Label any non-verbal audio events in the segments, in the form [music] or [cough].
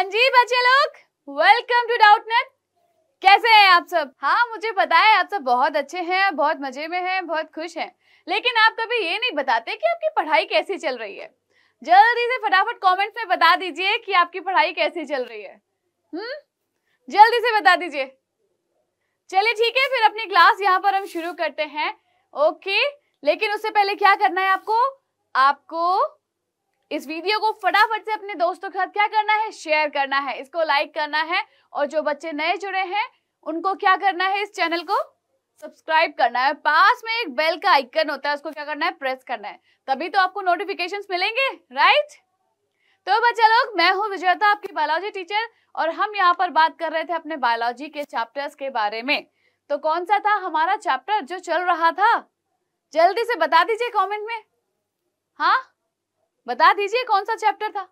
हाँ जी बच्चे लोग वेलकम टू डाउट नेट कैसे हैं आप सब हाँ मुझे पता है आप सब बहुत अच्छे हैं बहुत मजे में हैं बहुत खुश हैं लेकिन आप कभी ये नहीं बताते कि आपकी पढ़ाई कैसी चल रही है जल्दी से फटाफट कमेंट्स में बता दीजिए कि आपकी पढ़ाई कैसी चल रही है हम्म जल्दी से बता दीजिए चलिए ठीक है फिर अपनी क्लास यहाँ पर हम शुरू करते हैं ओके लेकिन उससे पहले क्या करना है आपको आपको इस वीडियो को फटाफट से अपने दोस्तों के साथ क्या करना है शेयर करना है इसको लाइक करना है और जो बच्चे नए जुड़े हैं उनको क्या करना है इस चैनल को सब्सक्राइब करना है पास में एक बेल का आइकन होता है उसको क्या करना है प्रेस करना है तभी तो आपको नोटिफिकेशंस मिलेंगे राइट तो बच्चे लोग मैं हूँ विजयता आपकी बायोलॉजी टीचर और हम यहाँ पर बात कर रहे थे अपने बायोलॉजी के चैप्टर्स के बारे में तो कौन सा था हमारा चैप्टर जो चल रहा था जल्दी से बता दीजिए कॉमेंट में हाँ बता दीजिए कौन सा चैप्टर था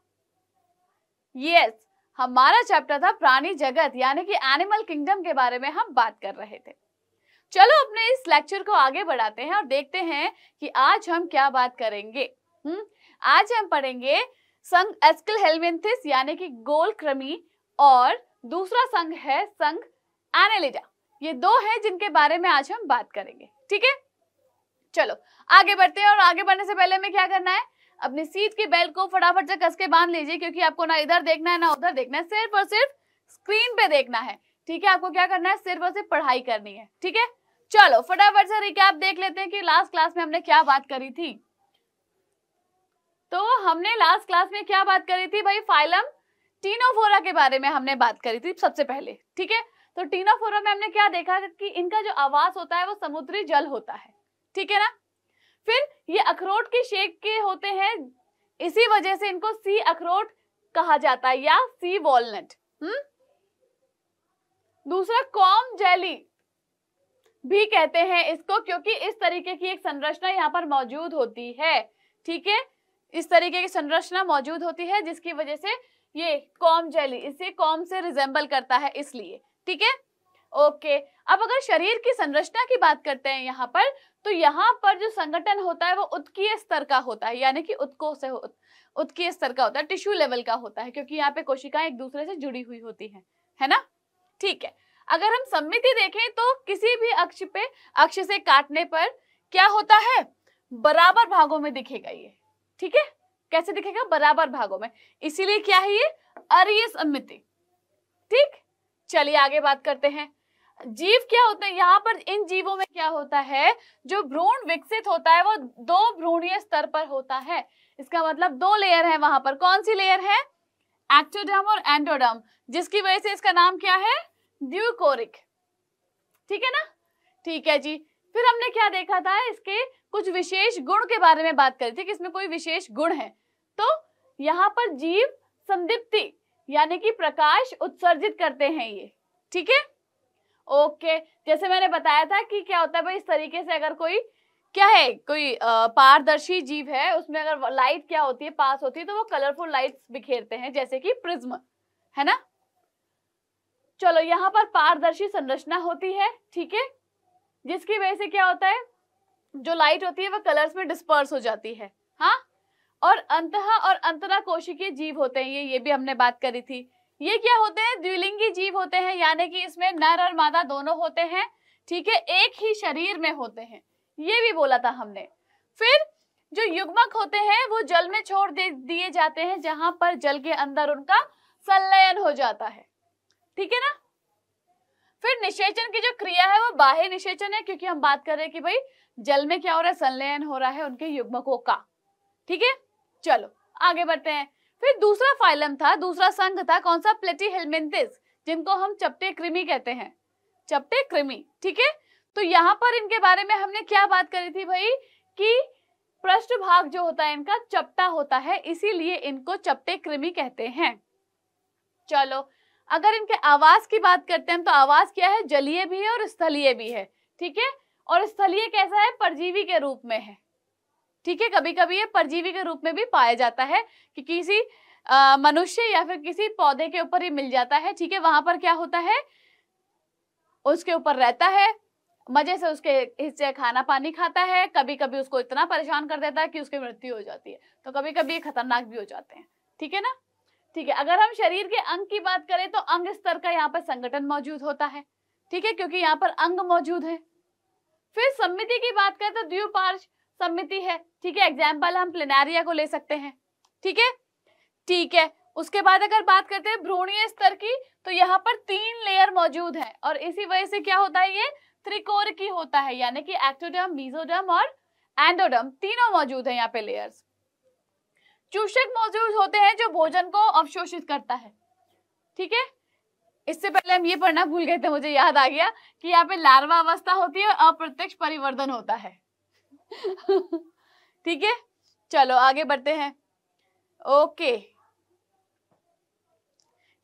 यस yes, हमारा चैप्टर था प्राणी जगत यानी कि एनिमल किंगडम के बारे में हम बात कर रहे थे चलो अपने इस लेक्चर को आगे बढ़ाते हैं और देखते हैं कि आज हम क्या बात करेंगे हम्म आज हम पढ़ेंगे संघ एस्किल हेलमेंथिस यानी कि गोल क्रमी और दूसरा संघ है संघ एनेलिडा ये दो है जिनके बारे में आज हम बात करेंगे ठीक है चलो आगे बढ़ते हैं और आगे बढ़ने से पहले हमें क्या करना है अपनी सीट की बेल्ट को फटाफट से कस के बांध लीजिए क्योंकि आपको ना इधर देखना है ना उधर देखना है सिर्फ और सिर्फ स्क्रीन पे देखना है ठीक है आपको क्या करना है सिर्फ और सिर्फ पढ़ाई करनी है ठीक है चलो फटाफट से रिकैप देख लेते हैं कि लास्ट क्लास में हमने क्या बात करी थी तो हमने लास्ट क्लास में क्या बात करी थी भाई फाइलम टीनोफोरा के बारे में हमने बात करी थी सबसे पहले ठीक है तो टीनोफोरा में हमने क्या देखा कि इनका जो आवास होता है वो समुद्री जल होता है ठीक है ना फिर ये अखरोट के शेक के होते हैं इसी वजह से इनको सी अखरोट कहा जाता है या सी वॉलनट हम्म दूसरा कॉम जेली भी कहते हैं इसको क्योंकि इस तरीके की एक संरचना यहाँ पर मौजूद होती है ठीक है इस तरीके की संरचना मौजूद होती है जिसकी वजह से ये कॉम जेली इसे कॉम से रिजेंबल करता है इसलिए ठीक है ओके अब अगर शरीर की संरचना की बात करते हैं यहाँ पर तो यहाँ पर जो संगठन होता है वो उत्कीय स्तर का होता है यानी कि उत्को से उत्कीय स्तर का होता है टिश्यू लेवल का होता है क्योंकि यहाँ पे कोशिकाएं एक दूसरे से जुड़ी हुई होती हैं है ना ठीक है अगर हम सम्मिति देखें तो किसी भी अक्ष पे अक्ष से काटने पर क्या होता है बराबर भागों में दिखेगा ये ठीक है कैसे दिखेगा बराबर भागों में इसीलिए क्या है ये अरिय सम्मिति ठीक चलिए आगे बात करते हैं जीव क्या होते हैं यहाँ पर इन जीवों में क्या होता है जो भ्रूण विकसित होता है वो दो भ्रूणीय स्तर पर होता है इसका मतलब दो लेयर है वहां पर कौन सी लेयर है एक्टोडम और एंडोडर्म जिसकी वजह से इसका नाम क्या है ड्यूकोरिक ठीक है ना ठीक है जी फिर हमने क्या देखा था इसके कुछ विशेष गुण के बारे में बात करी थी कि इसमें कोई विशेष गुण है तो यहाँ पर जीव संदिप्ति यानी कि प्रकाश उत्सर्जित करते हैं ये ठीक है ओके जैसे मैंने बताया था कि क्या होता है भाई इस तरीके से अगर कोई क्या है कोई पारदर्शी जीव है उसमें अगर लाइट क्या होती है पास होती है तो वो कलरफुल लाइट्स बिखेरते हैं जैसे कि प्रिज्म है ना चलो यहाँ पर पारदर्शी संरचना होती है ठीक है जिसकी वजह से क्या होता है जो लाइट होती है वो कलर्स में डिस्पर्स हो जाती है हाँ और अंत और अंतरा कोशिकीय जीव होते हैं ये ये भी हमने बात करी थी ये क्या होते हैं द्विलिंगी जीव होते हैं यानी कि इसमें नर और मादा दोनों होते हैं ठीक है एक ही शरीर में होते हैं ये भी बोला था हमने फिर जो युग्मक होते हैं वो जल में छोड़ दिए जाते हैं जहां पर जल के अंदर उनका संलयन हो जाता है ठीक है ना फिर निषेचन की जो क्रिया है वो बाह्य निषेचन है क्योंकि हम बात कर रहे हैं कि भाई जल में क्या हो रहा है संलयन हो रहा है उनके युग्मकों का ठीक है चलो आगे बढ़ते हैं फिर दूसरा फाइलम था दूसरा संघ था कौन सा प्लेटी हेलमेंथिस जिनको हम चपटे कृमि कहते हैं चपटे कृमि ठीक है तो यहाँ पर इनके बारे में हमने क्या बात करी थी भाई कि पृष्ठ भाग जो होता है इनका चपटा होता है इसीलिए इनको चपटे कृमि कहते हैं चलो अगर इनके आवास की बात करते हैं तो आवास क्या है जलीय भी है और स्थलीय भी है ठीक है और स्थलीय कैसा है परजीवी के रूप में है ठीक है कभी कभी ये परजीवी के रूप में भी पाया जाता है कि किसी मनुष्य या फिर किसी पौधे के ऊपर ही मिल जाता है ठीक है वहां पर क्या होता है उसके ऊपर रहता है मजे से उसके हिस्से खाना पानी खाता है कभी कभी उसको इतना परेशान कर देता है कि उसकी मृत्यु हो जाती है तो कभी कभी ये खतरनाक भी हो जाते हैं ठीक है ना ठीक है अगर हम शरीर के अंग की बात करें तो अंग स्तर का यहाँ पर संगठन मौजूद होता है ठीक है क्योंकि यहाँ पर अंग मौजूद है फिर सम्मिति की बात करें तो द्वीपार्श सम्मिति है ठीक है एग्जाम्पल हम प्लेनारिया को ले सकते हैं ठीक है ठीक है उसके बाद अगर बात करते हैं भ्रूणीय स्तर की तो यहाँ पर तीन लेयर मौजूद है और इसी वजह से क्या होता है ये त्रिकोर की होता है यानी कि एक्टोडम मीजोडम और एंडोडम तीनों मौजूद है यहाँ पे लेयर्स चूषक मौजूद होते हैं जो भोजन को अवशोषित करता है ठीक है इससे पहले हम ये पढ़ना भूल गए थे मुझे याद आ गया कि यहाँ पे लार्वा अवस्था होती है और अप्रत्यक्ष परिवर्तन होता है [laughs] ठीक है चलो आगे बढ़ते हैं ओके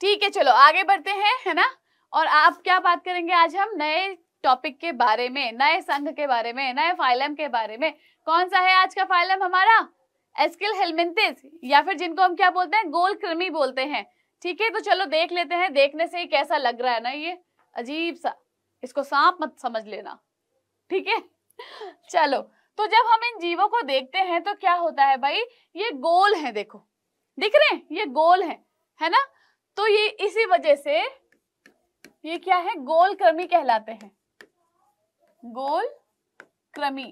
ठीक है चलो आगे बढ़ते हैं है ना और आप क्या बात करेंगे आज हम नए टॉपिक के बारे में नए संघ के बारे में नए फाइलम के बारे में कौन सा है आज का फाइलम हमारा एस्किल हेलमेंटिस या फिर जिनको हम क्या बोलते हैं गोल कृमि बोलते हैं ठीक है तो चलो देख लेते हैं देखने से ही कैसा लग रहा है ना ये अजीब सा इसको सांप मत समझ लेना ठीक है [laughs] चलो तो जब हम इन जीवों को देखते हैं तो क्या होता है भाई ये गोल है देखो दिख रहे हैं ये गोल है है ना तो ये इसी वजह से ये क्या है गोल क्रमी कहलाते हैं गोल क्रमी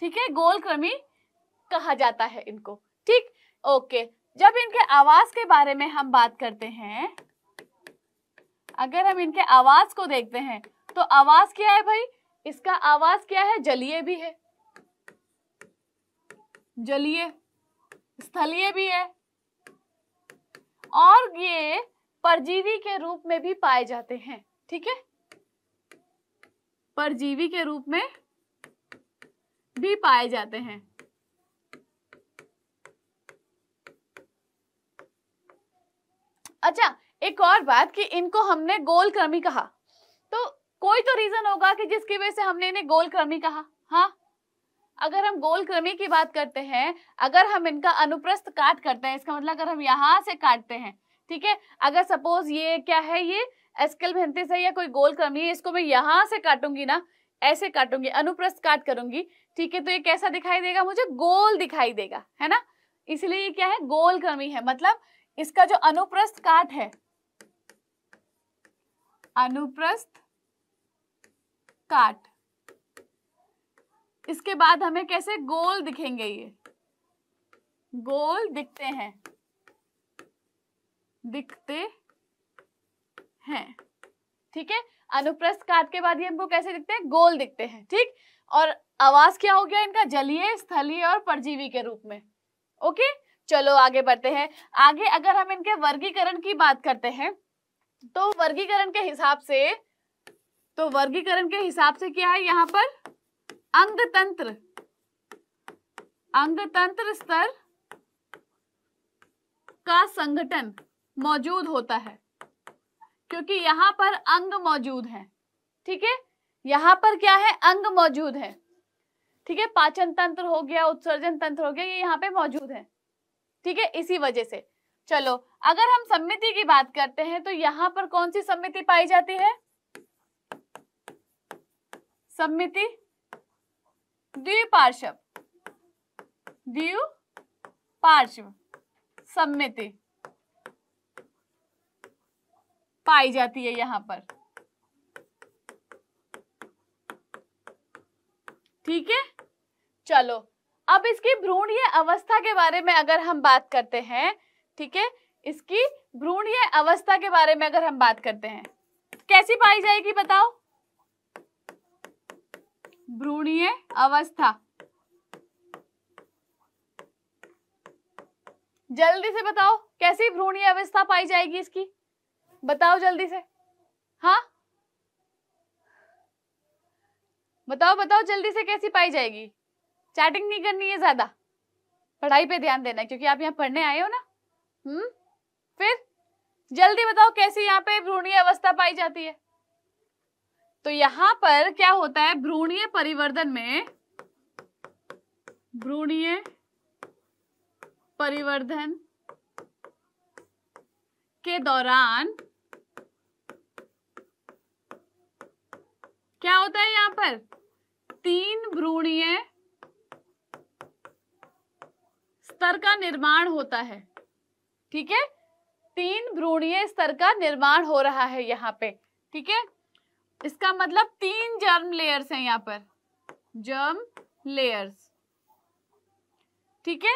ठीक है गोल क्रमी कहा जाता है इनको ठीक ओके जब इनके आवाज के बारे में हम बात करते हैं अगर हम इनके आवाज को देखते हैं तो आवाज क्या है भाई इसका आवाज क्या है जलीय भी है जलीय स्थलीय भी है और ये परजीवी के रूप में भी पाए जाते हैं ठीक है परजीवी के रूप में भी पाए जाते हैं अच्छा एक और बात कि इनको हमने गोलक्रमी कहा तो कोई तो रीजन होगा कि जिसकी वजह से हमने इन्हें गोल क्रमी कहा हाँ अगर हम गोल क्रमी की बात करते हैं अगर हम इनका अनुप्रस्थ काट करते हैं इसका मतलब अगर हम यहाँ से काटते हैं ठीक है अगर सपोज ये क्या है ये एस्कल भेंतिस है या कोई गोल क्रमी है इसको मैं यहाँ से काटूंगी ना ऐसे काटूंगी अनुप्रस्थ काट करूंगी ठीक है तो ये कैसा दिखाई देगा मुझे गोल दिखाई देगा है ना इसलिए ये क्या है गोल क्रमी है मतलब इसका जो अनुप्रस्थ काट है अनुप्रस्थ काट इसके बाद हमें कैसे गोल दिखेंगे ये गोल दिखते हैं दिखते हैं ठीक है अनुप्रस्थ काट के बाद ये हमको कैसे दिखते हैं गोल दिखते हैं ठीक और आवाज क्या हो गया इनका जलीय स्थलीय और परजीवी के रूप में ओके चलो आगे बढ़ते हैं आगे अगर हम इनके वर्गीकरण की बात करते हैं तो वर्गीकरण के हिसाब से तो वर्गीकरण के हिसाब से क्या है यहां पर अंग तंत्र अंग तंत्र स्तर का संगठन मौजूद होता है क्योंकि यहाँ पर अंग मौजूद है ठीक है यहाँ पर क्या है अंग मौजूद है ठीक है पाचन तंत्र हो गया उत्सर्जन तंत्र हो गया ये यहाँ पे मौजूद है ठीक है इसी वजह से चलो अगर हम सम्मिति की बात करते हैं तो यहाँ पर कौन सी सम्मिति पाई जाती है सम्मिति द्विपार्श्व द्व्यू पार्श्व सम्मिति पाई जाती है यहां पर ठीक है चलो अब इसकी भ्रूणीय अवस्था के बारे में अगर हम बात करते हैं ठीक है इसकी भ्रूणीय अवस्था के बारे में अगर हम बात करते हैं कैसी पाई जाएगी बताओ भ्रूणीय अवस्था जल्दी से बताओ कैसी भ्रूणीय अवस्था पाई जाएगी इसकी बताओ जल्दी से हाँ बताओ बताओ जल्दी से कैसी पाई जाएगी चैटिंग नहीं करनी है ज्यादा पढ़ाई पे ध्यान देना क्योंकि आप यहाँ पढ़ने आए हो ना हम्म फिर जल्दी बताओ कैसी यहाँ पे भ्रूणीय अवस्था पाई जाती है तो यहां पर क्या होता है भ्रूणीय परिवर्धन में भ्रूणीय परिवर्धन के दौरान क्या होता है यहां पर तीन भ्रूणीय स्तर का निर्माण होता है ठीक है तीन भ्रूणीय स्तर का निर्माण हो रहा है यहां पे ठीक है इसका मतलब तीन जर्म लेयर्स हैं यहाँ पर जर्म लेयर्स ठीक है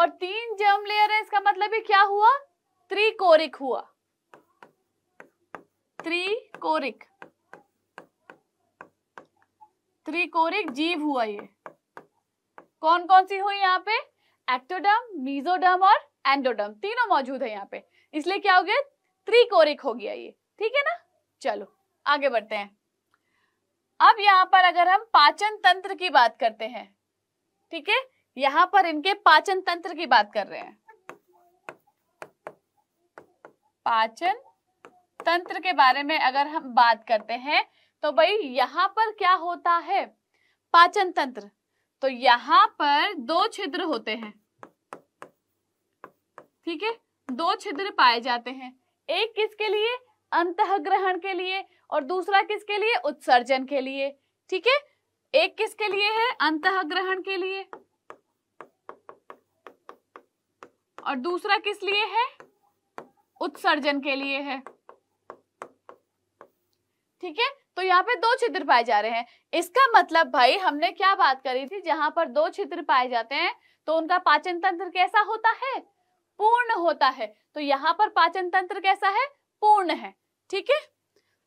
और तीन जर्म लेयर है इसका मतलब ही क्या हुआ त्रिकोरिक हुआ त्रिकोरिक त्रिकोरिक जीव हुआ ये कौन कौन सी हुई यहाँ पे एक्टोडम मीजोडम और एंडोडम तीनों मौजूद है यहाँ पे इसलिए क्या हो गया त्रिकोरिक हो गया ये ठीक है ना चलो आगे बढ़ते हैं अब यहाँ पर अगर हम पाचन तंत्र की बात करते हैं ठीक है यहां पर इनके पाचन तंत्र की बात कर रहे हैं पाचन तंत्र के बारे में अगर हम बात करते हैं तो भाई यहां पर क्या होता है पाचन तंत्र तो यहां पर दो छिद्र होते हैं ठीक है दो छिद्र पाए जाते हैं एक किसके लिए अंतग्रहण ग्रहण के लिए और दूसरा किसके लिए उत्सर्जन के लिए ठीक है एक किसके लिए है अंत ग्रहण के लिए और दूसरा किस लिए है उत्सर्जन के लिए है ठीक है तो यहाँ पे दो छिद्र पाए जा रहे हैं इसका मतलब भाई हमने क्या बात करी थी जहां पर दो छिद्र पाए जाते हैं तो उनका पाचन तंत्र कैसा होता है पूर्ण होता है तो यहाँ पर पाचन तंत्र कैसा है पूर्ण है ठीक है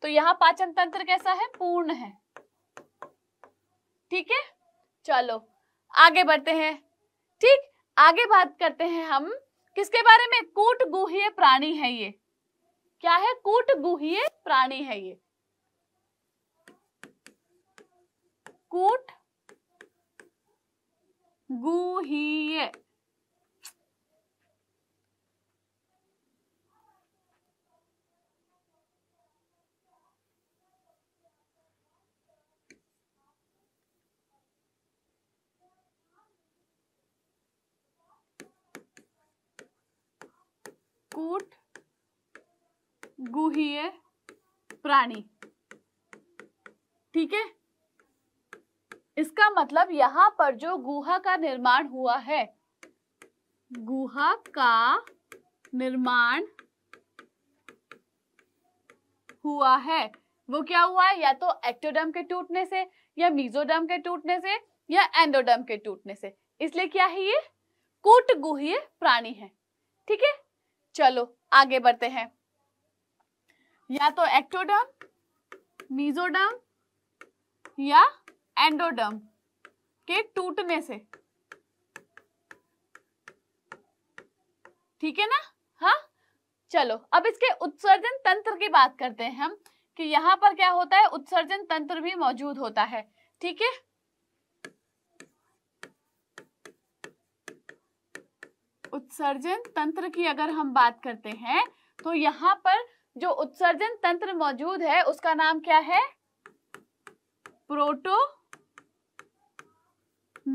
तो यहाँ पाचन तंत्र कैसा है पूर्ण है ठीक है चलो आगे बढ़ते हैं ठीक आगे बात करते हैं हम किसके बारे में कूट गुहे प्राणी है ये क्या है कूट गुहे प्राणी है ये कूट गुहे कूट गुहीय प्राणी ठीक है इसका मतलब यहां पर जो गुहा का निर्माण हुआ है गुहा का निर्माण हुआ है वो क्या हुआ है या तो एक्टोडम के टूटने से या मीजोडम के टूटने से या एंडोडम के टूटने से इसलिए क्या है ये कूट गुहे प्राणी है ठीक है चलो आगे बढ़ते हैं या तो एक्टोडर्म मीजोडर्म या एंडोडर्म के टूटने से ठीक है ना हाँ चलो अब इसके उत्सर्जन तंत्र की बात करते हैं हम कि यहां पर क्या होता है उत्सर्जन तंत्र भी मौजूद होता है ठीक है उत्सर्जन तंत्र की अगर हम बात करते हैं तो यहाँ पर जो उत्सर्जन तंत्र मौजूद है उसका नाम क्या है प्रोटो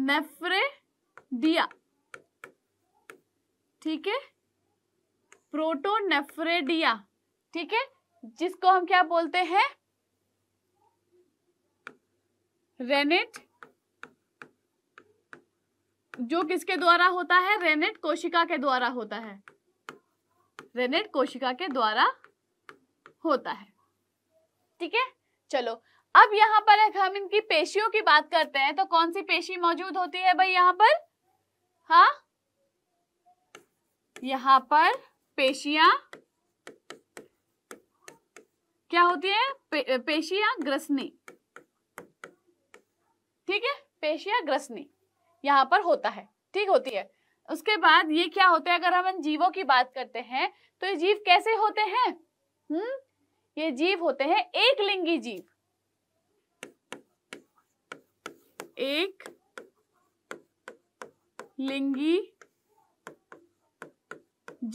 नेफ्रेडिया ठीक है प्रोटोनेफ्रेडिया ठीक है जिसको हम क्या बोलते हैं रेनेट जो किसके द्वारा होता है रेनेट कोशिका के द्वारा होता है रेनेट कोशिका के द्वारा होता है ठीक है चलो अब यहाँ पर हम इनकी पेशियों की बात करते हैं तो कौन सी पेशी मौजूद होती है भाई यहाँ पर हाँ यहाँ पर पेशियां क्या होती है पे, पेशियां ग्रसनी ठीक है पेशियां ग्रसनी यहाँ पर होता है ठीक होती है उसके बाद ये क्या होते हैं अगर हम इन जीवों की बात करते हैं तो ये जीव कैसे होते हैं हम्म ये जीव होते हैं एक लिंगी जीव एक लिंगी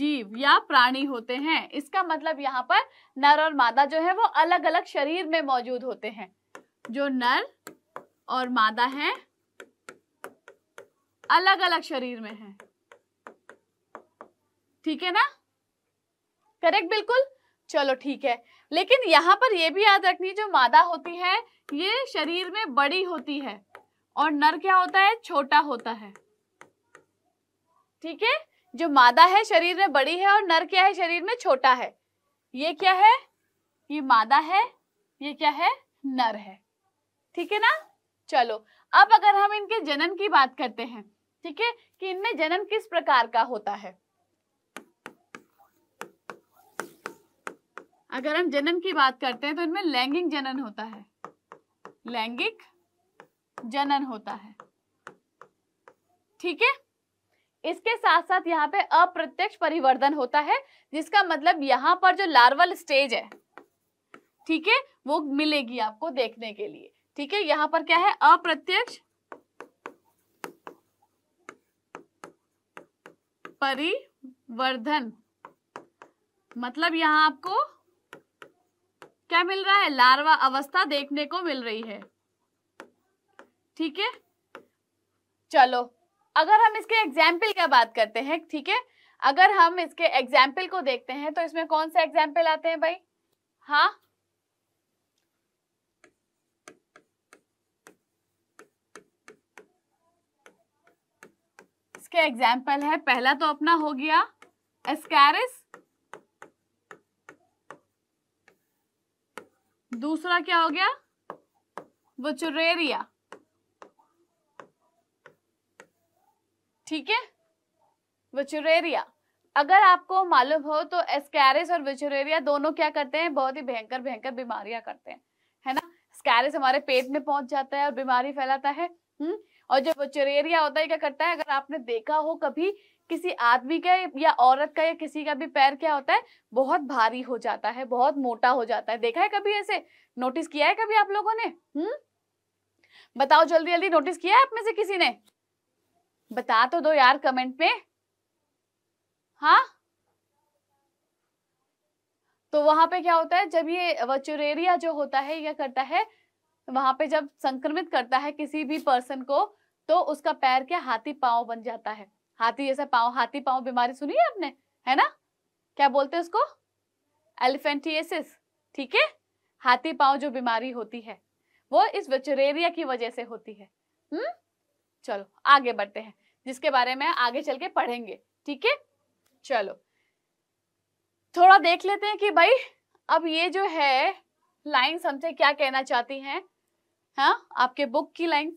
जीव या प्राणी होते हैं इसका मतलब यहाँ पर नर और मादा जो है वो अलग अलग शरीर में मौजूद होते हैं जो नर और मादा है अलग अलग शरीर में है ठीक है ना करेक्ट बिल्कुल चलो ठीक है लेकिन यहाँ पर यह भी याद रखनी जो मादा होती है ये शरीर में बड़ी होती है और नर क्या होता है छोटा होता है ठीक है जो मादा है शरीर में बड़ी है और नर क्या है शरीर में छोटा है ये क्या है ये मादा है ये क्या है नर है ठीक है ना चलो अब अगर हम इनके जनन की बात करते हैं ठीक है कि इनमें जनन किस प्रकार का होता है अगर हम जनन की बात करते हैं तो इनमें लैंगिक जनन होता है लैंगिक जनन होता है ठीक है इसके साथ साथ यहाँ पे अप्रत्यक्ष परिवर्तन होता है जिसका मतलब यहाँ पर जो लार्वल स्टेज है ठीक है वो मिलेगी आपको देखने के लिए ठीक है यहाँ पर क्या है अप्रत्यक्ष परिवर्धन मतलब यहां आपको क्या मिल रहा है लार्वा अवस्था देखने को मिल रही है ठीक है चलो अगर हम इसके एग्जाम्पल क्या बात करते हैं ठीक है अगर हम इसके एग्जाम्पल को देखते हैं तो इसमें कौन से एग्जाम्पल आते हैं भाई हाँ इसके एग्जाम्पल है पहला तो अपना हो गया एस्कैरिस दूसरा क्या हो गया वचुरेरिया ठीक है वचुरेरिया अगर आपको मालूम हो तो एस्कैरिस और वचुरेरिया दोनों क्या करते हैं बहुत ही भयंकर भयंकर बीमारियां करते हैं है ना स्कैरिस हमारे पेट में पहुंच जाता है और बीमारी फैलाता है हम्म और जो चुरेरिया होता है क्या करता है अगर आपने देखा हो कभी किसी आदमी का या औरत का या किसी का भी पैर क्या होता है बहुत भारी हो जाता है बहुत मोटा हो जाता है देखा है कभी ऐसे नोटिस किया है कभी आप लोगों ने हम्म बताओ जल्दी जल्दी नोटिस किया है आप में से किसी ने बता तो दो यार कमेंट में हाँ तो वहां पे क्या होता है जब ये वचुरेरिया जो होता है क्या करता है वहां पे जब संक्रमित करता है किसी भी पर्सन को तो उसका पैर क्या हाथी पाओ बन जाता है हाथी जैसे पाओ हाथी पाओ बीमारी सुनी है आपने है ना क्या बोलते हैं उसको एलिफेंटियसिस ठीक है हाथी पाओ जो बीमारी होती है वो इस वेचरेरिया की वजह से होती है हम्म चलो आगे बढ़ते हैं जिसके बारे में आगे चल के पढ़ेंगे ठीक है चलो थोड़ा देख लेते हैं कि भाई अब ये जो है लाइन्स हमसे क्या कहना चाहती हैं हाँ आपके बुक की लाइन्स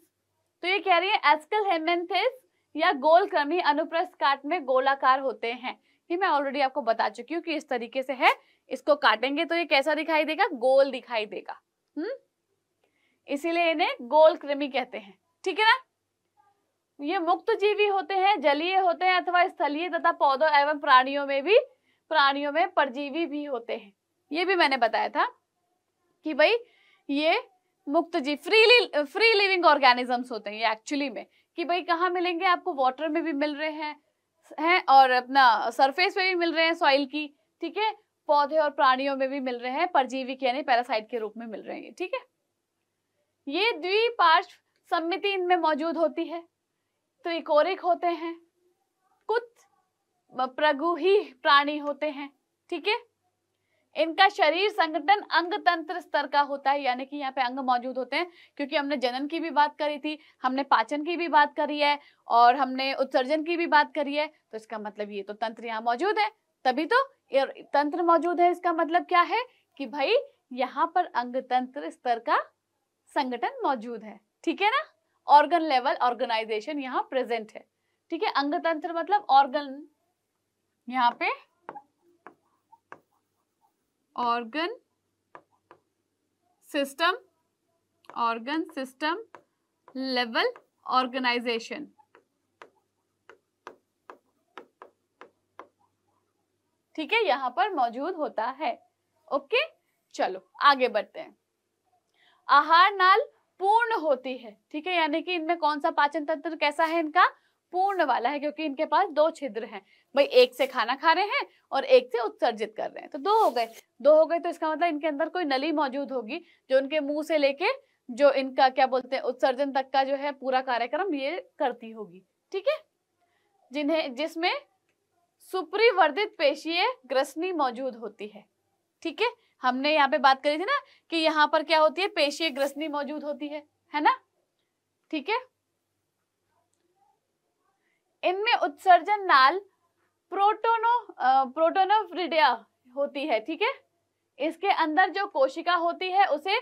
तो ये कह रही है एस्कल हेमेंथिस या गोल क्रमी अनुप्रस्थ काट में गोलाकार होते हैं ये मैं ऑलरेडी आपको बता चुकी हूँ कि इस तरीके से है इसको काटेंगे तो ये कैसा दिखाई देगा गोल दिखाई देगा हम्म इसीलिए इन्हें गोल कृमि कहते हैं ठीक है ना ये मुक्त जीवी होते हैं जलीय होते हैं अथवा स्थलीय तथा पौधों एवं प्राणियों में भी प्राणियों में परजीवी भी होते हैं ये भी मैंने बताया था कि भाई ये मुक्त जी फ्रीली फ्री लिविंग ऑर्गेनिजम्स होते हैं ये एक्चुअली में कि भाई कहाँ मिलेंगे आपको वाटर में भी मिल रहे हैं हैं और अपना सरफेस में भी मिल रहे हैं सॉइल की ठीक है पौधे और प्राणियों में भी मिल रहे हैं परजीवी यानी पैरासाइट के रूप में मिल रहे हैं ठीक है ये द्विपार्श्व सम्मिति इनमें मौजूद होती है त्रिकोरिक होते हैं कुछ प्रगुही प्राणी होते हैं ठीक है इनका शरीर संगठन अंग तंत्र स्तर का होता है यानी कि यहाँ पे अंग मौजूद होते हैं क्योंकि हमने जनन की भी बात करी थी हमने पाचन की भी बात करी है और हमने उत्सर्जन की भी बात करी है तो इसका मतलब ये तो तंत्र यहाँ मौजूद है तभी तो तंत्र मौजूद है इसका मतलब क्या है कि भाई यहाँ पर अंग तंत्र स्तर का संगठन मौजूद है ठीक है ना ऑर्गन लेवल ऑर्गेनाइजेशन यहाँ प्रेजेंट है ठीक है अंग तंत्र मतलब ऑर्गन यहाँ पे organ system organ system level organization ठीक है यहां पर मौजूद होता है ओके चलो आगे बढ़ते हैं आहार नाल पूर्ण होती है ठीक है यानी कि इनमें कौन सा पाचन तंत्र कैसा है इनका पूर्ण वाला है क्योंकि इनके पास दो छिद्र हैं भाई एक से खाना खा रहे हैं और एक से उत्सर्जित कर रहे हैं तो दो हो गए दो हो गए तो इसका मतलब इनके अंदर कोई नली मौजूद होगी जो उनके मुंह से लेके जो इनका क्या बोलते हैं उत्सर्जन तक का जो है पूरा कार्यक्रम ये करती होगी ठीक है जिन्हें जिसमें सुपरिवर्धित पेशीय ग्रसनी मौजूद होती है ठीक है हमने यहाँ पे बात करी थी ना कि यहाँ पर क्या होती है पेशीय ग्रसनी मौजूद होती है है ना ठीक है इनमें उत्सर्जन नाल प्रोटोनो प्रोटोनोफ्रिडिया होती है ठीक है इसके अंदर जो कोशिका होती है उसे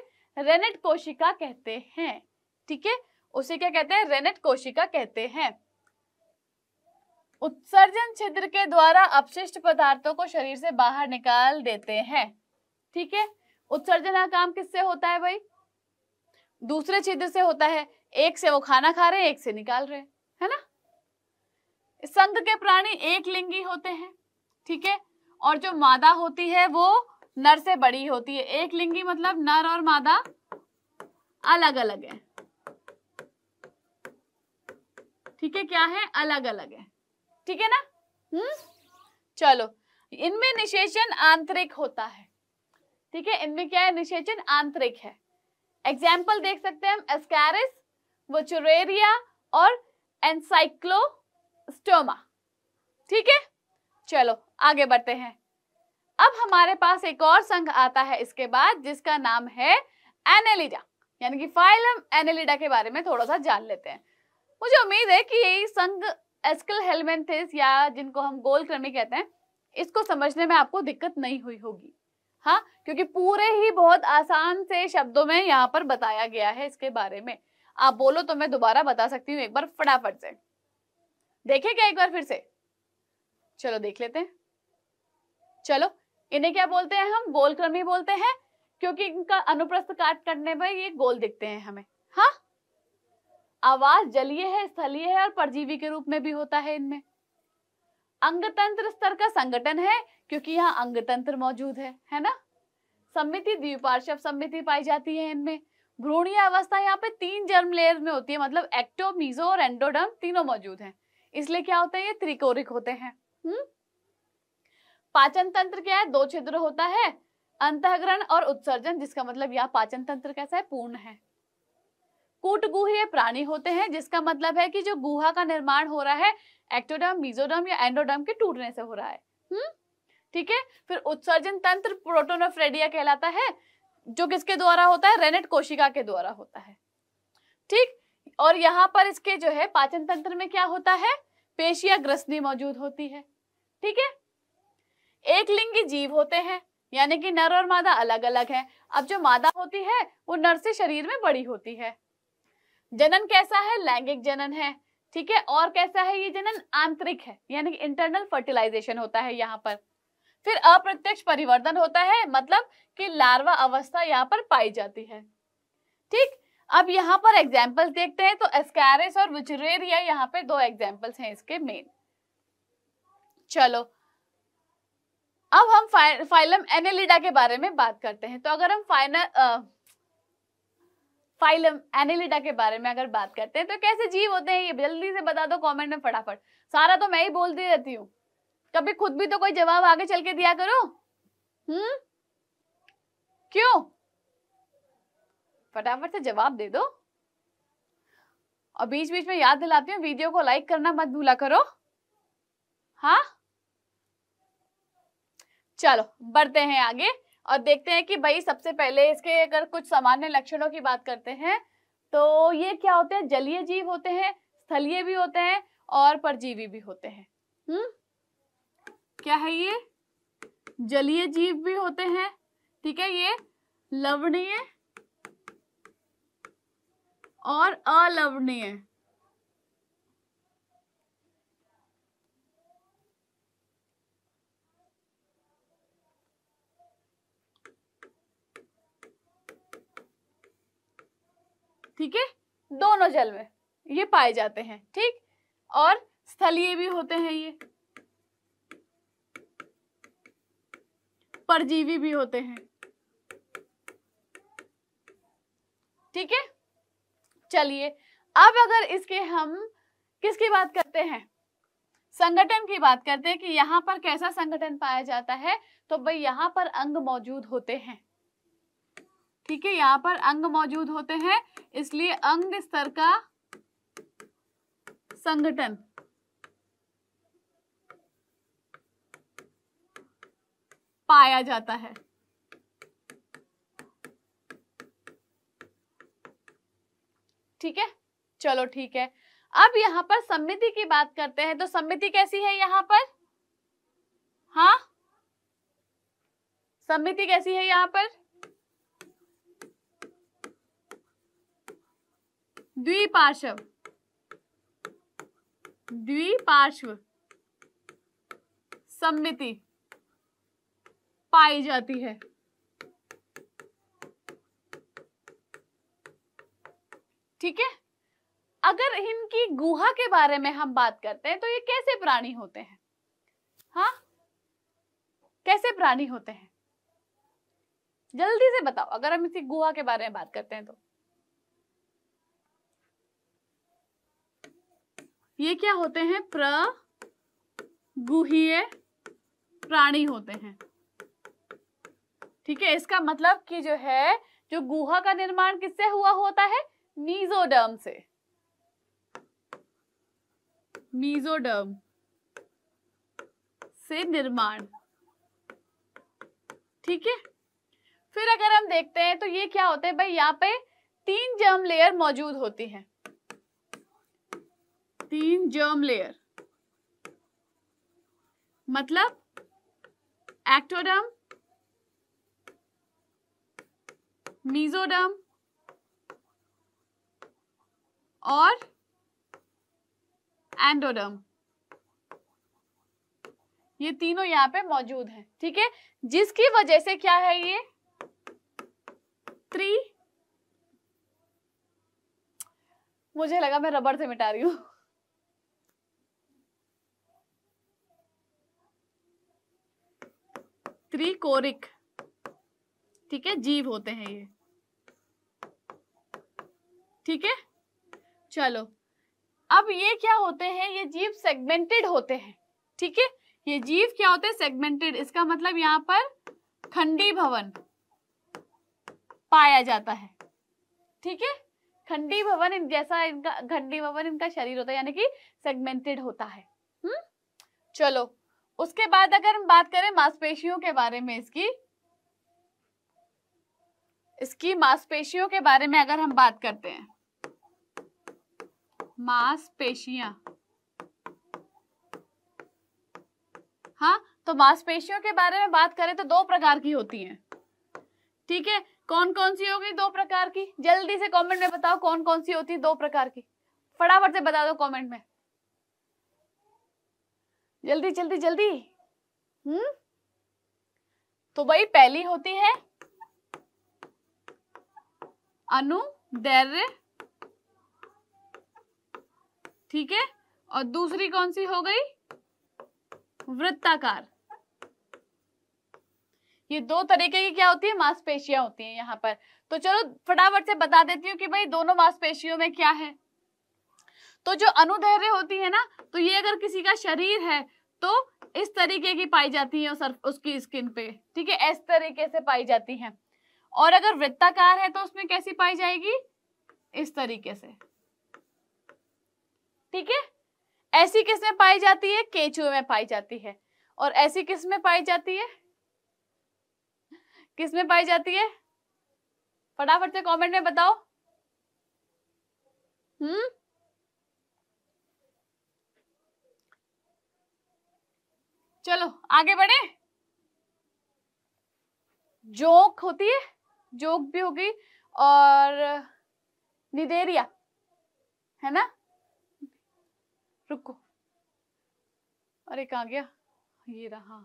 रेनेट कोशिका कहते हैं ठीक है उसे क्या कहते हैं रेनेट कोशिका कहते हैं उत्सर्जन छिद्र के द्वारा अपशिष्ट पदार्थों को शरीर से बाहर निकाल देते हैं ठीक है उत्सर्जन का काम किससे होता है भाई दूसरे छिद्र से होता है एक से वो खाना खा रहे हैं एक से निकाल रहे हैं है ना संघ के प्राणी एक लिंगी होते हैं ठीक है और जो मादा होती है वो नर से बड़ी होती है एक लिंगी मतलब नर और मादा अलग अलग है ठीक है क्या है अलग अलग है ठीक है ना हम्म चलो इनमें निषेचन आंतरिक होता है ठीक है इनमें क्या है निषेचन आंतरिक है एग्जाम्पल देख सकते हैं हम एस्कैरिस वोचुरेरिया और एनसाइक्लो स्टोमा ठीक है चलो आगे बढ़ते हैं अब हमारे पास एक और संघ आता है इसके बाद जिसका नाम है एनेलिडा यानी कि फाइलम एनेलिडा के बारे में थोड़ा सा जान लेते हैं मुझे उम्मीद है कि यही संघ एस्कल हेलमेंथिस या जिनको हम गोल क्रमी कहते हैं इसको समझने में आपको दिक्कत नहीं हुई होगी हाँ क्योंकि पूरे ही बहुत आसान से शब्दों में यहाँ पर बताया गया है इसके बारे में आप बोलो तो मैं दोबारा बता सकती हूँ एक बार फटाफट से देखे क्या एक बार फिर से चलो देख लेते हैं चलो इन्हें क्या बोलते हैं हम गोल क्रमी बोलते हैं क्योंकि इनका अनुप्रस्थ काट करने पर ये गोल दिखते हैं हमें हाँ आवाज जलीय है स्थलीय है और परजीवी के रूप में भी होता है इनमें अंगतंत्र स्तर का संगठन है क्योंकि यहाँ अंगतंत्र मौजूद है है ना सम्मिति द्विपार्श्व सम्मिति पाई जाती है इनमें भ्रूणीय अवस्था यहाँ पे तीन जर्म लेयर में होती है मतलब एक्टो मीजो और एंडोडर्म तीनों मौजूद हैं इसलिए क्या होते हैं ये त्रिकोरिक होते हैं हम्म पाचन तंत्र क्या है दो छिद्र होता है अंतग्रहण और उत्सर्जन जिसका मतलब यह पाचन तंत्र कैसा है पूर्ण है गुहे प्राणी होते हैं जिसका मतलब है कि जो गुहा का निर्माण हो रहा है एक्टोडम मीजोडम या एंडोडम के टूटने से हो रहा है हम्म ठीक है फिर उत्सर्जन तंत्र प्रोटोनोफ्रेडिया कहलाता है जो किसके द्वारा होता है रेनेट कोशिका के द्वारा होता है ठीक और यहाँ पर इसके जो है पाचन तंत्र में क्या होता है पेशिया ग्रसनी मौजूद होती है ठीक है एक लिंगी जीव होते हैं यानी कि नर और मादा अलग अलग है अब जो मादा होती है वो नर से शरीर में बड़ी होती है जनन कैसा है लैंगिक जनन है ठीक है और कैसा है ये जनन आंतरिक है यानी कि इंटरनल फर्टिलाइजेशन होता है यहाँ पर फिर अप्रत्यक्ष परिवर्तन होता है मतलब कि लार्वा अवस्था यहाँ पर पाई जाती है ठीक अब यहाँ पर एग्जाम्पल्स देखते हैं तो एस्कैरिस और विचरेरिया यहाँ पर दो एग्जाम्पल्स हैं इसके मेन चलो अब हम फाइलम एनेलिडा के बारे में बात करते हैं तो अगर हम फाइनल फाइलम एनेलिडा के बारे में अगर बात करते हैं तो कैसे जीव होते हैं ये जल्दी से बता दो कमेंट में फटाफट सारा तो मैं ही बोलती रहती हूँ कभी खुद भी तो कोई जवाब आगे चल के दिया करो हम्म क्यों फटाफट से जवाब दे दो और बीच बीच में याद दिलाती हूँ वीडियो को लाइक करना मत भूला करो हाँ चलो बढ़ते हैं आगे और देखते हैं कि भाई सबसे पहले इसके अगर कुछ सामान्य लक्षणों की बात करते हैं तो ये क्या होते हैं जलीय जीव होते हैं स्थलीय भी होते हैं और परजीवी भी होते हैं हम्म क्या है ये जलीय जीव भी होते हैं ठीक है ये लवणीय और अलवणीय ठीक है दोनों जल में ये पाए जाते हैं ठीक और स्थलीय भी होते हैं ये परजीवी भी होते हैं ठीक है चलिए अब अगर इसके हम किसकी बात करते हैं संगठन की बात करते हैं कि यहाँ पर कैसा संगठन पाया जाता है तो भाई यहाँ पर अंग मौजूद होते हैं ठीक है यहाँ पर अंग मौजूद होते हैं इसलिए अंग स्तर का संगठन पाया जाता है ठीक है चलो ठीक है अब यहाँ पर सम्मिति की बात करते हैं तो सम्मिति कैसी है यहाँ पर हाँ सम्मिति कैसी है यहाँ पर द्विपार्श्व द्विपार्श्व सम्मिति पाई जाती है ठीक है अगर इनकी गुहा के बारे में हम बात करते हैं तो ये कैसे प्राणी होते हैं हाँ कैसे प्राणी होते हैं जल्दी से बताओ अगर हम इसी गुहा के बारे में बात करते हैं तो ये क्या होते हैं प्र गुहे प्राणी होते हैं ठीक है इसका मतलब कि जो है जो गुहा का निर्माण किससे हुआ होता है मीजोडर्म से मीजोडर्म से निर्माण ठीक है फिर अगर हम देखते हैं तो ये क्या होते हैं भाई यहाँ पे तीन जर्म लेयर मौजूद होती है तीन जर्म लेयर मतलब एक्टोडर्म मीजोडर्म और एंडोडर्म ये तीनों यहाँ पे मौजूद हैं ठीक है जिसकी वजह से क्या है ये त्री मुझे लगा मैं रबड़ से मिटा रही हूं त्रिकोरिक ठीक है जीव होते हैं ये ठीक है चलो अब ये क्या होते हैं ये जीव सेगमेंटेड होते हैं ठीक है ये जीव क्या होते हैं सेगमेंटेड इसका मतलब यहाँ पर खंडी भवन पाया जाता है ठीक है खंडी भवन इन जैसा इनका खंडी भवन इनका शरीर होता है यानी कि सेगमेंटेड होता है हम्म चलो उसके बाद अगर हम बात करें मांसपेशियों के बारे में इसकी इसकी मांसपेशियों के बारे में अगर हम बात करते हैं मांसपेशियां हाँ तो मांसपेशियों के बारे में बात करें तो दो प्रकार की होती हैं ठीक है कौन कौन सी होगी दो प्रकार की जल्दी से कमेंट में बताओ कौन कौन सी होती है दो प्रकार की फटाफट से बता दो कमेंट में जल्दी जल्दी जल्दी हम्म तो भाई पहली होती है अनुदैर्य ठीक है और दूसरी कौन सी हो गई वृत्ताकार ये दो तरीके की क्या होती है मांसपेशियां होती हैं यहाँ पर तो चलो फटाफट से बता देती हूँ कि भाई दोनों मांसपेशियों में क्या है तो जो अनुधैर्य होती है ना तो ये अगर किसी का शरीर है तो इस तरीके की पाई जाती है सर, उसकी स्किन पे ठीक है इस तरीके से पाई जाती है और अगर वृत्ताकार है तो उसमें कैसी पाई जाएगी इस तरीके से ठीक है ऐसी किसमें पाई जाती है केचुए में पाई जाती है और ऐसी किसमें पाई जाती है किसमें पाई जाती है फटाफट से कमेंट में बताओ हम्म चलो आगे बढ़े जोक होती है जोक भी होगी और निदेरिया है ना रुको अरे कहा गया ये रहा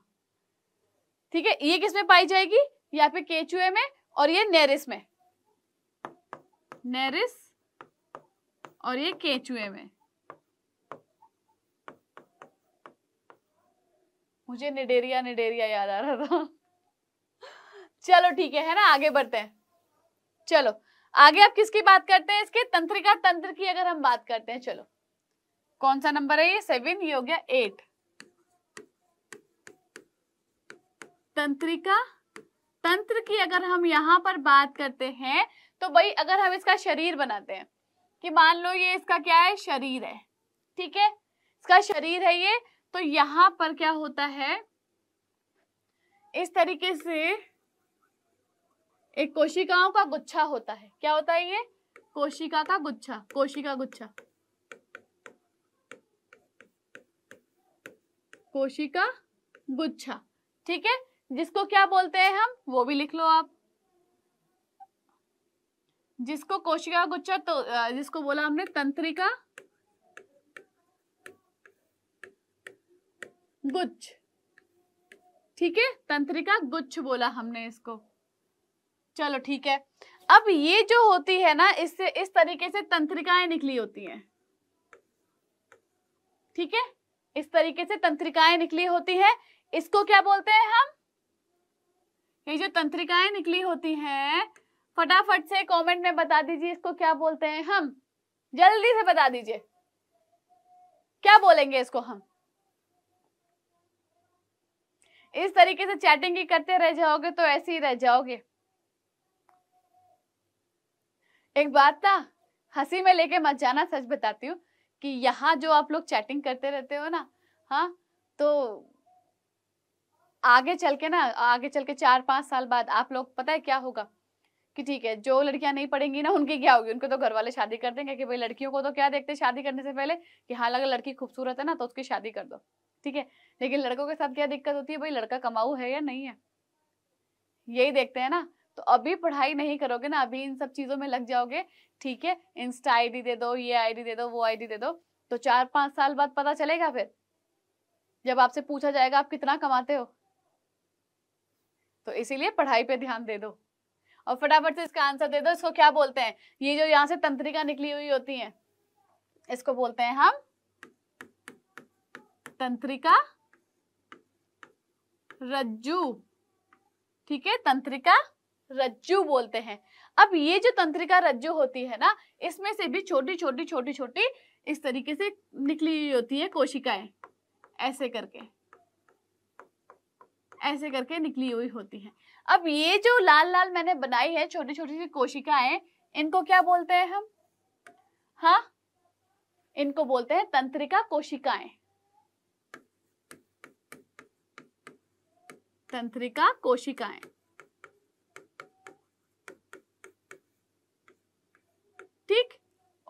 ठीक है ये किसमें पाई जाएगी यहाँ पे केचुए में और ये नेरिस में नेरिस और ये केचुए में मुझे निडेरिया निडेरिया याद आ रहा था चलो ठीक है है ना आगे बढ़ते हैं चलो आगे आप किसकी बात करते हैं इसके तंत्रिका तंत्र की अगर हम बात करते हैं चलो कौन सा नंबर है ये सेवन ये हो गया एट तंत्रिका तंत्र की अगर हम यहाँ पर बात करते हैं तो भाई अगर हम इसका शरीर बनाते हैं कि मान लो ये इसका क्या है शरीर है ठीक है इसका शरीर है ये तो यहाँ पर क्या होता है इस तरीके से एक कोशिकाओं का गुच्छा होता है क्या होता है ये कोशिका का गुच्छा कोशिका गुच्छा कोशिका गुच्छा ठीक है जिसको क्या बोलते हैं हम वो भी लिख लो आप जिसको कोशिका गुच्छा तो जिसको बोला हमने तंत्रिका गुच्छ ठीक है तंत्रिका गुच्छ बोला हमने इसको चलो ठीक है अब ये जो होती है ना इससे इस तरीके से तंत्रिकाएं निकली होती हैं ठीक है इस तरीके से तंत्रिकाएं निकली होती है इसको क्या बोलते हैं हम ये जो तंत्रिकाएं निकली होती हैं फटाफट से कमेंट में बता दीजिए इसको क्या बोलते हैं हम जल्दी से बता दीजिए क्या बोलेंगे इसको हम इस तरीके से चैटिंग की करते रह जाओगे तो ऐसे ही रह जाओगे एक बात था हंसी में लेके मत जाना सच बताती हूँ कि यहाँ जो आप लोग चैटिंग करते रहते हो ना हाँ तो आगे चल के ना आगे चल के चार पांच साल बाद आप लोग पता है क्या होगा कि ठीक है जो लड़कियां नहीं पढ़ेंगी ना उनकी क्या होगी उनके तो घर वाले शादी कर देंगे कि भाई लड़कियों को तो क्या देखते हैं शादी करने से पहले कि हाँ अगर लड़की खूबसूरत है ना तो उसकी शादी कर दो ठीक है लेकिन लड़कों के साथ क्या दिक्कत होती है भाई लड़का कमाऊ है या नहीं है यही देखते हैं ना तो अभी पढ़ाई नहीं करोगे ना अभी इन सब चीजों में लग जाओगे ठीक है इंस्टा आईडी दे दो ये आईडी दे दो वो आईडी दे दो तो चार पांच साल बाद पता चलेगा फिर जब आपसे पूछा जाएगा आप कितना कमाते हो तो इसीलिए पढ़ाई पे ध्यान दे दो और फटाफट से इसका आंसर दे दो इसको क्या बोलते हैं ये जो यहाँ से तंत्रिका निकली हुई होती है इसको बोलते हैं हम तंत्रिका रज्जू ठीक है तंत्रिका रज्जु बोलते हैं अब ये जो तंत्रिका रज्जु होती है ना इसमें से भी छोटी छोटी छोटी छोटी इस तरीके से निकली हुई होती है कोशिकाएं ऐसे करके ऐसे करके निकली हुई होती है अब ये जो लाल लाल मैंने बनाई है छोटी छोटी सी कोशिकाएं इनको क्या बोलते हैं हम हाँ इनको बोलते हैं तंत्रिका कोशिकाएं तंत्रिका कोशिकाएं ठीक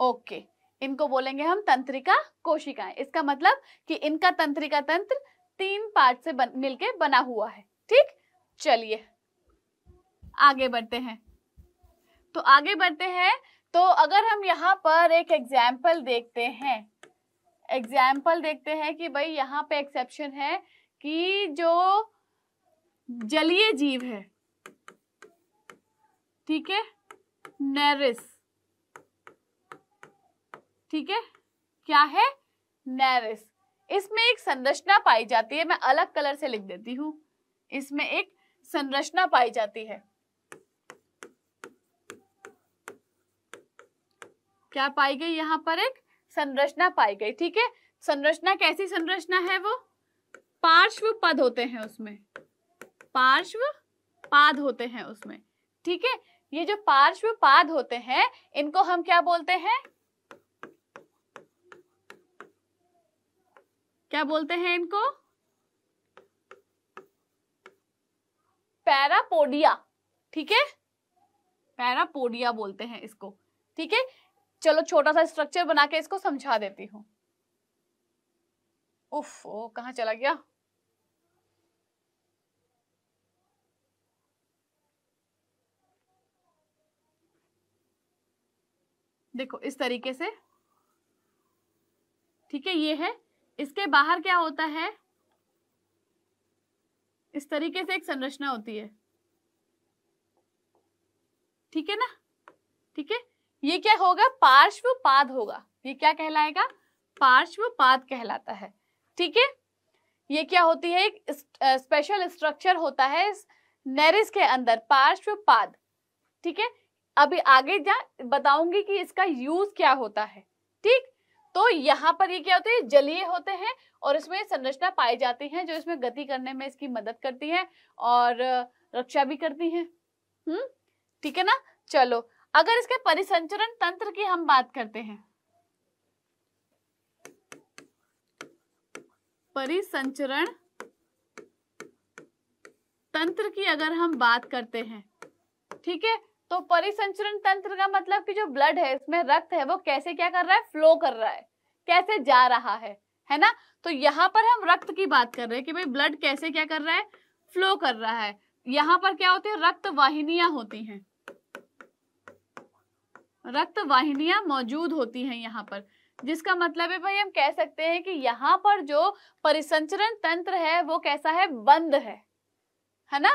ओके इनको बोलेंगे हम तंत्रिका कोशिकाएं इसका मतलब कि इनका तंत्रिका तंत्र तीन पार्ट से बन, मिलके बना हुआ है ठीक चलिए आगे बढ़ते हैं तो आगे बढ़ते हैं तो अगर हम यहाँ पर एक एग्जाम्पल देखते हैं एग्जाम्पल देखते हैं कि भाई यहाँ पे एक्सेप्शन है कि जो जलीय जीव है ठीक है नरिस ठीक है क्या है नेरिस इसमें एक संरचना पाई जाती है मैं अलग कलर से लिख देती हूं इसमें एक संरचना पाई जाती है क्या पाई गई यहां पर एक संरचना पाई गई ठीक है संरचना कैसी संरचना है वो पार्श्व पद होते हैं उसमें पार्श्व पाद होते हैं उसमें ठीक है ये जो पार्श्व पाद होते हैं इनको हम क्या बोलते हैं क्या बोलते हैं इनको पैरापोडिया ठीक है पैरापोडिया बोलते हैं इसको ठीक है चलो छोटा सा स्ट्रक्चर बना के इसको समझा देती हूँ उफ ओ कहा चला गया देखो इस तरीके से ठीक है ये है इसके बाहर क्या होता है इस तरीके से एक संरचना होती है ठीक है ना ठीक है ये क्या होगा पार्श्व पाद होगा ये क्या कहलाएगा पार्श्व पाद कहलाता है ठीक है ये क्या होती है एक स्पेशल स्ट्रक्चर होता है नेरिस के अंदर पार्श्व पाद ठीक है अभी आगे जा बताऊंगी कि इसका यूज क्या होता है ठीक तो यहाँ पर ये क्या होते हैं जलीय होते हैं और इसमें संरचना पाई जाती है जो इसमें गति करने में इसकी मदद करती है और रक्षा भी करती है हम्म ठीक है ना चलो अगर इसके परिसंचरण तंत्र की हम बात करते हैं परिसंचरण तंत्र की अगर हम बात करते हैं ठीक है तो परिसंचरण तंत्र का मतलब कि जो ब्लड है इसमें रक्त है वो कैसे क्या कर रहा है फ्लो कर रहा है कैसे जा रहा है है ना तो यहाँ पर हम रक्त की बात कर रहे हैं कि भाई ब्लड कैसे क्या कर रहा है फ्लो कर रहा है यहाँ पर क्या होती है रक्त वाहिनियां होती हैं रक्त वाहिनियां मौजूद होती हैं यहाँ पर जिसका मतलब है भाई हम कह सकते हैं कि यहाँ पर जो परिसंचरण तंत्र है वो कैसा है बंद है है ना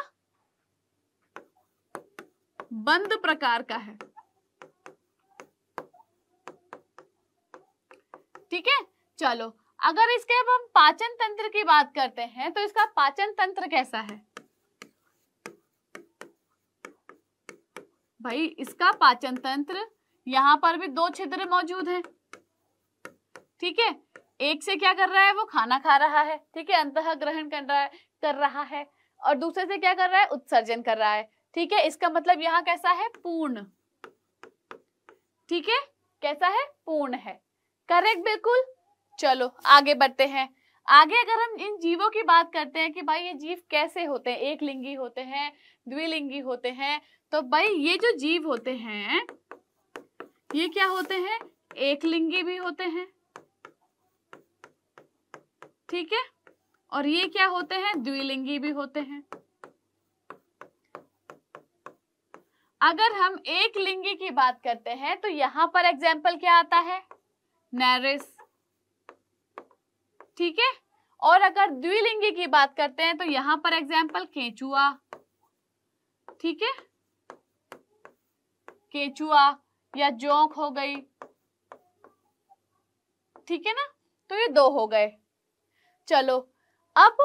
बंद प्रकार का है ठीक है चलो अगर इसके अब हम पाचन तंत्र की बात करते हैं तो इसका पाचन तंत्र कैसा है भाई इसका पाचन तंत्र यहां पर भी दो छिद्र मौजूद है ठीक है एक से क्या कर रहा है वो खाना खा रहा है ठीक है अंत ग्रहण कर रहा है कर रहा है और दूसरे से क्या कर रहा है उत्सर्जन कर रहा है ठीक है इसका मतलब यहाँ कैसा है पूर्ण ठीक है कैसा है पूर्ण है करेक्ट बिल्कुल चलो आगे बढ़ते हैं आगे अगर हम इन जीवों की बात करते हैं कि भाई ये जीव कैसे होते हैं एक लिंगी होते हैं द्विलिंगी होते हैं तो भाई ये जो जीव होते हैं ये क्या होते हैं एक लिंगी भी होते हैं ठीक है और ये क्या होते हैं द्विलिंगी भी होते हैं अगर हम एक लिंगी की बात करते हैं तो यहां पर एग्जाम्पल क्या आता है नैरिस ठीक है और अगर द्विलिंगी की बात करते हैं तो यहां पर एग्जाम्पल केचुआ ठीक है केचुआ या जोंक हो गई ठीक है ना तो ये दो हो गए चलो अब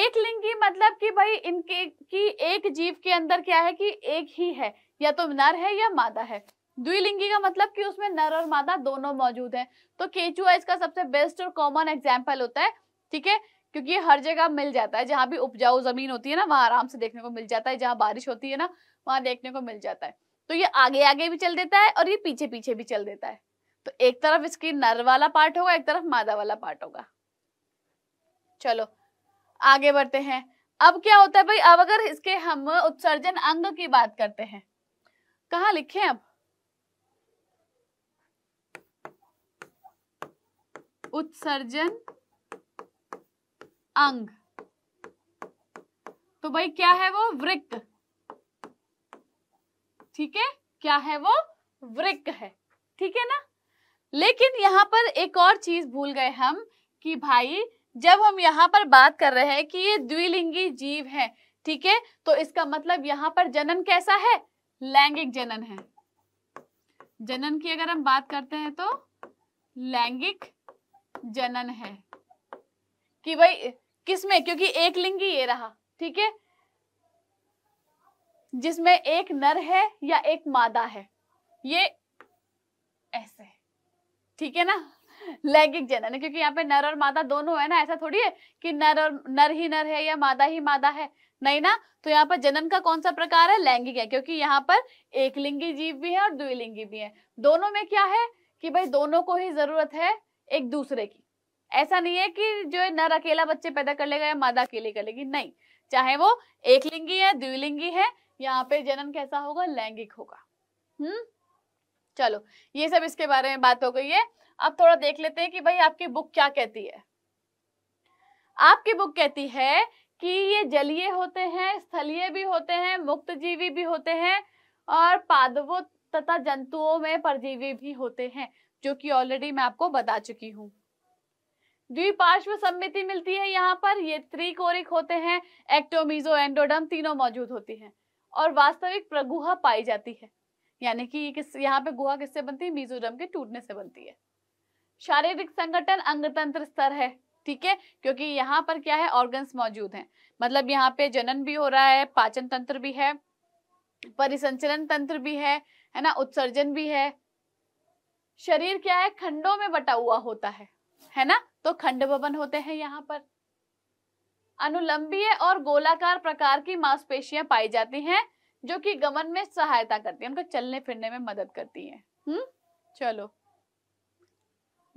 एक लिंगी मतलब कि भाई इनके की एक जीव के अंदर क्या है कि एक ही है या तो नर है या मादा है द्विलिंगी का मतलब कि उसमें नर और मादा दोनों मौजूद हैं तो केचुआ इसका सबसे बेस्ट और कॉमन एग्जाम्पल होता है ठीक है क्योंकि ये हर जगह मिल जाता है जहां भी उपजाऊ जमीन होती है ना वहां आराम से देखने को मिल जाता है जहां बारिश होती है ना वहां देखने को मिल जाता है तो ये आगे आगे भी चल देता है और ये पीछे पीछे भी चल देता है तो एक तरफ इसकी नर वाला पार्ट होगा एक तरफ मादा वाला पार्ट होगा चलो आगे बढ़ते हैं अब क्या होता है भाई अब अगर इसके हम उत्सर्जन अंग की बात करते हैं कहा लिखे अब उत्सर्जन अंग तो भाई क्या है वो वृक्क ठीक है क्या है वो वृक्क है ठीक है ना लेकिन यहां पर एक और चीज भूल गए हम कि भाई जब हम यहाँ पर बात कर रहे हैं कि ये द्विलिंगी जीव है ठीक है तो इसका मतलब यहाँ पर जनन कैसा है लैंगिक जनन है जनन की अगर हम बात करते हैं तो लैंगिक जनन है कि भाई किसमें क्योंकि एक लिंगी ये रहा ठीक है जिसमें एक नर है या एक मादा है ये ऐसे ठीक है ना लैंगिक जनन है क्योंकि यहाँ पे नर और मादा दोनों है ना ऐसा थोड़ी है कि नर और नर ही नर है या मादा ही मादा है नहीं ना तो यहाँ पर जनन का कौन सा प्रकार है लैंगिक है क्योंकि यहाँ पर एक लिंगी जीव भी है और द्विलिंगी भी है दोनों में क्या है कि भाई दोनों को ही जरूरत है एक दूसरे की ऐसा नहीं है कि जो है नर अकेला बच्चे पैदा कर लेगा या मादा अकेली कर लेगी नहीं चाहे वो एक लिंगी है द्विलिंगी है यहाँ पे जनन कैसा होगा लैंगिक होगा हम्म चलो ये सब इसके बारे में बात हो गई है अब थोड़ा देख लेते हैं कि भाई आपकी बुक क्या कहती है आपकी बुक कहती है कि ये जलीय होते हैं स्थलीय भी होते हैं मुक्त जीवी भी होते हैं और पादवों तथा जंतुओं में परजीवी भी होते हैं जो कि ऑलरेडी मैं आपको बता चुकी हूँ द्विपार्श्व सम्मिति मिलती है यहाँ पर ये त्रिकोरिक होते हैं एक्टोमीजो एंडोडम तीनों मौजूद होती हैं और वास्तविक प्रगुहा पाई जाती है यानी कि किस यहाँ पे गुहा किससे बनती है मीजोडम के टूटने से बनती है शारीरिक संगठन अंगतंत्र स्तर है ठीक है क्योंकि यहाँ पर क्या है ऑर्गन्स मौजूद हैं मतलब यहाँ पे जनन भी हो रहा है पाचन तंत्र भी है परिसंचरण तंत्र भी है है ना उत्सर्जन भी है शरीर क्या है खंडों में बटा हुआ होता है है ना तो खंड भवन होते हैं यहाँ पर अनुलंबीय और गोलाकार प्रकार की मांसपेशियां पाई जाती हैं जो कि गमन में सहायता करती है उनको चलने फिरने में मदद करती है हम्म चलो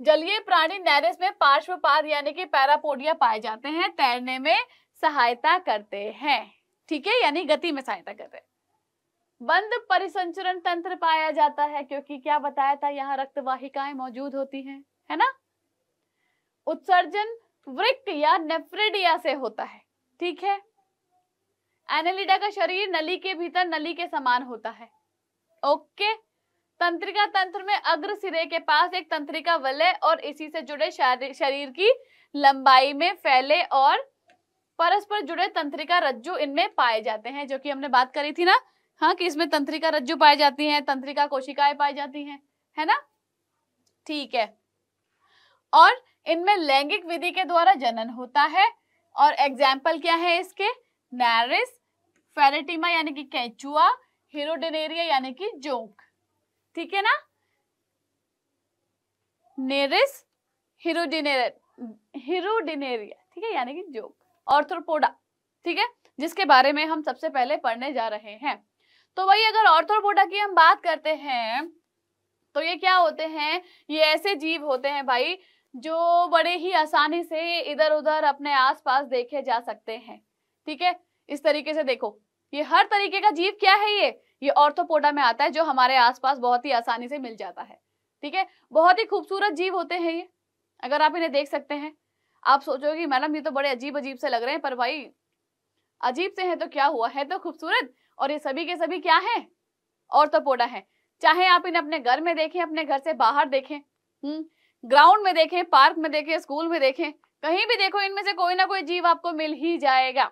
जलीय प्राणी नैरिस में पार्श्वपाद यानी कि पैरापोडिया पाए जाते हैं तैरने में सहायता करते हैं ठीक है यानी गति में सहायता करते हैं बंद परिसंचरण तंत्र पाया जाता है क्योंकि क्या बताया था यहाँ रक्त वाहिकाएं मौजूद होती हैं है ना उत्सर्जन वृक्क या नेफ्रिडिया से होता है ठीक है एनेलिडा का शरीर नली के भीतर नली के समान होता है ओके okay. तंत्रिका तंत्र में अग्र सिरे के पास एक तंत्रिका वलय और इसी से जुड़े शरीर की लंबाई में फैले और परस्पर जुड़े तंत्रिका रज्जु इनमें पाए जाते हैं जो कि हमने बात करी थी ना हाँ कि इसमें तंत्रिका रज्जु पाई जाती हैं तंत्रिका कोशिकाएं पाई जाती हैं है ना ठीक है और इनमें लैंगिक विधि के द्वारा जनन होता है और एग्जाम्पल क्या है इसके नैरिस फेरेटिमा यानी कि कैचुआ हीरोडेनेरिया यानी कि जोंक ठीक है ना नेरिस हिरोडिनेरिया ठीक है यानी कि जोक ऑर्थोपोडा ठीक है जिसके बारे में हम सबसे पहले पढ़ने जा रहे हैं तो वही अगर ऑर्थोपोडा की हम बात करते हैं तो ये क्या होते हैं ये ऐसे जीव होते हैं भाई जो बड़े ही आसानी से इधर उधर अपने आसपास देखे जा सकते हैं ठीक है इस तरीके से देखो ये हर तरीके का जीव क्या है ये ये ऑर्थोपोडा तो में आता है जो हमारे आसपास बहुत ही आसानी से मिल जाता है ठीक है बहुत ही खूबसूरत जीव होते हैं ये अगर आप इन्हें देख सकते हैं आप सोचोगे मैडम ये तो बड़े अजीब अजीब से लग रहे हैं पर भाई अजीब से है तो क्या हुआ है तो खूबसूरत और ये सभी के सभी क्या है ऑर्थोपोडा तो है चाहे आप इन्हें अपने घर में देखें अपने घर से बाहर देखें हम्म, ग्राउंड में देखें पार्क में देखें स्कूल में देखें कहीं भी देखो इनमें से कोई ना कोई जीव आपको मिल ही जाएगा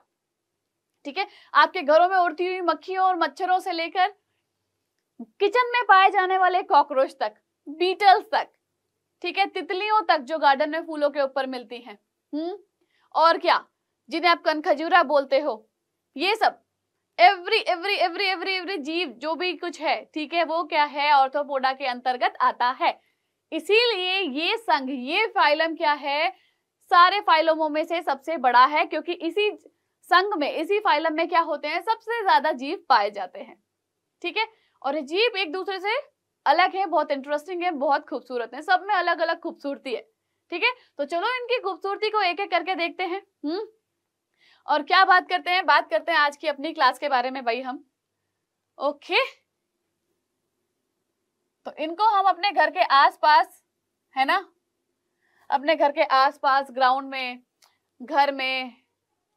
ठीक है आपके घरों में उड़ती हुई मक्खियों और मच्छरों से लेकर किचन में पाए जाने वाले कॉकरोच तक बीटल्स तक ठीक है तितलियों तक जो गार्डन में फूलों के ऊपर मिलती हैं हम्म और क्या जिन्हें आप कनखजूरा बोलते हो ये सब every every every every every जीव जो भी कुछ है ठीक है वो क्या है ऑर्थोपोडा के अंतर्गत आता है इसीलिए ये संघ ये फाइलम क्या है सारे फाइलोमों में से सबसे बड़ा है क्योंकि इसी संघ में इसी फाइलम में क्या होते हैं सबसे ज्यादा जीव पाए जाते हैं ठीक है और जीव एक दूसरे से अलग है बहुत इंटरेस्टिंग है बहुत खूबसूरत है सब में अलग अलग खूबसूरती है ठीक है तो चलो इनकी खूबसूरती को एक एक करके देखते हैं हम्म और क्या बात करते हैं बात करते हैं आज की अपनी क्लास के बारे में भाई हम ओके तो इनको हम अपने घर के आसपास है ना अपने घर के आसपास ग्राउंड में घर में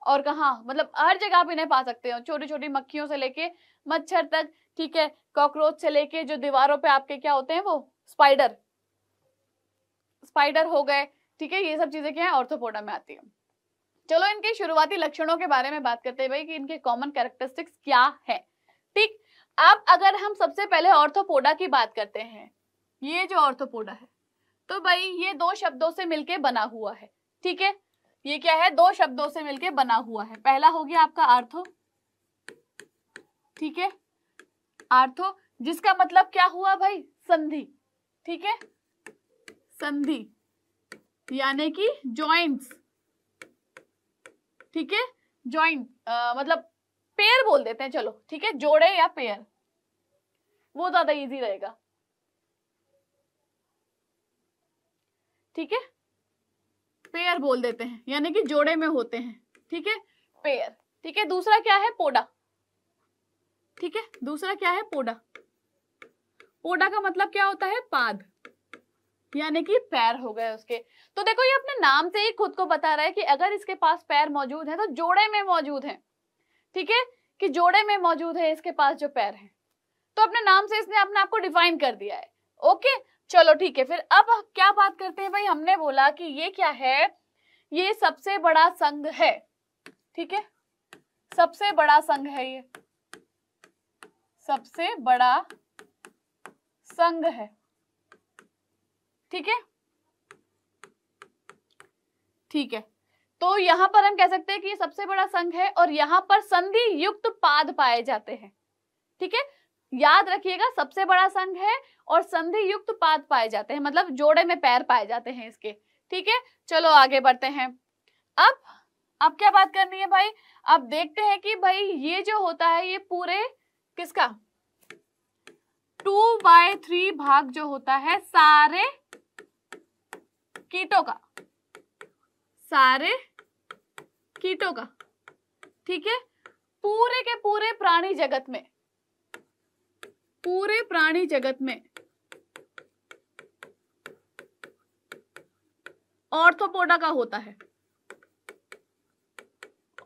और कहा मतलब हर जगह आप इन्हें पा सकते हो छोटी छोटी मक्खियों से लेके मच्छर तक ठीक है कॉकरोच से लेके जो दीवारों पे आपके क्या होते हैं वो स्पाइडर स्पाइडर हो गए ठीक है ये सब चीजें क्या है ऑर्थोपोडा में आती है चलो इनके शुरुआती लक्षणों के बारे में बात करते हैं भाई कि इनके कॉमन कैरेक्टरिस्टिक्स क्या है ठीक अब अगर हम सबसे पहले ऑर्थोपोडा की बात करते हैं ये जो ऑर्थोपोडा है तो भाई ये दो शब्दों से मिलके बना हुआ है ठीक है ये क्या है दो शब्दों से मिलके बना हुआ है पहला हो गया आपका आर्थो ठीक है आर्थो जिसका मतलब क्या हुआ भाई संधि ठीक है संधि यानी कि जॉइंट्स ठीक है जॉइंट मतलब पेयर बोल देते हैं चलो ठीक है जोड़े या पेयर वो ज्यादा इजी रहेगा ठीक है पेयर बोल देते हैं यानी कि जोड़े में होते हैं ठीक है पेयर ठीक है दूसरा क्या है पोडा ठीक है दूसरा क्या है पोडा पोडा का मतलब क्या होता है पाद यानी कि पैर हो गए उसके तो देखो ये अपने नाम से ही खुद को बता रहा है कि अगर इसके पास पैर मौजूद है तो जोड़े में मौजूद है ठीक है कि जोड़े में मौजूद है इसके पास जो पैर है तो अपने नाम से इसने अपने आप को डिफाइन कर दिया है ओके चलो ठीक है फिर अब क्या बात करते हैं भाई हमने बोला कि ये क्या है ये सबसे बड़ा संघ है ठीक है सबसे बड़ा संघ है ये सबसे बड़ा संघ है ठीक है ठीक है तो यहां पर हम कह सकते हैं कि ये सबसे बड़ा संघ है और यहां पर संधि युक्त पाद पाए जाते हैं ठीक है याद रखिएगा सबसे बड़ा संघ है और संधि युक्त पाद पाए जाते हैं मतलब जोड़े में पैर पाए जाते हैं इसके ठीक है चलो आगे बढ़ते हैं अब अब क्या बात करनी है भाई अब देखते हैं कि भाई ये जो होता है ये पूरे किसका टू बाय थ्री भाग जो होता है सारे कीटों का सारे कीटों का ठीक है पूरे के पूरे प्राणी जगत में पूरे प्राणी जगत में ऑर्थोपोडा का होता है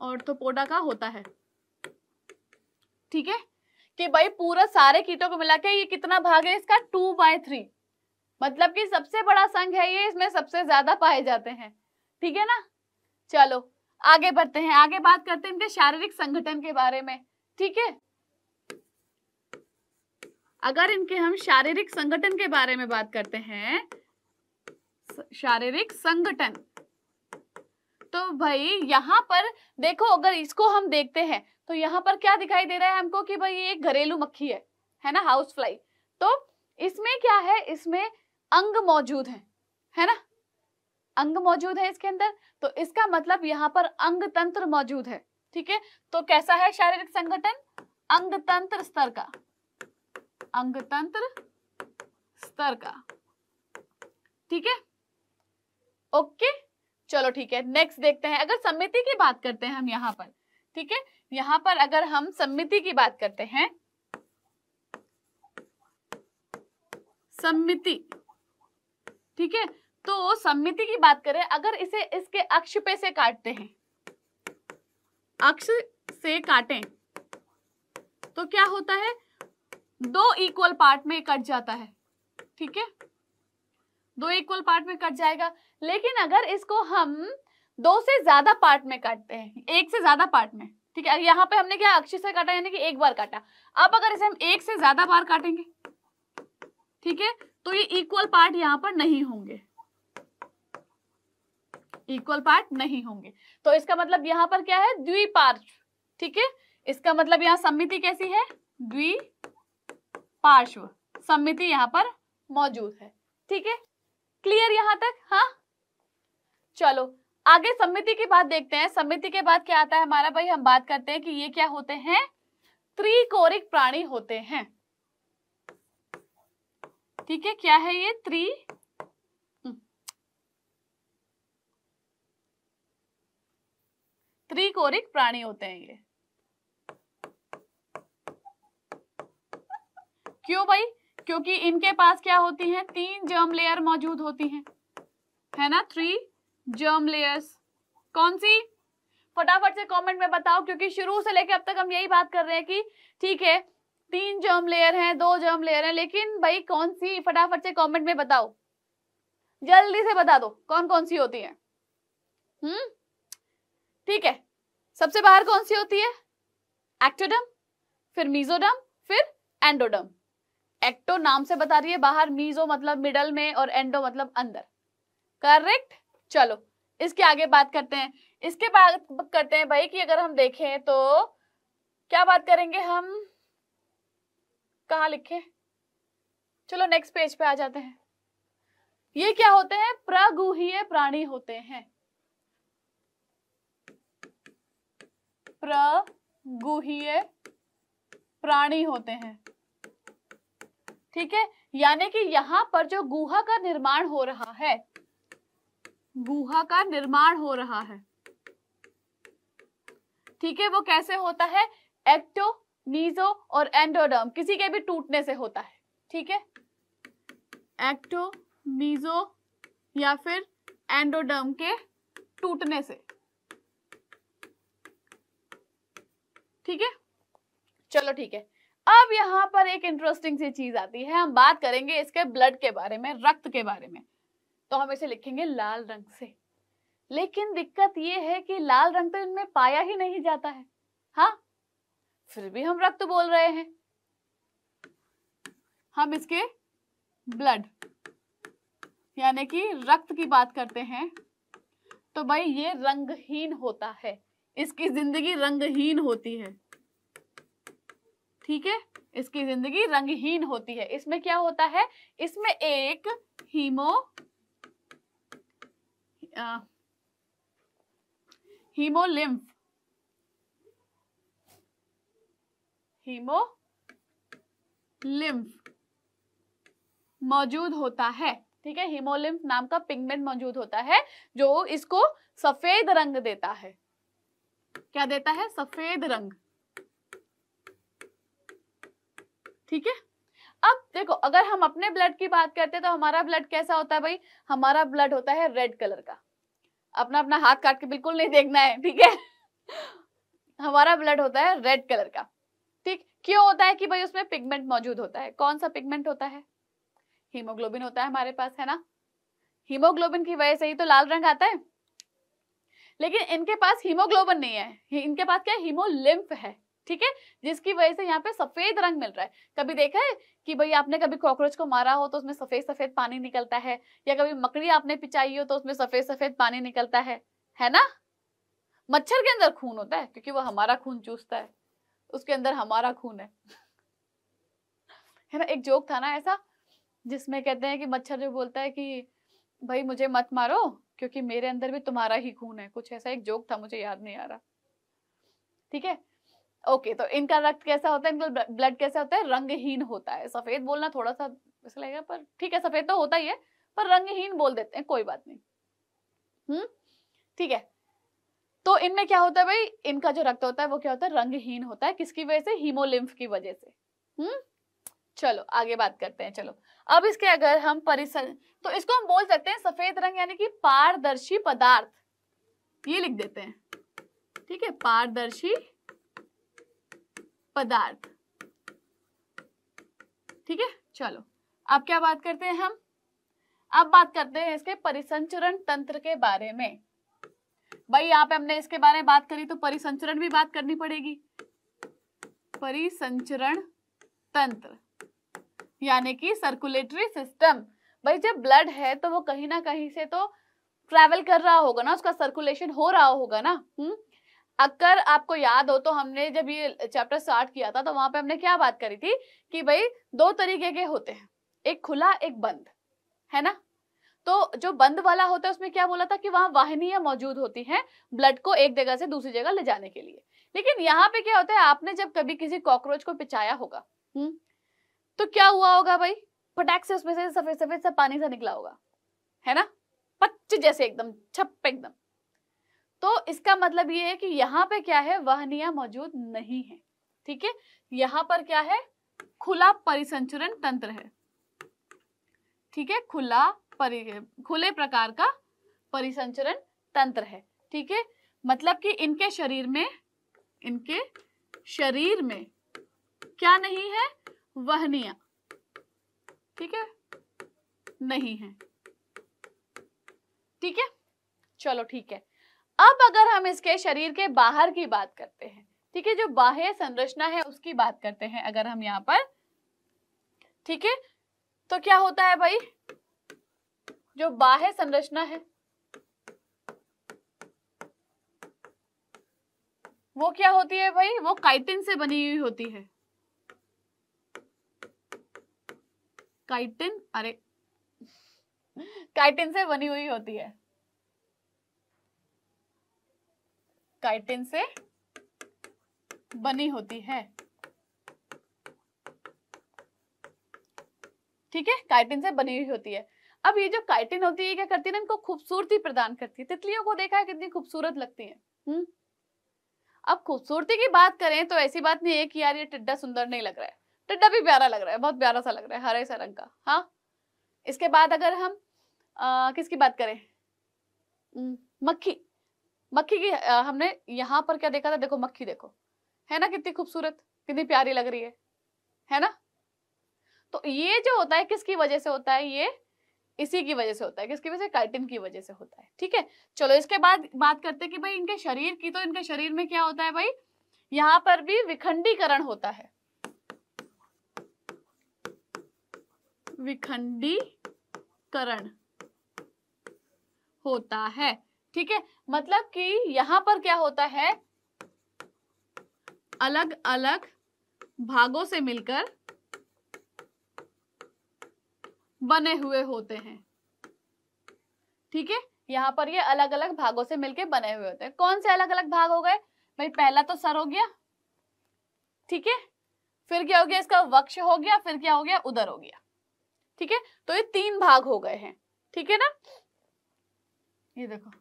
ऑर्थोपोडा का होता है ठीक है कि भाई पूरा सारे कीटों को मिला के ये कितना भाग है इसका टू बाय थ्री मतलब कि सबसे बड़ा संघ है ये इसमें सबसे ज्यादा पाए जाते हैं ठीक है ना चलो आगे बढ़ते हैं आगे बात करते हैं इनके शारीरिक संगठन के बारे में ठीक है अगर इनके हम शारीरिक संगठन के बारे में बात करते हैं शारीरिक संगठन तो भाई यहाँ पर देखो अगर इसको हम देखते हैं तो यहाँ पर क्या दिखाई दे रहा है हमको कि भाई ये एक घरेलू मक्खी है है ना हाउस फ्लाई तो इसमें क्या है इसमें अंग मौजूद है है ना अंग मौजूद है इसके अंदर तो इसका मतलब यहाँ पर अंग तंत्र मौजूद है ठीक है तो कैसा है शारीरिक संगठन अंग तंत्र स्तर का अंगतंत्र स्तर का ठीक है ओके चलो ठीक है नेक्स्ट देखते हैं अगर समिति की बात करते हैं हम यहाँ पर ठीक है यहां पर अगर हम समिति की बात करते हैं सम्मिति ठीक है तो सम्मिति की बात करें अगर इसे इसके अक्ष पे से काटते हैं अक्ष से काटें तो क्या होता है दो इक्वल पार्ट में कट जाता है ठीक है दो इक्वल पार्ट में कट जाएगा लेकिन अगर इसको हम दो से ज्यादा पार्ट में काटते हैं एक से ज्यादा पार्ट में ठीक है यहाँ पे हमने क्या अक्षर से काटा यानी कि एक बार काटा अब अगर इसे हम एक से ज्यादा बार काटेंगे ठीक है तो ये इक्वल पार्ट यहाँ पर नहीं होंगे इक्वल पार्ट नहीं होंगे तो इसका मतलब यहाँ पर क्या है द्विपार्ट ठीक है इसका मतलब यहाँ सम्मिति कैसी है द्वि पार्श्व सम्मिति यहाँ पर मौजूद है ठीक है क्लियर यहाँ तक हाँ चलो आगे समिति की बात देखते हैं समिति के बाद क्या आता है हमारा भाई हम बात करते हैं कि ये क्या होते हैं त्रिकोरिक प्राणी होते हैं ठीक है क्या है ये त्रि हम्म। त्रिकोरिक प्राणी होते हैं ये क्यों भाई क्योंकि इनके पास क्या होती हैं तीन जर्म लेयर मौजूद होती हैं है ना थ्री जर्म लेयर्स कौन सी फटाफट से कमेंट में बताओ क्योंकि शुरू से लेकर अब तक हम यही बात कर रहे हैं कि ठीक है तीन जर्म लेयर हैं दो जर्म लेयर हैं लेकिन भाई कौन सी फटाफट से कमेंट में बताओ जल्दी से बता दो कौन कौन सी होती है हम्म ठीक है सबसे बाहर कौन सी होती है एक्टोडम फिर मीजोडम फिर एंडोडम एक्टो नाम से बता रही है बाहर मीजो मतलब मिडल में और एंडो मतलब अंदर करेक्ट चलो इसके आगे बात करते हैं इसके बाद करते हैं भाई कि अगर हम देखें तो क्या बात करेंगे हम कहा लिखे चलो नेक्स्ट पेज पे आ जाते हैं ये क्या होते हैं प्रगुहीय प्राणी होते हैं प्रगुहीय प्राणी होते हैं ठीक है यानी कि यहाँ पर जो गुहा का निर्माण हो रहा है गुहा का निर्माण हो रहा है ठीक है वो कैसे होता है एक्टो नीजो और एंडोडर्म किसी के भी टूटने से होता है ठीक है एक्टो मीजो या फिर एंडोडर्म के टूटने से ठीक है चलो ठीक है अब यहाँ पर एक इंटरेस्टिंग सी चीज आती है हम बात करेंगे इसके ब्लड के बारे में रक्त के बारे में तो हम इसे लिखेंगे लाल रंग से लेकिन दिक्कत ये है कि लाल रंग तो इनमें पाया ही नहीं जाता है हाँ फिर भी हम रक्त बोल रहे हैं हम इसके ब्लड यानी कि रक्त की बात करते हैं तो भाई ये रंगहीन होता है इसकी जिंदगी रंगहीन होती है ठीक है इसकी जिंदगी रंगहीन होती है इसमें क्या होता है इसमें एक हीमो हीमोलिम्फ हीमो लिम्फ मौजूद होता है ठीक है हीमोलिम्फ नाम का पिगमेंट मौजूद होता है जो इसको सफेद रंग देता है क्या देता है सफेद रंग ठीक है अब देखो अगर हम अपने ब्लड की बात करते हैं तो हमारा ब्लड कैसा होता है भाई हमारा ब्लड होता है रेड कलर का अपना अपना हाथ काट के बिल्कुल नहीं देखना है ठीक है हमारा ब्लड होता है रेड कलर का ठीक क्यों होता है कि भाई उसमें पिगमेंट मौजूद होता है कौन सा पिगमेंट होता है हीमोग्लोबिन होता है हमारे पास है ना हीमोग्लोबिन की वजह से ही तो लाल रंग आता है लेकिन इनके पास हीमोग्लोबिन नहीं है इनके पास क्या हीमोलिम्फ है ठीक है जिसकी वजह से यहाँ पे सफेद रंग मिल रहा है कभी देखा है कि भाई आपने कभी कॉकरोच को मारा हो तो उसमें सफेद सफेद पानी निकलता है या कभी मकड़ी आपने पिचाई हो तो उसमें सफेद सफेद पानी निकलता है है ना मच्छर के अंदर खून होता है क्योंकि वो हमारा खून चूसता है उसके अंदर हमारा खून है है ना एक जोक था ना ऐसा जिसमें कहते हैं कि मच्छर जो बोलता है कि भाई मुझे मत मारो क्योंकि मेरे अंदर भी तुम्हारा ही खून है कुछ ऐसा एक जोक था मुझे याद नहीं आ रहा ठीक है ओके okay, तो इनका रक्त कैसा होता है इनका ब्लड कैसा होता है रंगहीन होता है सफेद बोलना थोड़ा सा ऐसा लगेगा पर ठीक है सफेद तो होता ही है पर रंगहीन बोल देते हैं कोई बात नहीं हम्म ठीक है तो इनमें क्या होता है भाई इनका जो रक्त होता है वो क्या होता है रंगहीन होता है किसकी वजह से हीमोलिम्फ की वजह से हम्म चलो आगे बात करते हैं चलो अब इसके अगर हम परिसर तो इसको हम बोल सकते हैं सफेद रंग यानी कि पारदर्शी पदार्थ ये लिख देते हैं ठीक है पारदर्शी पदार्थ ठीक है चलो अब क्या बात करते हैं हम अब बात करते हैं इसके परिसंचरण तंत्र के बारे में भाई यहाँ पे हमने इसके बारे में बात करी तो परिसंचरण भी बात करनी पड़ेगी परिसंचरण तंत्र यानी कि सर्कुलेटरी सिस्टम भाई जब ब्लड है तो वो कहीं ना कहीं से तो ट्रैवल कर रहा होगा ना उसका सर्कुलेशन हो रहा होगा ना हम्म अगर आपको याद हो तो हमने जब ये चैप्टर स्टार्ट किया था तो वहां पे हमने क्या बात करी थी कि भाई दो तरीके के होते हैं एक खुला एक बंद है ना तो जो बंद वाला होता है उसमें क्या बोला था कि वहां वाहनियां मौजूद होती हैं ब्लड को एक जगह से दूसरी जगह ले जाने के लिए लेकिन यहाँ पे क्या होता है आपने जब कभी किसी कॉकरोच को पिचाया होगा हम्म तो क्या हुआ होगा भाई फटाक से उसमें से सफेद सफेद सा पानी सा निकला होगा है ना पच्च जैसे एकदम छप एकदम तो इसका मतलब ये है कि यहाँ पे क्या है वहनिया मौजूद नहीं है ठीक है यहाँ पर क्या है खुला परिसंचरण तंत्र है ठीक है खुला परि खुले प्रकार का परिसंचरण तंत्र है ठीक है मतलब कि इनके शरीर में इनके शरीर में क्या नहीं है वहनिया ठीक है नहीं है ठीक है चलो ठीक है अब अगर हम इसके शरीर के बाहर की बात करते हैं ठीक है जो बाह्य संरचना है उसकी बात करते हैं अगर हम यहाँ पर ठीक है तो क्या होता है भाई जो बाह्य संरचना है वो क्या होती है भाई वो काइटिन से बनी हुई होती है काइटिन अरे काइटिन से बनी हुई होती है काइटिन से बनी होती है ठीक है काइटिन से बनी हुई होती है अब ये जो काइटिन होती है क्या करती है ना इनको खूबसूरती प्रदान करती है तितलियों को देखा है कितनी खूबसूरत लगती है हुँ? हम्म? अब खूबसूरती की बात करें तो ऐसी बात नहीं है कि यार ये टिड्डा सुंदर नहीं लग रहा है टिड्डा भी प्यारा लग रहा है बहुत प्यारा सा लग रहा है हरे सा रंग का हाँ इसके बाद अगर हम आ, किसकी बात करें हम्म, मक्खी मक्खी की हमने यहाँ पर क्या देखा था देखो मक्खी देखो है ना कितनी खूबसूरत कितनी प्यारी लग रही है है ना तो ये जो होता है किसकी वजह से होता है ये इसी की वजह से होता है किसकी वजह से काइटिन की वजह से होता है ठीक है चलो इसके बाद बात करते हैं कि भाई इनके शरीर की तो इनके शरीर में क्या होता है भाई यहाँ पर भी विखंडीकरण होता है विखंडीकरण होता है ठीक है मतलब कि यहां पर क्या होता है अलग अलग भागों से मिलकर बने हुए होते हैं ठीक है यहां पर ये अलग अलग भागों से मिलकर बने हुए होते हैं कौन से अलग अलग भाग हो गए भाई पहला तो सर हो गया ठीक है फिर क्या हो गया इसका वक्ष हो गया फिर क्या हो गया उधर हो गया ठीक है तो ये तीन भाग हो गए हैं ठीक है ना ये देखो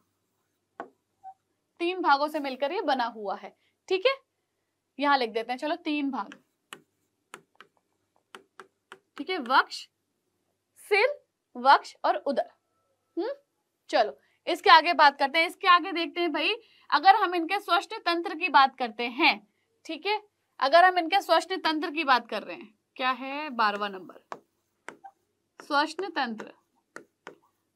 तीन भागों से मिलकर ये बना हुआ है ठीक है यहां लिख देते हैं चलो तीन भाग ठीक है वक्ष सिर वक्ष और उदर हम्म चलो इसके आगे बात करते हैं इसके आगे देखते हैं भाई अगर हम इनके स्वस्थ तंत्र की बात करते हैं ठीक है अगर हम इनके स्वस्थ तंत्र की बात कर रहे हैं क्या है बारवा नंबर स्वस्थ तंत्र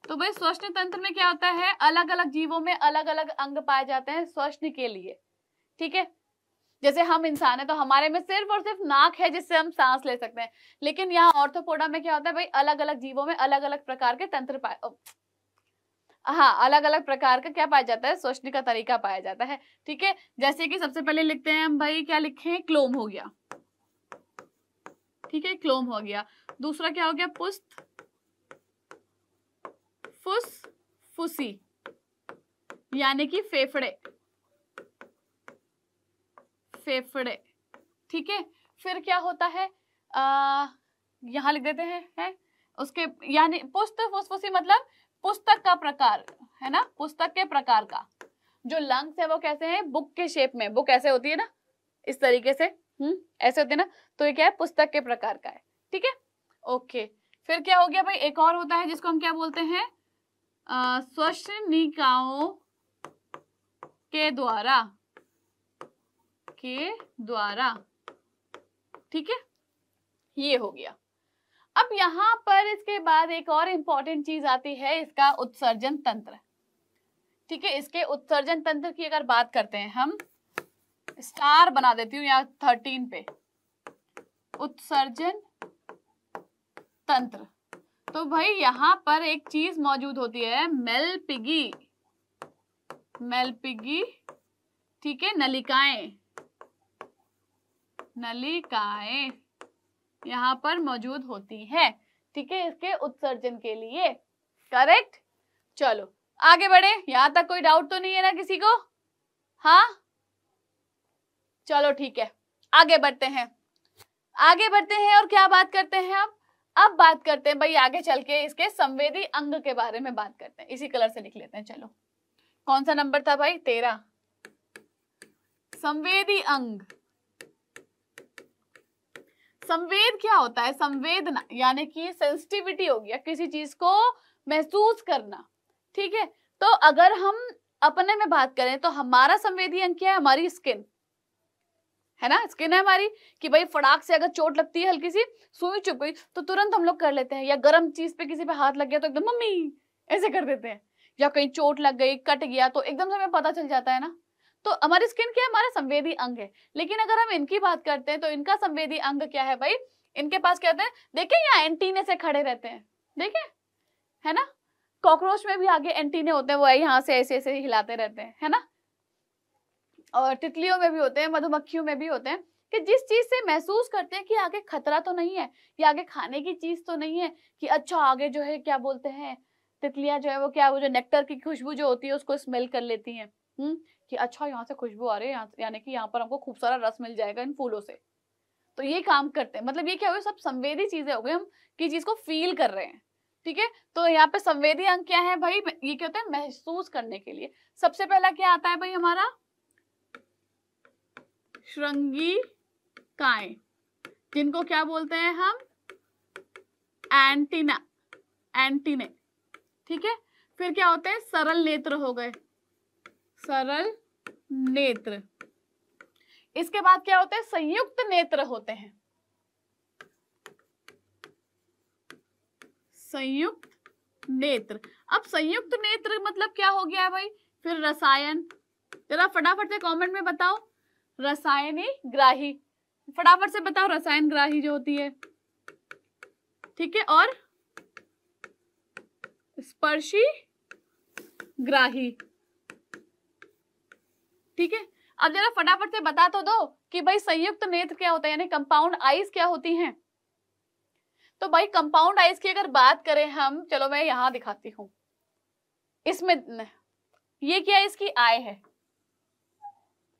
तो भाई स्वस्थ तंत्र में क्या होता है अलग अलग जीवों में अलग अलग अंग पाए जाते हैं स्वस्थ के लिए ठीक है जैसे हम इंसान है तो हमारे में सिर्फ और सिर्फ नाक है जिससे हम सांस ले सकते हैं लेकिन यहाँ ऑर्थोपोडा में क्या होता है भाई अलग अलग जीवों में अलग अलग प्रकार के तंत्र पाए हाँ अलग अलग प्रकार का क्या पाया जाता है स्वच्छ का तरीका पाया जाता है ठीक है जैसे कि सबसे पहले लिखते हैं हम भाई क्या लिखे क्लोम हो गया ठीक है क्लोम हो गया दूसरा क्या हो गया पुस्त फुस फुसी यानी कि फेफड़े फेफड़े ठीक है फिर क्या होता है अः यहां लिख देते हैं है? उसके यानी पुस्त फुसफुसी मतलब पुस्तक का प्रकार है ना पुस्तक के प्रकार का जो लंग्स है वो कैसे हैं बुक के शेप में बुक ऐसे होती है ना इस तरीके से हम्म ऐसे होते हैं ना तो ये क्या है पुस्तक के प्रकार का है ठीक है ओके फिर क्या हो गया भाई एक और होता है जिसको हम क्या बोलते हैं स्वच्छ निकाओ के द्वारा के द्वारा ठीक है ये हो गया अब यहां पर इसके बाद एक और इंपॉर्टेंट चीज आती है इसका उत्सर्जन तंत्र ठीक है इसके उत्सर्जन तंत्र की अगर बात करते हैं हम स्टार बना देती हूं यहां थर्टीन पे उत्सर्जन तंत्र तो भाई यहाँ पर एक चीज मौजूद होती है मेलपिगी मेलपिगी ठीक है नलिकाएं नलिकाएं यहाँ पर मौजूद होती है ठीक है इसके उत्सर्जन के लिए करेक्ट चलो आगे बढ़े यहां तक कोई डाउट तो नहीं है ना किसी को हाँ चलो ठीक है आगे बढ़ते हैं आगे बढ़ते हैं और क्या बात करते हैं आप अब बात करते हैं भाई आगे चल के इसके संवेदी अंग के बारे में बात करते हैं इसी कलर से लिख लेते हैं चलो कौन सा नंबर था भाई तेरह संवेदी अंग संवेद क्या होता है संवेदना यानी कि सेंसिटिविटी हो गया किसी चीज को महसूस करना ठीक है तो अगर हम अपने में बात करें तो हमारा संवेदी अंग क्या है हमारी स्किन है ना स्किन है हमारी कि भाई फटाक से अगर चोट लगती है हल्की सी सुई चुप गई तो तुरंत हम लोग कर लेते हैं या गर्म चीज पे किसी पे हाथ लग गया तो एकदम मम्मी ऐसे कर देते हैं या कहीं चोट लग गई कट गया तो एकदम से हमें पता चल जाता है ना तो हमारी स्किन क्या है हमारा संवेदी अंग है लेकिन अगर हम इनकी बात करते हैं तो इनका संवेदी अंग क्या है भाई इनके पास क्या होता है देखिए यहाँ एंटीने से खड़े रहते हैं देखिए है ना कॉकरोच में भी आगे एंटीने होते हैं वो यहाँ से ऐसे ऐसे हिलाते रहते हैं है ना तितलियों में भी होते हैं मधुमक्खियों में भी होते हैं कि जिस चीज से महसूस करते हैं कि आगे खतरा तो नहीं है कि आगे खाने की चीज तो नहीं है कि अच्छा आगे जो है क्या बोलते हैं तितलियां जो है वो क्या वो जो नेक्टर की खुशबू जो होती है उसको स्मेल कर लेती हैं हम्म कि अच्छा यहाँ से खुशबू आ रही है यानी कि यहाँ पर हमको खूब सारा रस मिल जाएगा इन फूलों से तो ये काम करते हैं मतलब ये क्या हो सब संवेदी चीजें हो गई हम किसी चीज को फील कर रहे हैं ठीक है तो यहाँ पे संवेदी अंग क्या है भाई ये क्या होता है महसूस करने के लिए सबसे पहला क्या आता है भाई हमारा श्रृंगी काय जिनको क्या बोलते हैं हम एंटीना एंटीने ठीक है फिर क्या होते हैं सरल नेत्र हो गए सरल नेत्र इसके बाद क्या होते हैं संयुक्त नेत्र होते हैं संयुक्त नेत्र अब संयुक्त नेत्र मतलब क्या हो गया भाई फिर रसायन जरा फटाफट से कमेंट में बताओ रसायनी ग्राही फटाफट से बताओ रसायन ग्राही जो होती है ठीक है और स्पर्शी ग्राही ठीक है अब जरा फटाफट से बता तो दो कि भाई संयुक्त तो नेत्र क्या होता है यानी कंपाउंड आईज क्या होती हैं तो भाई कंपाउंड आईज की अगर बात करें हम चलो मैं यहां दिखाती हूं इसमें ये क्या इसकी आय है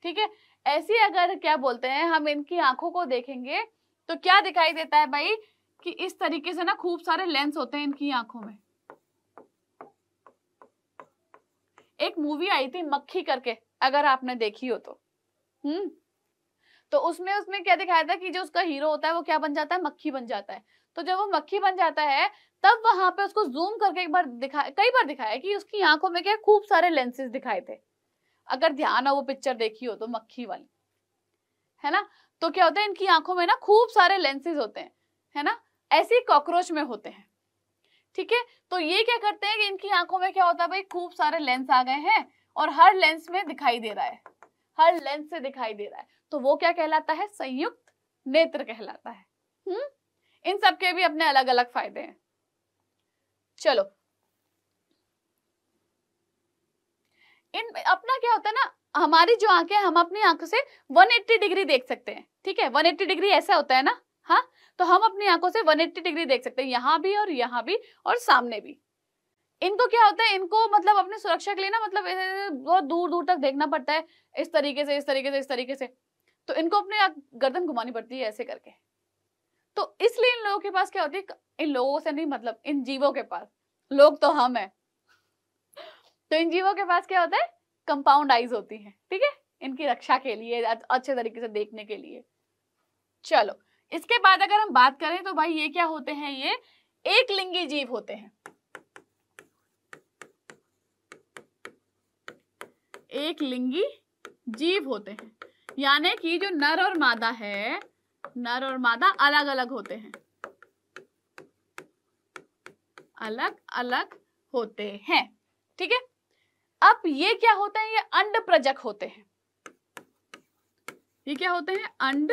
ठीक है ऐसी अगर क्या बोलते हैं हम इनकी आंखों को देखेंगे तो क्या दिखाई देता है भाई कि इस तरीके से ना खूब सारे लेंस होते हैं इनकी आंखों में एक मूवी आई थी मक्खी करके अगर आपने देखी हो तो हम्म तो उसमें उसमें क्या दिखाया था कि जो उसका हीरो होता है वो क्या बन जाता है मक्खी बन जाता है तो जब वो मक्खी बन जाता है तब वहां पे उसको जूम करके एक बार दिखा कई बार दिखाया कि उसकी आंखों में क्या खूब सारे लेंसेज दिखाए थे अगर ध्यान वो पिक्चर देखी हो तो मक्खी वाली है ना तो क्या होता है इनकी आंखों में ना खूब सारे लेंसेज होते हैं है ना ऐसे कॉकरोच में होते हैं ठीक है तो ये क्या करते हैं कि इनकी आंखों में क्या होता है भाई खूब सारे लेंस आ गए हैं और हर लेंस में दिखाई दे रहा है हर लेंस से दिखाई दे रहा है तो वो क्या कहलाता है संयुक्त नेत्र कहलाता है हम्म इन सबके भी अपने अलग अलग फायदे हैं चलो इन अपना क्या होता है ना हमारी जो आंखें हम अपनी आंखों से 180 डिग्री देख सकते हैं ठीक है 180 डिग्री ऐसा होता है ना हाँ तो हम अपनी आंखों से 180 डिग्री देख सकते हैं यहाँ भी और यहाँ भी और सामने भी इनको क्या होता है इनको मतलब अपनी सुरक्षा के लिए ना मतलब बहुत दूर दूर तक देखना पड़ता है इस तरीके से इस तरीके से इस तरीके से तो इनको अपने गर्दन घुमानी पड़ती है ऐसे करके तो इसलिए इन लोगों के पास क्या होती है इन लोगों से नहीं मतलब इन जीवों के पास लोग तो हम हैं तो इन जीवों के पास क्या होता है कंपाउंड आइज होती है ठीक है इनकी रक्षा के लिए अच्छे तरीके से देखने के लिए चलो इसके बाद अगर हम बात करें तो भाई ये क्या होते हैं ये एक लिंगी जीव होते हैं एक लिंगी जीव होते हैं यानी कि जो नर और मादा है नर और मादा अलग अलग होते हैं अलग अलग होते हैं ठीक है अब ये क्या होते हैं ये अंड प्रजक होते हैं ये क्या होते हैं अंड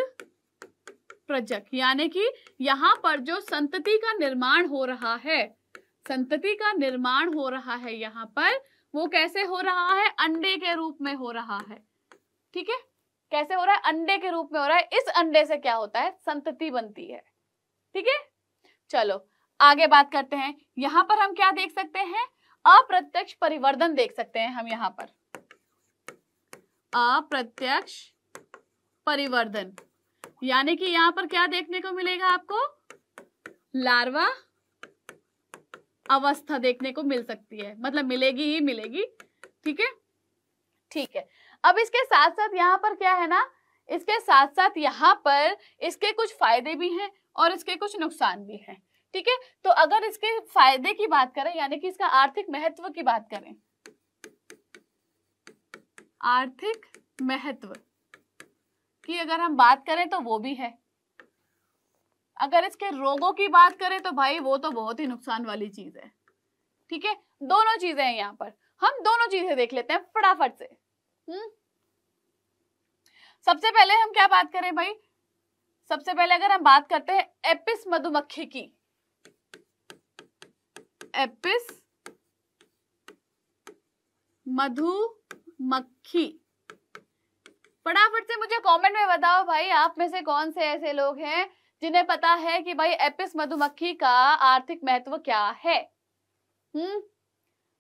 प्रजक यानी कि यहां पर जो संतति का निर्माण हो रहा है संतति का निर्माण हो रहा है यहां पर वो कैसे हो रहा है अंडे के रूप में हो रहा है ठीक है कैसे हो रहा है अंडे के रूप में हो रहा है इस अंडे से क्या होता है संतति बनती है ठीक है चलो आगे बात करते हैं यहां पर हम क्या देख सकते हैं अप्रत्यक्ष परिवर्तन देख सकते हैं हम यहां पर अप्रत्यक्ष परिवर्तन यानी कि यहां पर क्या देखने को मिलेगा आपको लार्वा अवस्था देखने को मिल सकती है मतलब मिलेगी ही मिलेगी ठीक है ठीक है अब इसके साथ साथ यहाँ पर क्या है ना इसके साथ साथ यहाँ पर इसके कुछ फायदे भी हैं और इसके कुछ नुकसान भी हैं ठीक है तो अगर इसके फायदे की बात करें यानी कि इसका आर्थिक महत्व की बात करें आर्थिक महत्व की अगर हम बात करें तो वो भी है अगर इसके रोगों की बात करें तो भाई वो तो बहुत ही नुकसान वाली चीज है ठीक है दोनों चीजें हैं यहाँ पर हम दोनों चीजें देख लेते हैं फटाफट से हम्म सबसे पहले हम क्या बात करें भाई सबसे पहले अगर हम बात करते हैं एपिस मधुमक्खी की एपिस मधु मक्खी फटाफट से मुझे कमेंट में बताओ भाई आप में से कौन से ऐसे लोग हैं जिन्हें पता है कि भाई एपिस मधुमक्खी का आर्थिक महत्व क्या है हम्म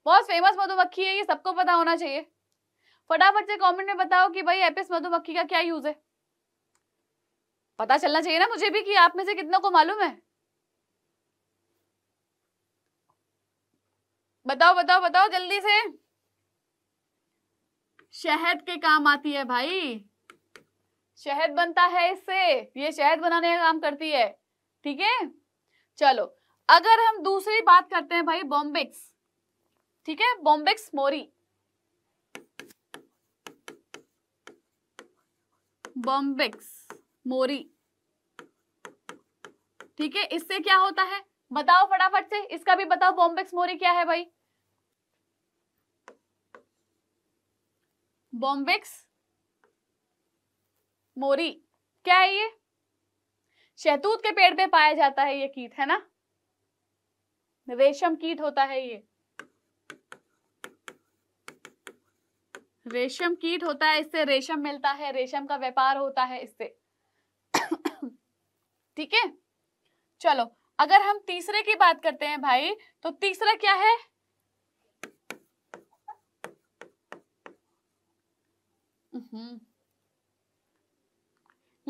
बहुत फेमस मधुमक्खी है ये सबको पता होना चाहिए फटाफट से कमेंट में बताओ कि भाई एपिस मधुमक्खी का क्या यूज है पता चलना चाहिए ना मुझे भी कि आप में से कितनों को मालूम है बताओ बताओ बताओ जल्दी से शहद के काम आती है भाई शहद बनता है इससे ये शहद बनाने का काम करती है ठीक है चलो अगर हम दूसरी बात करते हैं भाई बॉम्बिक्स ठीक है बॉम्बिक्स मोरी बॉम्बिक्स मोरी ठीक है इससे क्या होता है बताओ फटाफट से इसका भी बताओ बॉम्बेक्स मोरी क्या है भाई बॉम्बेक्स मोरी क्या है ये शहतूत के पेड़ पे पाया जाता है ये कीट है ना रेशम कीट होता है ये रेशम कीट होता है इससे रेशम मिलता है रेशम का व्यापार होता है इससे [coughs] ठीक है चलो अगर हम तीसरे की बात करते हैं भाई तो तीसरा क्या है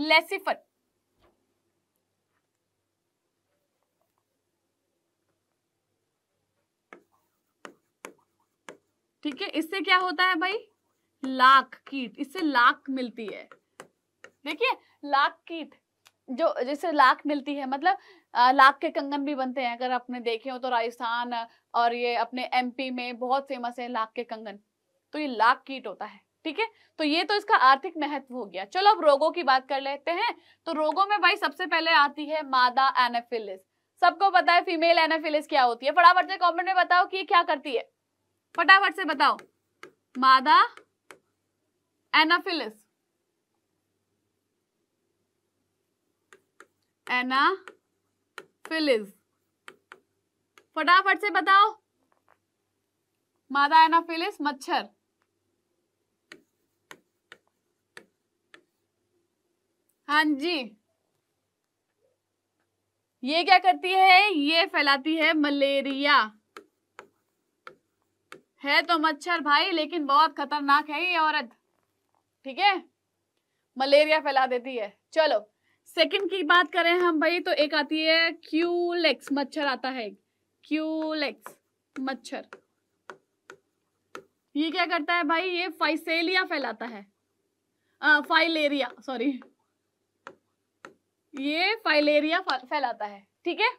लेसिफर ठीक है इससे क्या होता है भाई लाख कीट इससे लाख मिलती है देखिए लाख कीट जो जिससे लाख मिलती है मतलब लाख के कंगन भी बनते हैं अगर आपने देखे हो तो राजस्थान और ये अपने एमपी में बहुत फेमस है लाख के कंगन तो ये लाख कीट होता है ठीक है तो ये तो इसका आर्थिक महत्व हो गया चलो अब रोगों की बात कर लेते हैं तो रोगों में भाई सबसे पहले आती है मादा एनाफिलिस सबको पता है फीमेल एनाफिलिस क्या होती है फटाफट से कमेंट में बताओ कि ये क्या करती है फटाफट से बताओ मादा एनाफिलिस एना फिलिज फटाफट से बताओ मादा है ना फिलिस मच्छर हाँ जी ये क्या करती है ये फैलाती है मलेरिया है तो मच्छर भाई लेकिन बहुत खतरनाक है ये औरत ठीक है मलेरिया फैला देती है चलो सेकंड की बात करें हम भाई तो एक आती है क्यूलेक्स e मच्छर आता है क्यूलेक्स e मच्छर ये क्या करता है भाई ये फाइसेलिया फैलाता है आ, फाइलेरिया सॉरी ये फाइलेरिया फैलाता है ठीक है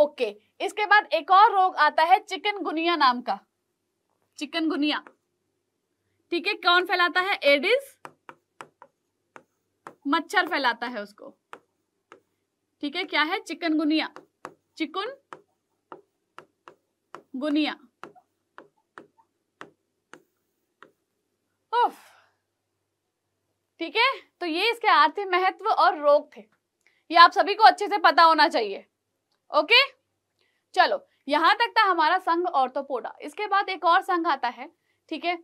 ओके इसके बाद एक और रोग आता है चिकन गुनिया नाम का चिकन गुनिया ठीक है कौन फैलाता है एडिस मच्छर फैलाता है उसको ठीक है क्या है चिकनगुनिया चिकुन गुनिया ठीक है तो ये इसके आर्थिक महत्व और रोग थे ये आप सभी को अच्छे से पता होना चाहिए ओके चलो यहां तक था हमारा संघ ऑर्थोपोडा तो इसके बाद एक और संघ आता है ठीक है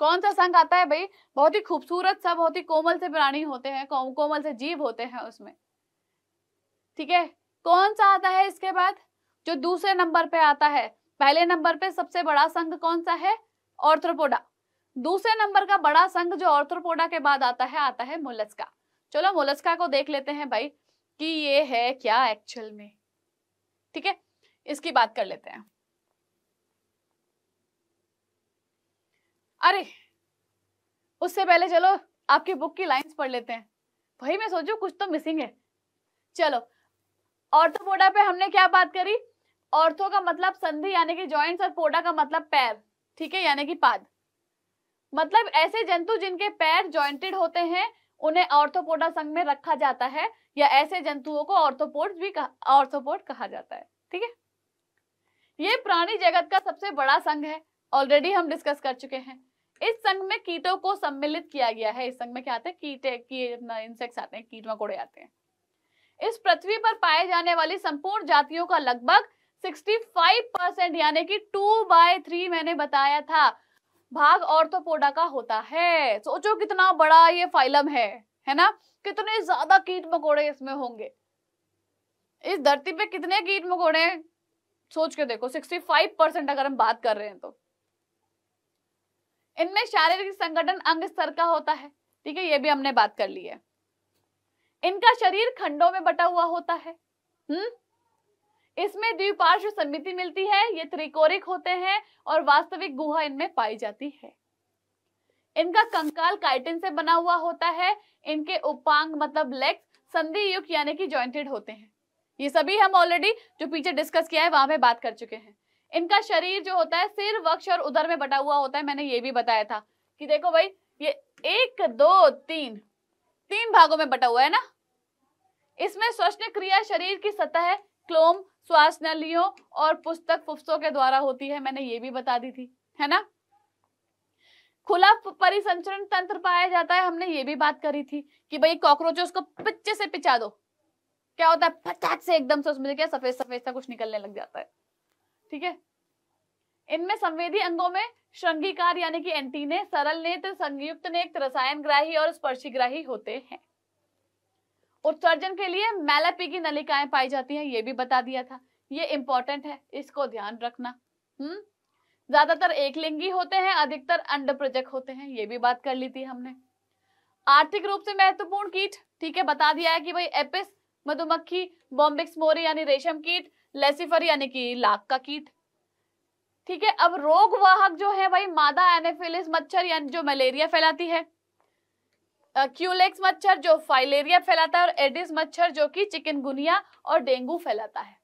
कौन सा संघ आता है भाई बहुत ही खूबसूरत सा बहुत ही कोमल से प्राणी होते हैं कोमल से जीव होते हैं उसमें ठीक है कौन सा आता है इसके बाद जो दूसरे नंबर पे आता है पहले नंबर पे सबसे बड़ा संघ कौन सा है ऑर्थ्रोपोडा दूसरे नंबर का बड़ा संघ जो ऑर्थ्रोपोडा के बाद आता है आता है मोलस्का चलो मोलस्का को देख लेते हैं भाई कि ये है क्या एक्चुअल में ठीक है इसकी बात कर लेते हैं अरे उससे पहले चलो आपकी बुक की लाइंस पढ़ लेते हैं भाई मैं सोचू कुछ तो मिसिंग है चलो ऑर्थोपोडा पे हमने क्या बात करी ऑर्थो का मतलब संधि यानी कि जॉइंट्स और पोडा का मतलब पैर ठीक है यानी कि पाद मतलब ऐसे जंतु जिनके पैर जॉइंटेड होते हैं उन्हें ऑर्थोपोडा संघ में रखा जाता है या ऐसे जंतुओं को ऑर्थोपोड भी ऑर्थोपोड कहा जाता है ठीक है ये प्राणी जगत का सबसे बड़ा संघ है ऑलरेडी हम डिस्कस कर चुके हैं इस संघ में कीटों को सम्मिलित किया गया है इस संघ में क्या आते हैं कीटे की इंसेक्ट्स आते हैं कीट मकोड़े आते हैं इस पृथ्वी पर पाए जाने वाली संपूर्ण जातियों का लगभग 65 परसेंट यानी कि टू बाय थ्री मैंने बताया था भाग ऑर्थोपोडा तो का होता है सोचो कितना बड़ा ये फाइलम है है ना कितने ज्यादा कीट मकोड़े इसमें होंगे इस धरती पे कितने कीट मकोड़े सोच के देखो 65 परसेंट अगर हम बात कर रहे हैं तो इनमें शारीरिक संगठन अंग स्तर का होता है ठीक है ये भी हमने बात कर ली है इनका शरीर खंडों में बटा हुआ होता है हम्म इसमें द्विपार्श्व समिति मिलती है ये त्रिकोरिक होते हैं और वास्तविक गुहा इनमें पाई जाती है इनका कंकाल काइटिन से बना हुआ होता है इनके उपांग मतलब लेग संधि युक्त यानी कि ज्वाइंटेड होते हैं ये सभी हम ऑलरेडी जो पीछे डिस्कस किया है वहां पे बात कर चुके हैं इनका शरीर जो होता है सिर वक्ष और उधर में बटा हुआ होता है मैंने ये भी बताया था कि देखो भाई ये एक दो तीन तीन भागों में बटा हुआ है ना इसमें स्वस्थ क्रिया शरीर की सतह क्लोम श्वास नलियों और पुस्तक फुफ्सों के द्वारा होती है मैंने ये भी बता दी थी है ना खुला परिसंचरण तंत्र पाया जाता है हमने ये भी बात करी थी कि भाई कॉकरोच उसको पिच्चे से पिचा दो क्या होता है फटाक से एकदम से उसमें क्या सफेद सफेद सा कुछ निकलने लग जाता है ठीक है इनमें संवेदी अंगों में श्रृंगिकार यानी कि एंटीने सरल नेत्र तो संयुक्त नेत्र रसायन ग्राही और स्पर्शी ग्राही होते हैं उत्सर्जन के लिए मैलापी की नलिकाएं पाई जाती हैं ये भी बता दिया था ये इंपॉर्टेंट है इसको ध्यान रखना हम्म ज्यादातर एकलिंगी होते हैं अधिकतर प्रोजेक्ट होते हैं ये भी बात कर ली थी हमने आर्थिक रूप से महत्वपूर्ण कीट ठीक है बता दिया है कि भाई एपिस मधुमक्खी बॉम्बिक्स मोरी यानी रेशम कीट लेसिफर यानी कि लाख का कीट ठीक है अब रोग वाहक जो है भाई मादा एनेफिलिस मच्छर यानी जो मलेरिया फैलाती है क्यूलेक्स मच्छर जो फाइलेरिया फैलाता है और एडिस मच्छर जो कि चिकनगुनिया और डेंगू फैलाता है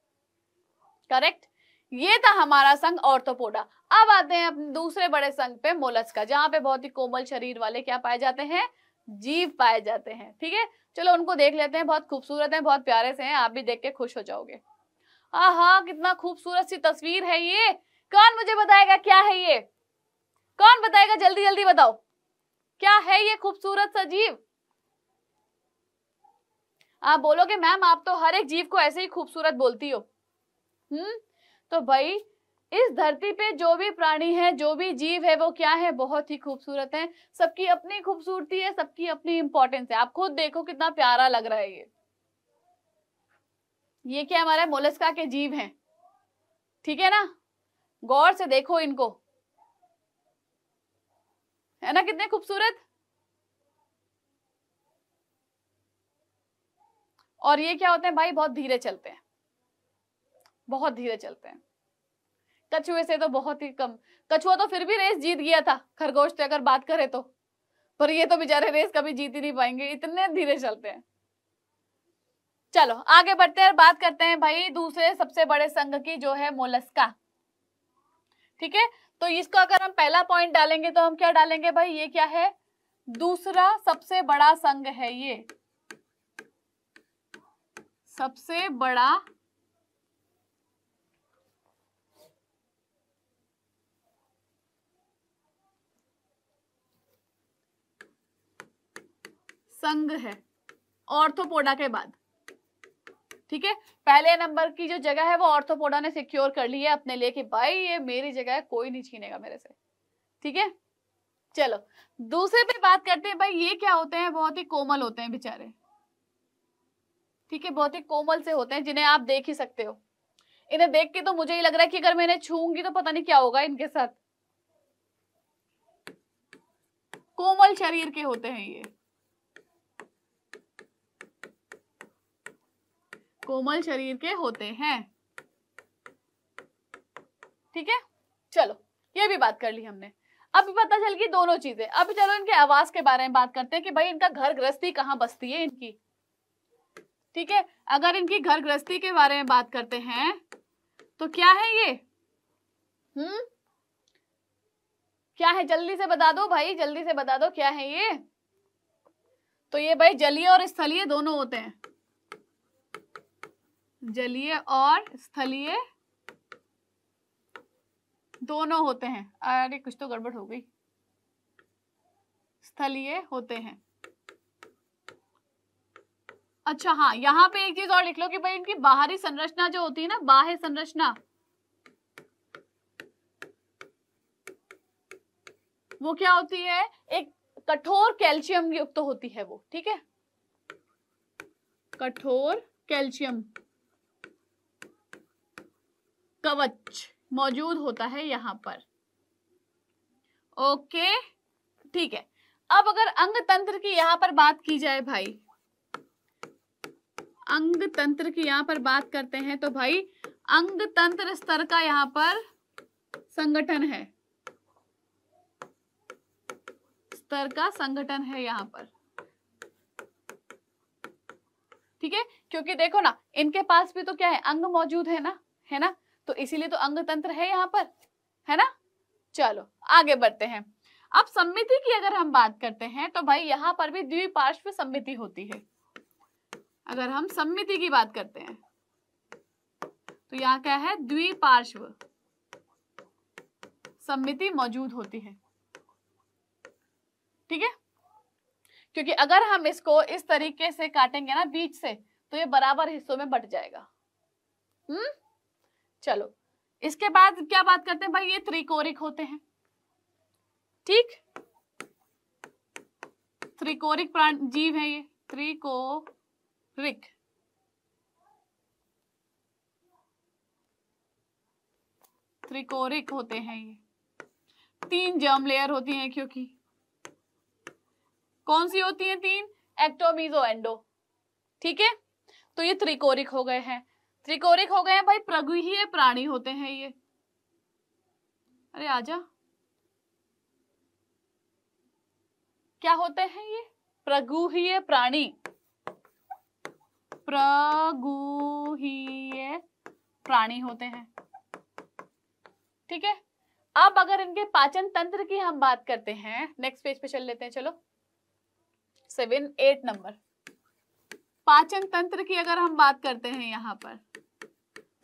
करेक्ट ये था हमारा संघ ऑर्थोपोडा अब आते हैं अपने दूसरे बड़े संघ पे मोलस्का जहां पे बहुत ही कोमल शरीर वाले क्या पाए जाते हैं जीव पाए जाते हैं ठीक है चलो उनको देख लेते हैं बहुत खूबसूरत है बहुत प्यारे से हैं आप भी देख के खुश हो जाओगे आहा कितना खूबसूरत सी तस्वीर है ये कौन मुझे बताएगा क्या है ये कौन बताएगा जल्दी जल्दी बताओ क्या है ये खूबसूरत सजीव आप बोलोगे मैम आप तो हर एक जीव को ऐसे ही खूबसूरत बोलती हो हम्म तो भाई इस धरती पे जो भी प्राणी है जो भी जीव है वो क्या है बहुत ही खूबसूरत है सबकी अपनी खूबसूरती है सबकी अपनी इंपॉर्टेंस है आप खुद देखो कितना प्यारा लग रहा है ये ये क्या हमारे मोलस्का के जीव हैं ठीक है ना गौर से देखो इनको है ना कितने खूबसूरत और ये क्या होते हैं भाई बहुत धीरे चलते हैं बहुत धीरे चलते हैं कछुए से तो बहुत ही कम कछुआ तो फिर भी रेस जीत गया था खरगोश से अगर बात करें तो पर ये तो बेचारे रेस कभी जीत ही नहीं पाएंगे इतने धीरे चलते हैं चलो आगे बढ़ते हैं बात करते हैं भाई दूसरे सबसे बड़े संघ की जो है मोलस्का ठीक है तो इसको अगर हम पहला पॉइंट डालेंगे तो हम क्या डालेंगे भाई ये क्या है दूसरा सबसे बड़ा संघ है ये सबसे बड़ा संघ है ऑर्थोपोडा के बाद ठीक है पहले नंबर की जो जगह है वो ऑर्थोपोडा ने सिक्योर कर ली है अपने लिए कि भाई ये मेरी जगह है कोई नहीं छीनेगा मेरे से ठीक है चलो दूसरे पे बात करते हैं भाई ये क्या होते हैं बहुत ही कोमल होते हैं बेचारे ठीक है बहुत ही कोमल से होते हैं जिन्हें आप देख ही सकते हो इन्हें देख के तो मुझे ही लग रहा है कि अगर मैं इन्हें छूंगी तो पता नहीं क्या होगा इनके साथ कोमल शरीर के होते हैं ये कोमल शरीर के होते हैं ठीक है चलो ये भी बात कर ली हमने अब पता चल गई दोनों चीजें अब चलो इनके आवास के बारे में बात करते हैं कि भाई इनका घर गृहस्थी कहाँ बसती है इनकी ठीक है अगर इनकी घर गृहस्थी के बारे में बात करते हैं तो क्या है ये हम्म क्या है जल्दी से बता दो भाई जल्दी से बता दो क्या है ये तो ये भाई जलीय और स्थलीय दोनों होते हैं जलीय और स्थलीय दोनों होते हैं अरे कुछ तो गड़बड़ हो गई स्थलीय होते हैं अच्छा हाँ यहाँ पे एक चीज और लिख लो कि भाई इनकी बाहरी संरचना जो होती है ना बाह्य संरचना वो क्या होती है एक कठोर कैल्शियम युक्त तो होती है वो ठीक है कठोर कैल्शियम कवच मौजूद होता है यहां पर ओके ठीक है अब अगर अंग तंत्र की यहां पर बात की जाए भाई अंग तंत्र की यहां पर बात करते हैं तो भाई अंग तंत्र स्तर का यहां पर संगठन है स्तर का संगठन है यहां पर ठीक है क्योंकि देखो ना इनके पास भी तो क्या है अंग मौजूद है ना है ना तो इसीलिए तो अंग तंत्र है यहाँ पर है ना चलो आगे बढ़ते हैं अब सम्मिति की अगर हम बात करते हैं तो भाई यहाँ पर भी द्विपार्श्व सम्मिति होती है अगर हम सम्मिति की बात करते हैं तो यहाँ क्या है द्विपार्श्व सम्मिति मौजूद होती है ठीक है क्योंकि अगर हम इसको इस तरीके से काटेंगे ना बीच से तो ये बराबर हिस्सों में बट जाएगा हम्म चलो इसके बाद क्या बात करते हैं भाई ये त्रिकोरिक होते हैं ठीक त्रिकोरिक प्राण जीव है ये त्रिकोरिक त्रिकोरिक होते हैं ये तीन जर्म लेयर होती हैं क्योंकि कौन सी होती है तीन एक्टोमीजो एंडो ठीक है तो ये त्रिकोरिक हो गए हैं त्रिकोरिक हो गए हैं भाई ही प्राणी होते हैं ये अरे आजा क्या होते हैं ये ही प्राणी ही प्राणी होते हैं ठीक है अब अगर इनके पाचन तंत्र की हम बात करते हैं नेक्स्ट पेज पे चल लेते हैं चलो सेवन एट नंबर पाचन तंत्र की अगर हम बात करते हैं यहां पर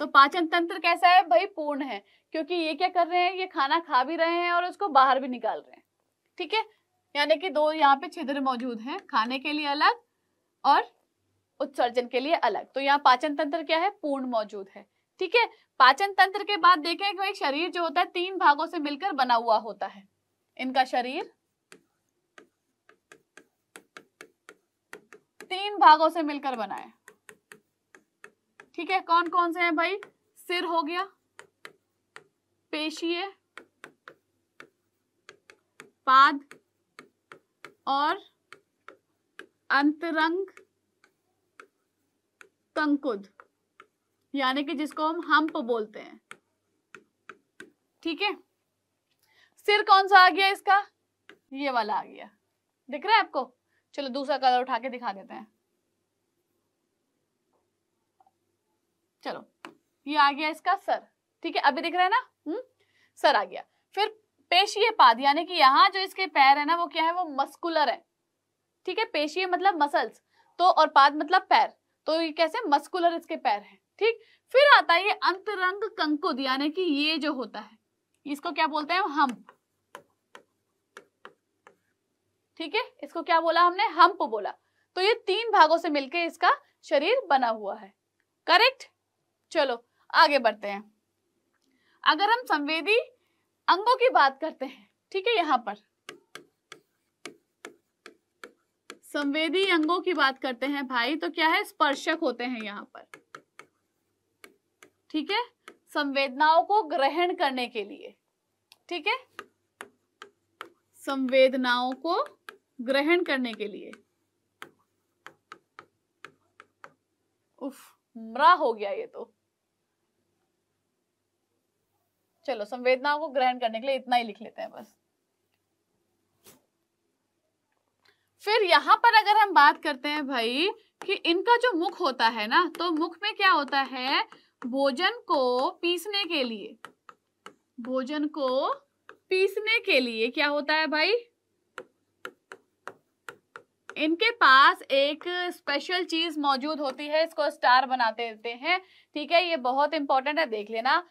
तो पाचन तंत्र कैसा है भाई पूर्ण है क्योंकि ये क्या कर रहे हैं ये खाना खा भी रहे हैं और उसको बाहर भी निकाल रहे हैं ठीक है यानी कि दो यहाँ पे छिद्र मौजूद हैं खाने के लिए अलग और उत्सर्जन के लिए अलग तो यहाँ पाचन तंत्र क्या है पूर्ण मौजूद है ठीक है पाचन तंत्र के बाद देखें कि शरीर जो होता है तीन भागों से मिलकर बना हुआ होता है इनका शरीर तीन भागों से मिलकर बना है ठीक है कौन कौन से हैं भाई सिर हो गया पेशीय पाद और अंतरंग तंकुद यानी कि जिसको हम हम्प बोलते हैं ठीक है सिर कौन सा आ गया इसका ये वाला आ गया दिख रहा है आपको चलो दूसरा कलर उठा के दिखा देते हैं चलो ये आ गया इसका सर ठीक है अभी दिख रहा है ना हम्म सर आ गया फिर पेशीय पाद यानी कि यहाँ जो इसके पैर है ना वो क्या है वो मस्कुलर है ठीक है पेशीय मतलब मसल्स तो और पाद मतलब पैर तो ये कैसे मस्कुलर इसके पैर है ठीक फिर आता है ये अंतरंग कंकुद यानी कि ये जो होता है इसको क्या बोलते हैं हम ठीक है इसको क्या बोला हमने हम्प बोला तो ये तीन भागों से मिलकर इसका शरीर बना हुआ है करेक्ट चलो आगे बढ़ते हैं अगर हम संवेदी अंगों की बात करते हैं ठीक है यहां पर संवेदी अंगों की बात करते हैं भाई तो क्या है स्पर्शक होते हैं यहां पर ठीक है संवेदनाओं को ग्रहण करने के लिए ठीक है संवेदनाओं को ग्रहण करने के लिए उफ मरा हो गया ये तो चलो संवेदनाओं को ग्रहण करने के लिए इतना ही लिख लेते हैं बस फिर यहां पर अगर हम बात करते हैं भाई कि इनका जो मुख होता है ना तो मुख में क्या होता है भोजन को पीसने के लिए भोजन को पीसने के लिए क्या होता है भाई इनके पास एक स्पेशल चीज मौजूद होती है इसको स्टार बनाते देते हैं ठीक है ये बहुत इंपॉर्टेंट है देख लेना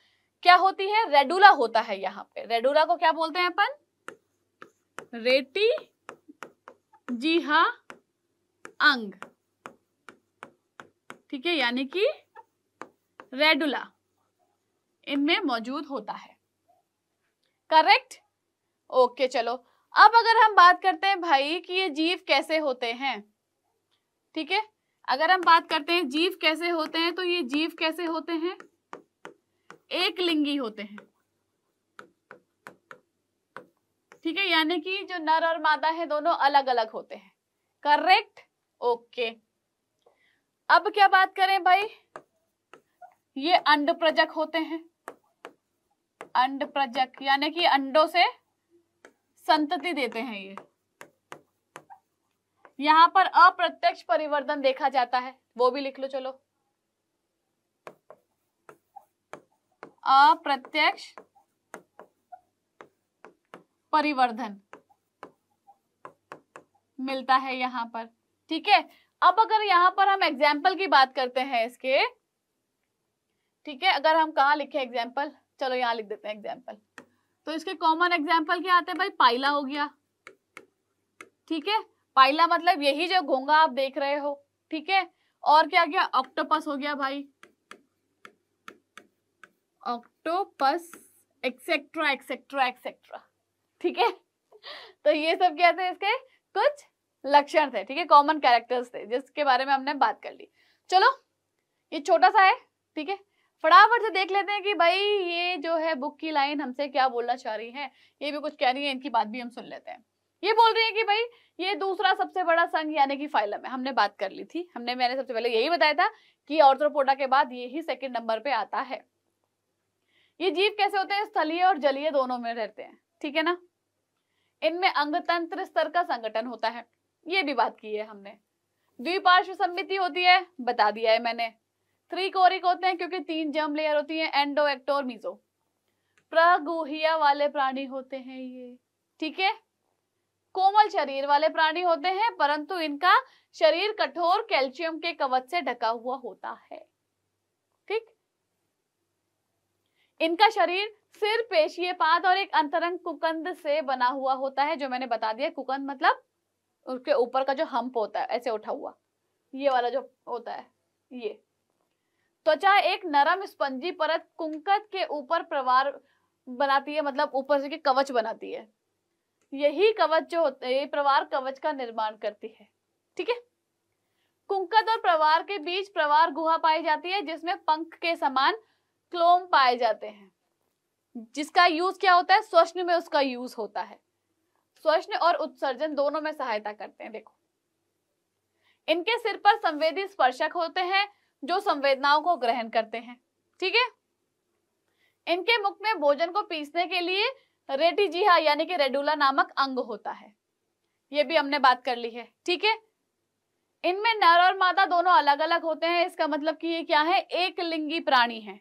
क्या होती है रेडुला होता है यहाँ पे रेडुला को क्या बोलते हैं अपन रेटी जी हा अंग ठीक है यानी कि रेडुला इनमें मौजूद होता है करेक्ट ओके चलो अब अगर हम बात करते हैं भाई कि ये जीव कैसे होते हैं ठीक है अगर हम बात करते हैं जीव कैसे होते हैं तो ये जीव कैसे होते हैं एक लिंगी होते हैं ठीक है यानी कि जो नर और मादा है दोनों अलग अलग होते हैं करेक्ट ओके अब क्या बात करें भाई ये अंड प्रजक होते हैं अंड प्रजक यानी कि अंडों से संतति देते हैं ये यहां पर अप्रत्यक्ष परिवर्तन देखा जाता है वो भी लिख लो चलो अप्रत्यक्ष परिवर्धन मिलता है यहाँ पर ठीक है अब अगर यहाँ पर हम एग्जाम्पल की बात करते हैं इसके ठीक है अगर हम कहा लिखे एग्जाम्पल चलो यहां लिख देते हैं एग्जाम्पल तो इसके कॉमन एग्जाम्पल क्या आते हैं भाई पाइला हो गया ठीक है पाइला मतलब यही जो घोंगा आप देख रहे हो ठीक है और क्या क्या ऑक्टोपस हो गया भाई ऑक्टोपस एक्सेट्रा एक्सेट्रा एक्सेट्रा ठीक है तो ये सब क्या थे इसके कुछ लक्षण थे ठीक है कॉमन कैरेक्टर्स थे जिसके बारे में हमने बात कर ली चलो ये छोटा सा है ठीक है फटाफट से देख लेते हैं कि भाई ये जो है बुक की लाइन हमसे क्या बोलना चाह रही है ये भी कुछ कह रही है इनकी बात भी हम सुन लेते हैं ये बोल रही है कि भाई ये दूसरा सबसे बड़ा संघ यानी कि फाइलम है हमने बात कर ली थी हमने मैंने सबसे पहले यही बताया था कि ऑर्थ्रोपोडा के बाद ये ही सेकंड नंबर पे आता है ये जीव कैसे होते हैं स्थलीय और जलीय दोनों में रहते हैं ठीक है ना इनमें अंगतंत्र स्तर का संगठन होता है ये भी बात की है हमने द्विपार्श्व समिति होती है बता दिया है मैंने थ्री होते हैं क्योंकि तीन जम लेयर होती है एंडो एक्टोर मीजो प्रगुहिया वाले प्राणी होते हैं ये ठीक है कोमल शरीर वाले प्राणी होते हैं परंतु इनका शरीर कठोर कैल्शियम के कवच से ढका हुआ होता है इनका शरीर सिर पेशिए पाद और एक अंतरंग कुकंद से बना हुआ होता है जो मैंने बता दिया कुकंद मतलब उसके ऊपर का जो हम्प होता है ऐसे उठा हुआ ये वाला जो होता है ये त्वचा तो एक नरम स्पंजी परत कुंकत के ऊपर प्रवार बनाती है मतलब ऊपर से कवच बनाती है यही कवच जो होता है प्रवार कवच का निर्माण करती है ठीक है कुंकत और प्रवार के बीच प्रवार गुहा पाई जाती है जिसमें पंख के समान क्लोम पाए जाते हैं जिसका यूज क्या होता है स्वश्न में उसका यूज होता है स्वश्न और उत्सर्जन दोनों में सहायता करते हैं देखो इनके सिर पर संवेदी स्पर्शक होते हैं जो संवेदनाओं को ग्रहण करते हैं ठीक है इनके मुख में भोजन को पीसने के लिए रेटिजिहा यानी कि रेडुला नामक अंग होता है ये भी हमने बात कर ली है ठीक है इनमें नर और मादा दोनों अलग अलग होते हैं इसका मतलब कि ये क्या है एक लिंगी प्राणी है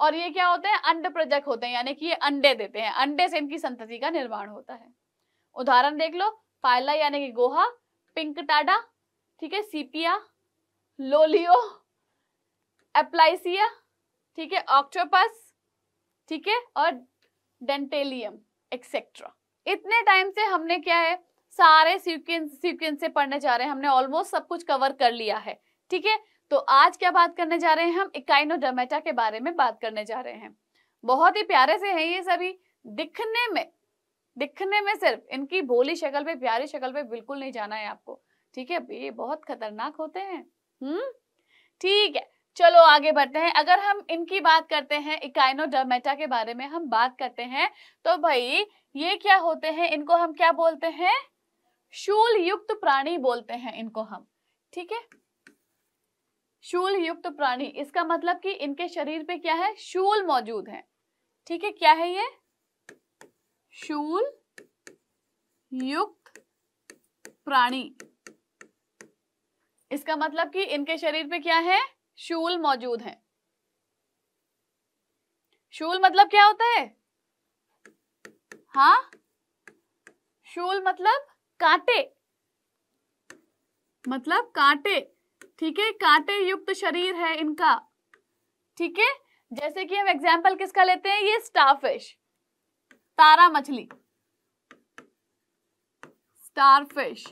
और ये क्या होते हैं अंड प्रजक होते हैं यानी कि ये अंडे देते हैं अंडे से इनकी संतति का निर्माण होता है उदाहरण देख लो फाइला यानी कि गोहा पिंक टाडा ठीक है सीपिया लोलियो एप्लाइसिया ठीक है ऑक्टोपस ठीक है और डेंटेलियम एक्सेट्रा इतने टाइम से हमने क्या है सारे सीक्वेंस सीक्वेंस से पढ़ने जा रहे हैं हमने ऑलमोस्ट सब कुछ कवर कर लिया है ठीक है तो आज क्या बात करने जा रहे हैं हम इकाइनोडर्मेटा के बारे में बात करने जा रहे हैं बहुत ही प्यारे से हैं ये सभी दिखने में दिखने में सिर्फ इनकी भोली शक्ल पे प्यारी शक्ल पे बिल्कुल नहीं जाना है आपको ठीक है ये बहुत खतरनाक होते हैं हम्म ठीक है चलो आगे बढ़ते हैं अगर हम इनकी बात करते हैं इकाइनो इकाइनोडर्मेटा के बारे में हम बात करते हैं तो भाई ये क्या होते हैं इनको हम क्या बोलते हैं शूल युक्त प्राणी बोलते हैं इनको हम ठीक है शूल युक्त प्राणी इसका मतलब कि इनके शरीर पे क्या है शूल मौजूद है ठीक है क्या है ये शूल युक्त प्राणी इसका मतलब कि इनके शरीर पे क्या है शूल मौजूद है शूल मतलब क्या होता है हा शूल मतलब कांटे मतलब कांटे ठीक है कांटे युक्त शरीर है इनका ठीक है जैसे कि हम एग्जाम्पल किसका लेते हैं ये स्टारफिश तारा मछली स्टारफिश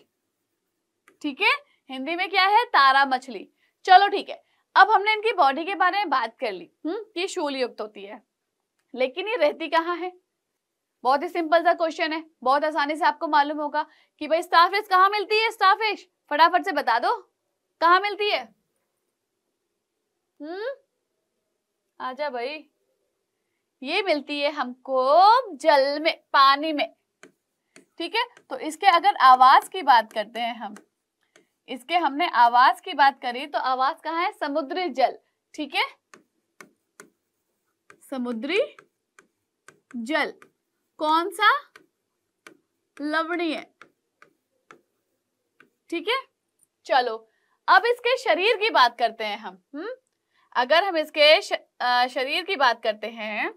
ठीक है हिंदी में क्या है तारा मछली चलो ठीक है अब हमने इनकी बॉडी के बारे में बात कर ली हम्म ये शूल युक्त होती है लेकिन ये रहती कहाँ है बहुत ही सिंपल सा क्वेश्चन है बहुत आसानी से आपको मालूम होगा कि भाई स्टारफिश कहाँ मिलती है स्टारफिश फटाफट से बता दो कहा मिलती है हम्म आजा भाई ये मिलती है हमको जल में पानी में ठीक है तो इसके अगर आवाज की बात करते हैं हम इसके हमने आवाज की बात करी तो आवाज कहा है समुद्री जल ठीक है समुद्री जल कौन सा लवणीय ठीक है चलो अब इसके शरीर की बात करते हैं हम हम्म अगर हम इसके श, आ, शरीर की बात करते हैं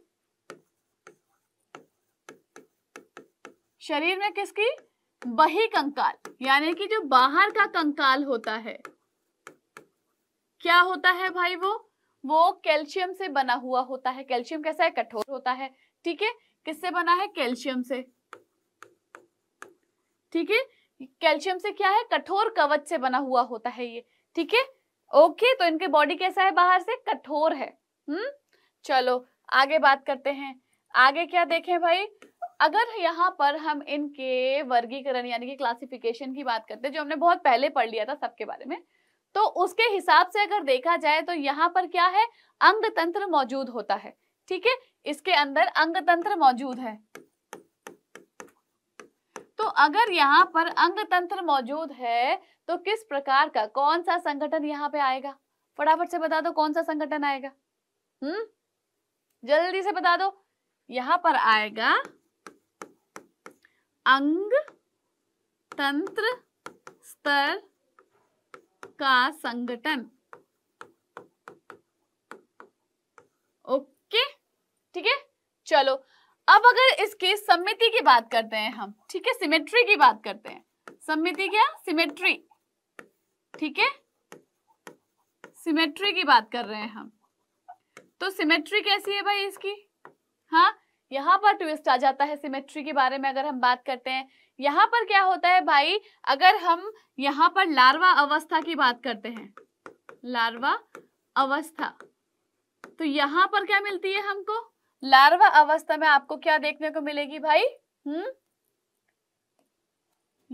शरीर में किसकी बही कंकाल यानी कि जो बाहर का कंकाल होता है क्या होता है भाई वो वो कैल्शियम से बना हुआ होता है कैल्शियम कैसा है कठोर होता है ठीक है किससे बना है कैल्शियम से ठीक है कैल्शियम से क्या है कठोर कवच से बना हुआ होता है ये ठीक है ओके तो इनके बॉडी कैसा है बाहर से कठोर है हम्म चलो आगे बात करते हैं आगे क्या देखें भाई अगर यहाँ पर हम इनके वर्गीकरण यानी कि क्लासिफिकेशन की बात करते हैं जो हमने बहुत पहले पढ़ लिया था सबके बारे में तो उसके हिसाब से अगर देखा जाए तो यहाँ पर क्या है अंग तंत्र मौजूद होता है ठीक है इसके अंदर अंग तंत्र मौजूद है तो अगर यहाँ पर अंग तंत्र मौजूद है तो किस प्रकार का कौन सा संगठन यहाँ पे आएगा फटाफट से बता दो कौन सा संगठन आएगा हम्म जल्दी से बता दो यहाँ पर आएगा अंग तंत्र स्तर का संगठन ओके ठीक है चलो अब अगर इसके सम्मिति की बात करते हैं हम ठीक है सिमेट्री की बात करते हैं सम्मिति क्या सिमेट्री ठीक है सिमेट्री की बात कर रहे हैं हम तो सिमेट्री कैसी है भाई इसकी हाँ यहाँ पर ट्विस्ट आ जाता है सिमेट्री के बारे में अगर हम बात करते हैं यहाँ पर क्या होता है भाई अगर हम यहाँ पर लार्वा अवस्था की बात करते हैं लार्वा अवस्था तो यहाँ पर क्या मिलती है हमको लार्वा अवस्था में आपको क्या देखने को मिलेगी भाई हम्म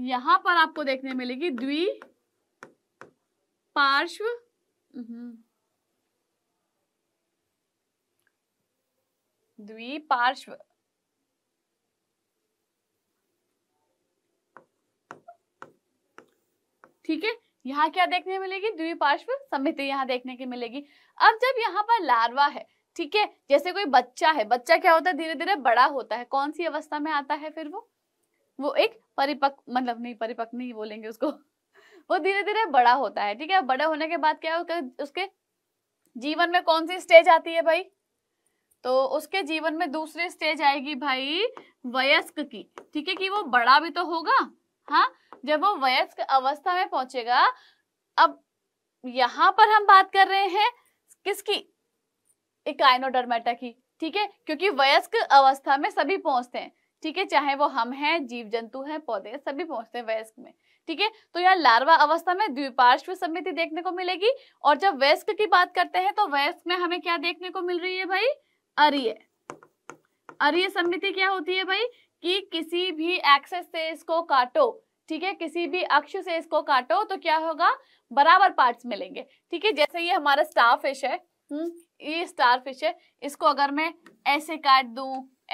यहां पर आपको देखने मिलेगी द्वि पार्श्व हम्म। द्विपार्श्व ठीक है यहाँ क्या देखने मिलेगी द्विपार्श्व समिति यहाँ देखने की मिलेगी अब जब यहाँ पर लार्वा है ठीक है जैसे कोई बच्चा है बच्चा क्या होता है धीरे धीरे बड़ा होता है कौन सी अवस्था में आता है फिर वो वो एक परिपक् मतलब नहीं परिपक्व नहीं बोलेंगे उसको [laughs] वो धीरे धीरे बड़ा होता है ठीक है बड़ा होने के बाद क्या है उसके जीवन में कौन सी स्टेज आती है भाई तो उसके जीवन में दूसरी स्टेज आएगी भाई वयस्क की ठीक है कि वो बड़ा भी तो होगा हाँ जब वो वयस्क अवस्था में पहुंचेगा अब यहाँ पर हम बात कर रहे हैं किसकी इकाइनोडर्मेटा की ठीक है क्योंकि वयस्क अवस्था में सभी पहुंचते हैं ठीक है चाहे वो हम हैं जीव जंतु हैं पौधे सभी पहुंचते हैं वयस्क में ठीक है तो यहाँ लार्वा अवस्था में द्विपार्श्व समिति देखने को मिलेगी और जब वयस्क की बात करते हैं तो वयस्क में हमें क्या देखने को मिल रही है भाई अरिय अरिय समिति क्या होती है भाई कि किसी भी एक्सेस से इसको काटो ठीक है किसी भी अक्ष से इसको काटो तो क्या होगा बराबर पार्ट्स मिलेंगे ठीक है जैसे ये हमारा स्टार फिश है हम्म, ये स्टार फिश है इसको अगर मैं ऐसे काट दू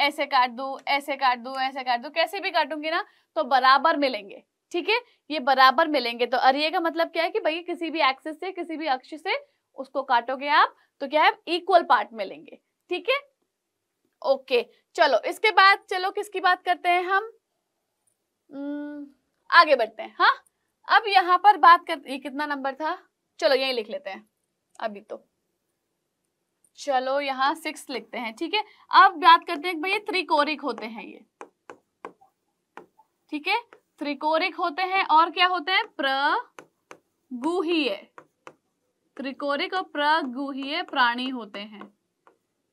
ऐसे काट दू ऐसे काट दू ऐसे काट दू कैसे भी काटूंगी ना तो बराबर मिलेंगे ठीक है ये बराबर मिलेंगे तो अरिये का मतलब क्या है कि भाई किसी भी एक्सेस से किसी भी अक्ष से उसको काटोगे आप तो क्या है इक्वल पार्ट मिलेंगे ठीक है ओके चलो इसके बाद चलो किसकी बात करते हैं हम हम्म, आगे बढ़ते हैं हाँ अब यहाँ पर बात करते ये कितना नंबर था चलो यही लिख लेते हैं अभी तो चलो यहाँ सिक्स लिखते हैं ठीक है अब बात करते हैं भैया त्रिकोरिक होते हैं ये ठीक है त्रिकोरिक होते हैं और क्या होते हैं प्रगुहीय त्रिकोरिक और प्रगुहीय प्राणी होते हैं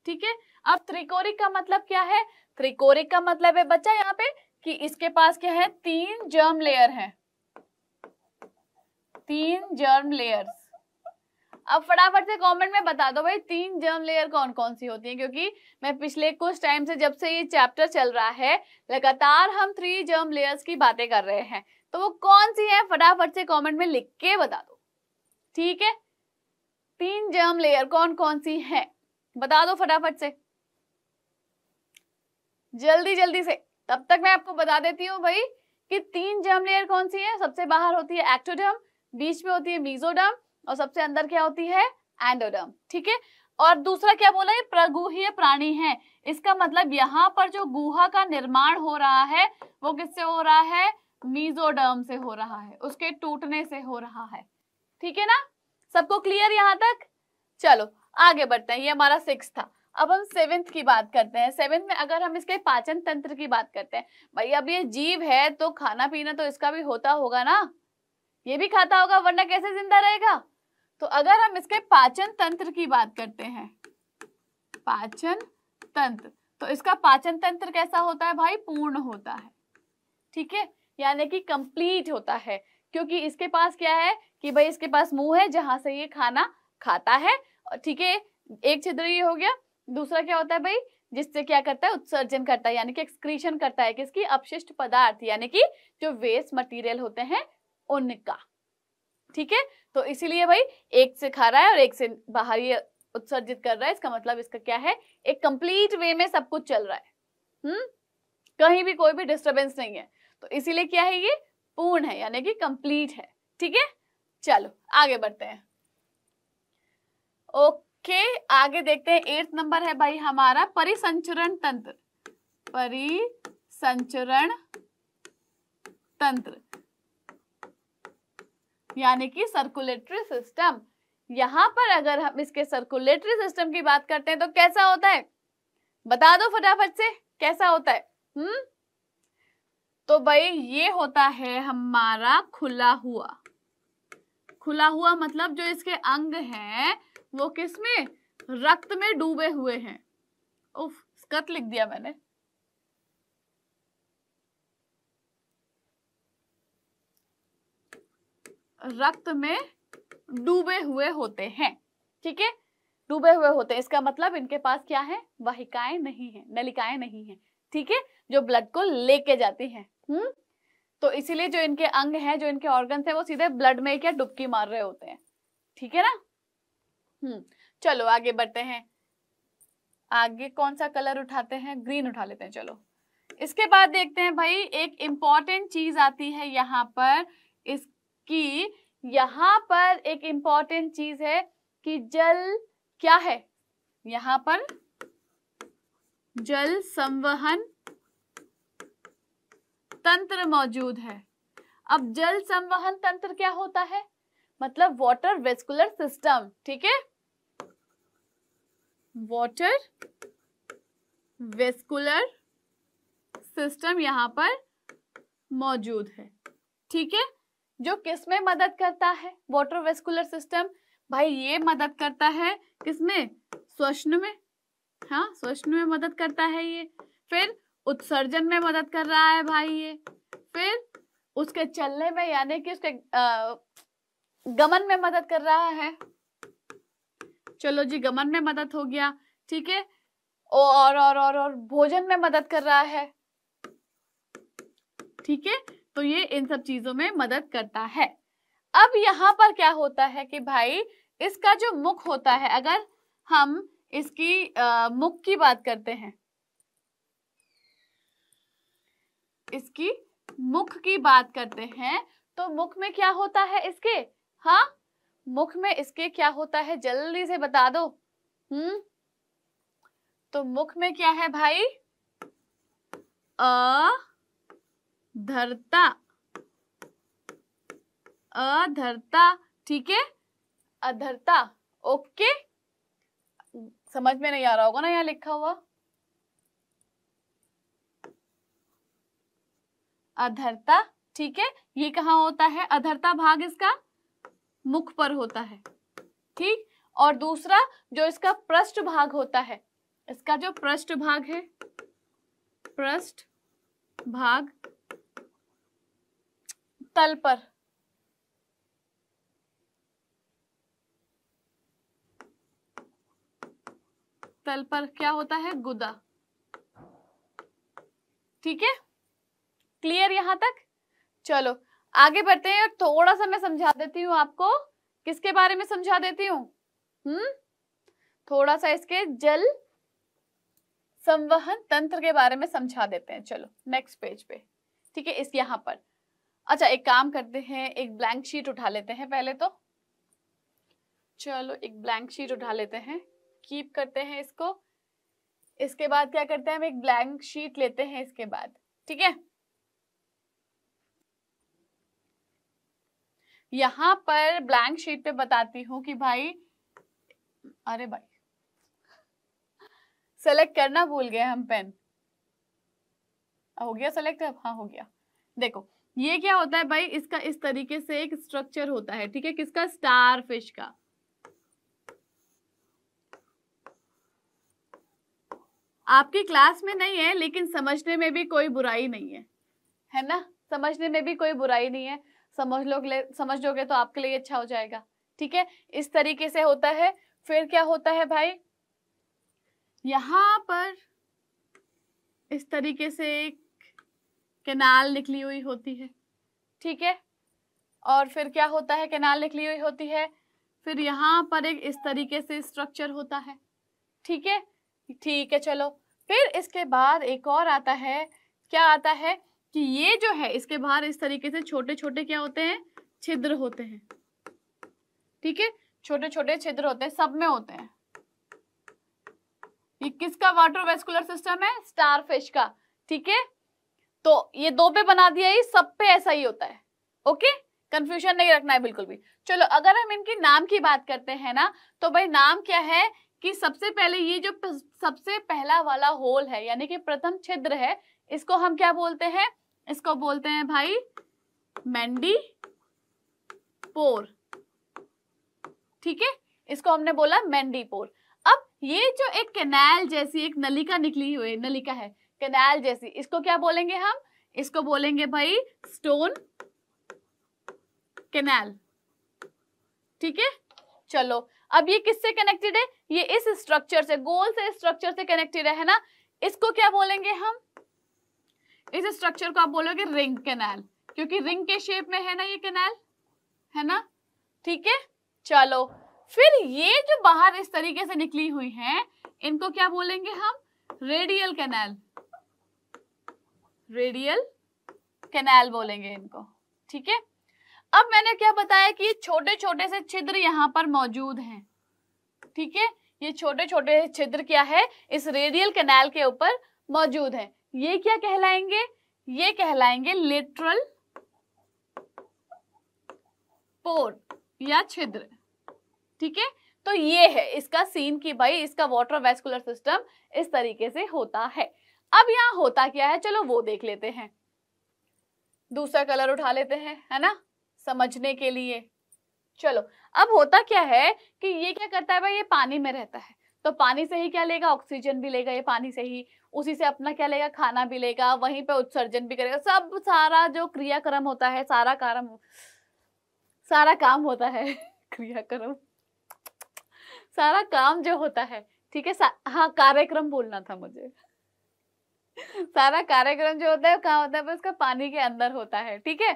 ठीक है अब त्रिकोरिक का मतलब क्या है त्रिकोरिक का मतलब है बच्चा यहाँ पे कि इसके पास क्या है तीन जर्म लेयर है तीन जर्म लेयर्स अब फटाफट से कमेंट में बता दो भाई तीन जर्म लेयर कौन कौन सी होती है क्योंकि मैं पिछले कुछ टाइम से जब से ये चैप्टर चल रहा है लगातार हम थ्री जर्म लेयर्स की बातें कर रहे हैं तो वो कौन सी है फटाफट से कॉमेंट में लिख के बता दो ठीक है तीन जर्म लेयर कौन कौन सी है बता दो फटाफट से जल्दी जल्दी से तब तक मैं आपको बता देती हूँ भाई कि तीन जर्म लेयर कौन सी है सबसे बाहर होती है एक्टोडर्म बीच में होती है मीजोडर्म और सबसे अंदर क्या होती है एंडोडर्म ठीक है और दूसरा क्या बोला ये प्रगुहीय प्राणी है इसका मतलब यहाँ पर जो गुहा का निर्माण हो रहा है वो किससे हो रहा है मीजोडर्म से हो रहा है उसके टूटने से हो रहा है ठीक है ना सबको क्लियर यहाँ तक चलो आगे बढ़ते हैं ये हमारा सिक्स था अब हम सेवेंथ की बात करते हैं सेवेंथ में अगर हम इसके पाचन तंत्र की बात करते हैं भाई अब ये जीव है तो खाना पीना तो इसका भी होता होगा ना ये भी खाता होगा वरना कैसे जिंदा रहेगा तो अगर हम इसके पाचन तंत्र की बात करते हैं पाचन तंत्र तो इसका पाचन तंत्र कैसा होता है भाई पूर्ण होता है ठीक है यानी कि कंप्लीट होता है क्योंकि इसके पास क्या है कि भाई इसके पास मुंह है जहां से ये खाना खाता है ठीक है एक छिद्र ये हो गया दूसरा क्या होता है भाई जिससे क्या करता है उत्सर्जन करता है यानी कि एक्सक्रीशन करता है किसकी अपशिष्ट पदार्थ यानी कि जो वेस्ट मटेरियल होते हैं उनका ठीक है तो इसीलिए भाई एक से खा रहा है और एक से बाहर ये उत्सर्जित कर रहा है इसका मतलब इसका क्या है एक कंप्लीट वे में सब कुछ चल रहा है हम्म कहीं भी कोई भी डिस्टर्बेंस नहीं है तो इसीलिए क्या है ये पूर्ण है यानी कि कंप्लीट है ठीक है चलो आगे बढ़ते हैं ओके आगे देखते हैं एट नंबर है भाई हमारा परिसंचरण तंत्र परिसंचरण तंत्र यानी कि सर्कुलेटरी सिस्टम यहाँ पर अगर हम इसके सर्कुलेटरी सिस्टम की बात करते हैं तो कैसा होता है बता दो फटाफट से कैसा होता है हम्म तो भाई ये होता है हमारा खुला हुआ खुला हुआ मतलब जो इसके अंग हैं वो किसमें रक्त में डूबे हुए हैं उफ स्कत लिख दिया मैंने रक्त में डूबे हुए होते हैं ठीक है डूबे हुए होते हैं इसका मतलब इनके पास क्या है वाहिकाएं नहीं है नलिकाएं नहीं है ठीक है जो ब्लड को लेके जाती है हम्म तो इसीलिए जो इनके अंग हैं जो इनके ऑर्गन है वो सीधे ब्लड में क्या डुबकी मार रहे होते हैं ठीक है ना हम्म चलो आगे बढ़ते हैं आगे कौन सा कलर उठाते हैं ग्रीन उठा लेते हैं चलो इसके बाद देखते हैं भाई एक इम्पॉर्टेंट चीज आती है यहाँ पर इस कि यहाँ पर एक इंपॉर्टेंट चीज है कि जल क्या है यहां पर जल संवहन तंत्र मौजूद है अब जल संवहन तंत्र क्या होता है मतलब वाटर वेस्कुलर सिस्टम ठीक है वाटर वेस्कुलर सिस्टम यहां पर मौजूद है ठीक है जो किस में मदद करता है वॉटर वेस्कुलर सिस्टम भाई ये मदद करता है किसमें स्वश्न में हाँ स्वश्न में मदद करता है ये फिर उत्सर्जन में मदद कर रहा है भाई ये फिर उसके चलने में यानी कि उसके आ, गमन में मदद कर रहा है चलो जी गमन में मदद हो गया ठीक है और और और और भोजन में मदद कर रहा है ठीक है तो ये इन सब चीजों में मदद करता है अब यहाँ पर क्या होता है कि भाई इसका जो मुख होता है अगर हम इसकी आ, मुख की बात करते हैं इसकी मुख की बात करते हैं तो मुख में क्या होता है इसके हाँ मुख में इसके क्या होता है जल्दी से बता दो हम्म तो मुख में क्या है भाई अः धरता अधरता ठीक है अधरता ओके समझ में नहीं आ रहा होगा ना यहाँ लिखा हुआ अधरता ठीक है ये कहा होता है अधरता भाग इसका मुख पर होता है ठीक और दूसरा जो इसका पृष्ठ भाग होता है इसका जो पृष्ठ भाग है पृष्ठ भाग तल पर तल पर क्या होता है गुदा ठीक है क्लियर यहां तक चलो आगे बढ़ते हैं और थोड़ा सा मैं समझा देती हूँ आपको किसके बारे में समझा देती हूँ हम्म थोड़ा सा इसके जल संवहन तंत्र के बारे में समझा देते हैं चलो नेक्स्ट पेज पे ठीक है इस यहां पर अच्छा एक काम करते हैं एक ब्लैंक शीट उठा लेते हैं पहले तो चलो एक ब्लैंक शीट उठा लेते हैं कीप करते हैं इसको इसके बाद क्या करते हैं हम एक ब्लैंक शीट लेते हैं इसके बाद ठीक है यहां पर ब्लैंक शीट पे बताती हूं कि भाई अरे भाई सेलेक्ट करना भूल गए हम पेन हो गया सेलेक्ट अब हाँ हो गया देखो ये क्या होता है भाई इसका इस तरीके से एक स्ट्रक्चर होता है ठीक है किसका स्टार फिश का आपकी क्लास में नहीं है लेकिन समझने में भी कोई बुराई नहीं है है ना समझने में भी कोई बुराई नहीं है समझ लोगे समझ लोगे तो आपके लिए अच्छा हो जाएगा ठीक है इस तरीके से होता है फिर क्या होता है भाई यहां पर इस तरीके से एक केनाल निकली हुई होती है ठीक है और फिर क्या होता है केनाल निकली हुई होती है फिर यहाँ पर एक इस तरीके से स्ट्रक्चर होता है ठीक है ठीक है चलो फिर इसके बाद एक और आता है क्या आता है कि ये जो है इसके बाहर इस तरीके से छोटे छोटे क्या होते हैं छिद्र होते हैं ठीक है छोटे छोटे छिद्र होते हैं सब में होते हैं ये किसका वाटर वेस्कुलर सिस्टम है स्टार फिश का ठीक है तो ये दो पे बना दिया ही सब पे ऐसा ही होता है ओके कंफ्यूजन नहीं रखना है बिल्कुल भी चलो अगर हम इनके नाम की बात करते हैं ना तो भाई नाम क्या है कि सबसे पहले ये जो सबसे पहला वाला होल है यानी कि प्रथम छिद्र है इसको हम क्या बोलते हैं इसको बोलते हैं भाई मेंडी पोर ठीक है इसको हमने बोला मेंडी पोर अब ये जो एक कैनाल जैसी एक नलिका निकली हुई नलिका है कैनाल जैसी इसको क्या बोलेंगे हम इसको बोलेंगे भाई स्टोन कैनाल ठीक है चलो अब ये किससे कनेक्टेड है ये इस स्ट्रक्चर से गोल से स्ट्रक्चर से कनेक्टेड है ना इसको क्या बोलेंगे हम इस स्ट्रक्चर को आप बोलोगे रिंग कैनाल क्योंकि रिंग के शेप में है ना ये कैनाल है ना ठीक है चलो फिर ये जो बाहर इस तरीके से निकली हुई है इनको क्या बोलेंगे हम रेडियल कैनाल रेडियल कैनाल बोलेंगे इनको ठीक है अब मैंने क्या बताया कि छोटे छोटे से छिद्र यहाँ पर मौजूद हैं ठीक है ये छोटे छोटे छिद्र क्या है इस रेडियल कैनाल के ऊपर मौजूद है ये क्या कहलाएंगे ये कहलाएंगे लेटरल पोर या छिद्र ठीक है तो ये है इसका सीन की भाई इसका वाटर वेस्कुलर सिस्टम इस तरीके से होता है अब यहाँ होता क्या है चलो वो देख लेते हैं दूसरा कलर उठा लेते हैं है ना समझने के लिए चलो अब होता क्या है कि ये क्या करता है भाई ये पानी में रहता है तो पानी से ही क्या लेगा ऑक्सीजन भी लेगा ये पानी से ही उसी से अपना क्या लेगा खाना भी लेगा वहीं पे उत्सर्जन भी करेगा सब सारा जो क्रियाक्रम होता है सारा कारम सारा काम होता है [laughs] क्रियाक्रम सारा काम जो होता है ठीक है हाँ कार्यक्रम बोलना था मुझे सारा कार्यक्रम जो होता है कहाँ होता है उसका पानी के अंदर होता है ठीक है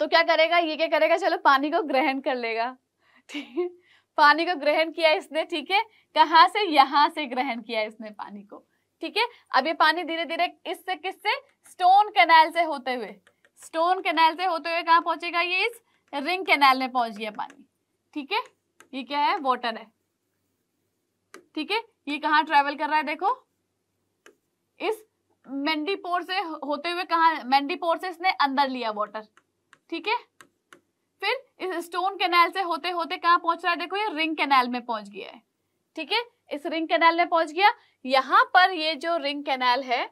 तो क्या करेगा ये क्या करेगा चलो पानी को ग्रहण कर लेगा ठीक है पानी को ग्रहण किया इसने ठीक है कहाँ से यहाँ से ग्रहण किया इसने पानी को ठीक है अब ये पानी धीरे धीरे इससे किससे स्टोन कैनाल से होते हुए स्टोन कैनाल से होते हुए कहाँ पहुंचेगा ये इस रिंग कैनाल में पहुंच गया पानी ठीक है ये क्या है वॉटर है ठीक है ये कहाँ ट्रेवल कर रहा है देखो इस मेंडीपोर से होते हुए कहा मेंडीपोर से इसने अंदर लिया वॉटर ठीक है फिर इस स्टोन कैनाल से होते होते कहा पहुंच रहा है देखो ये रिंग कैनाल में पहुंच गया है ठीक है इस रिंग कैनाल में पहुंच गया यहाँ पर ये जो रिंग कैनाल है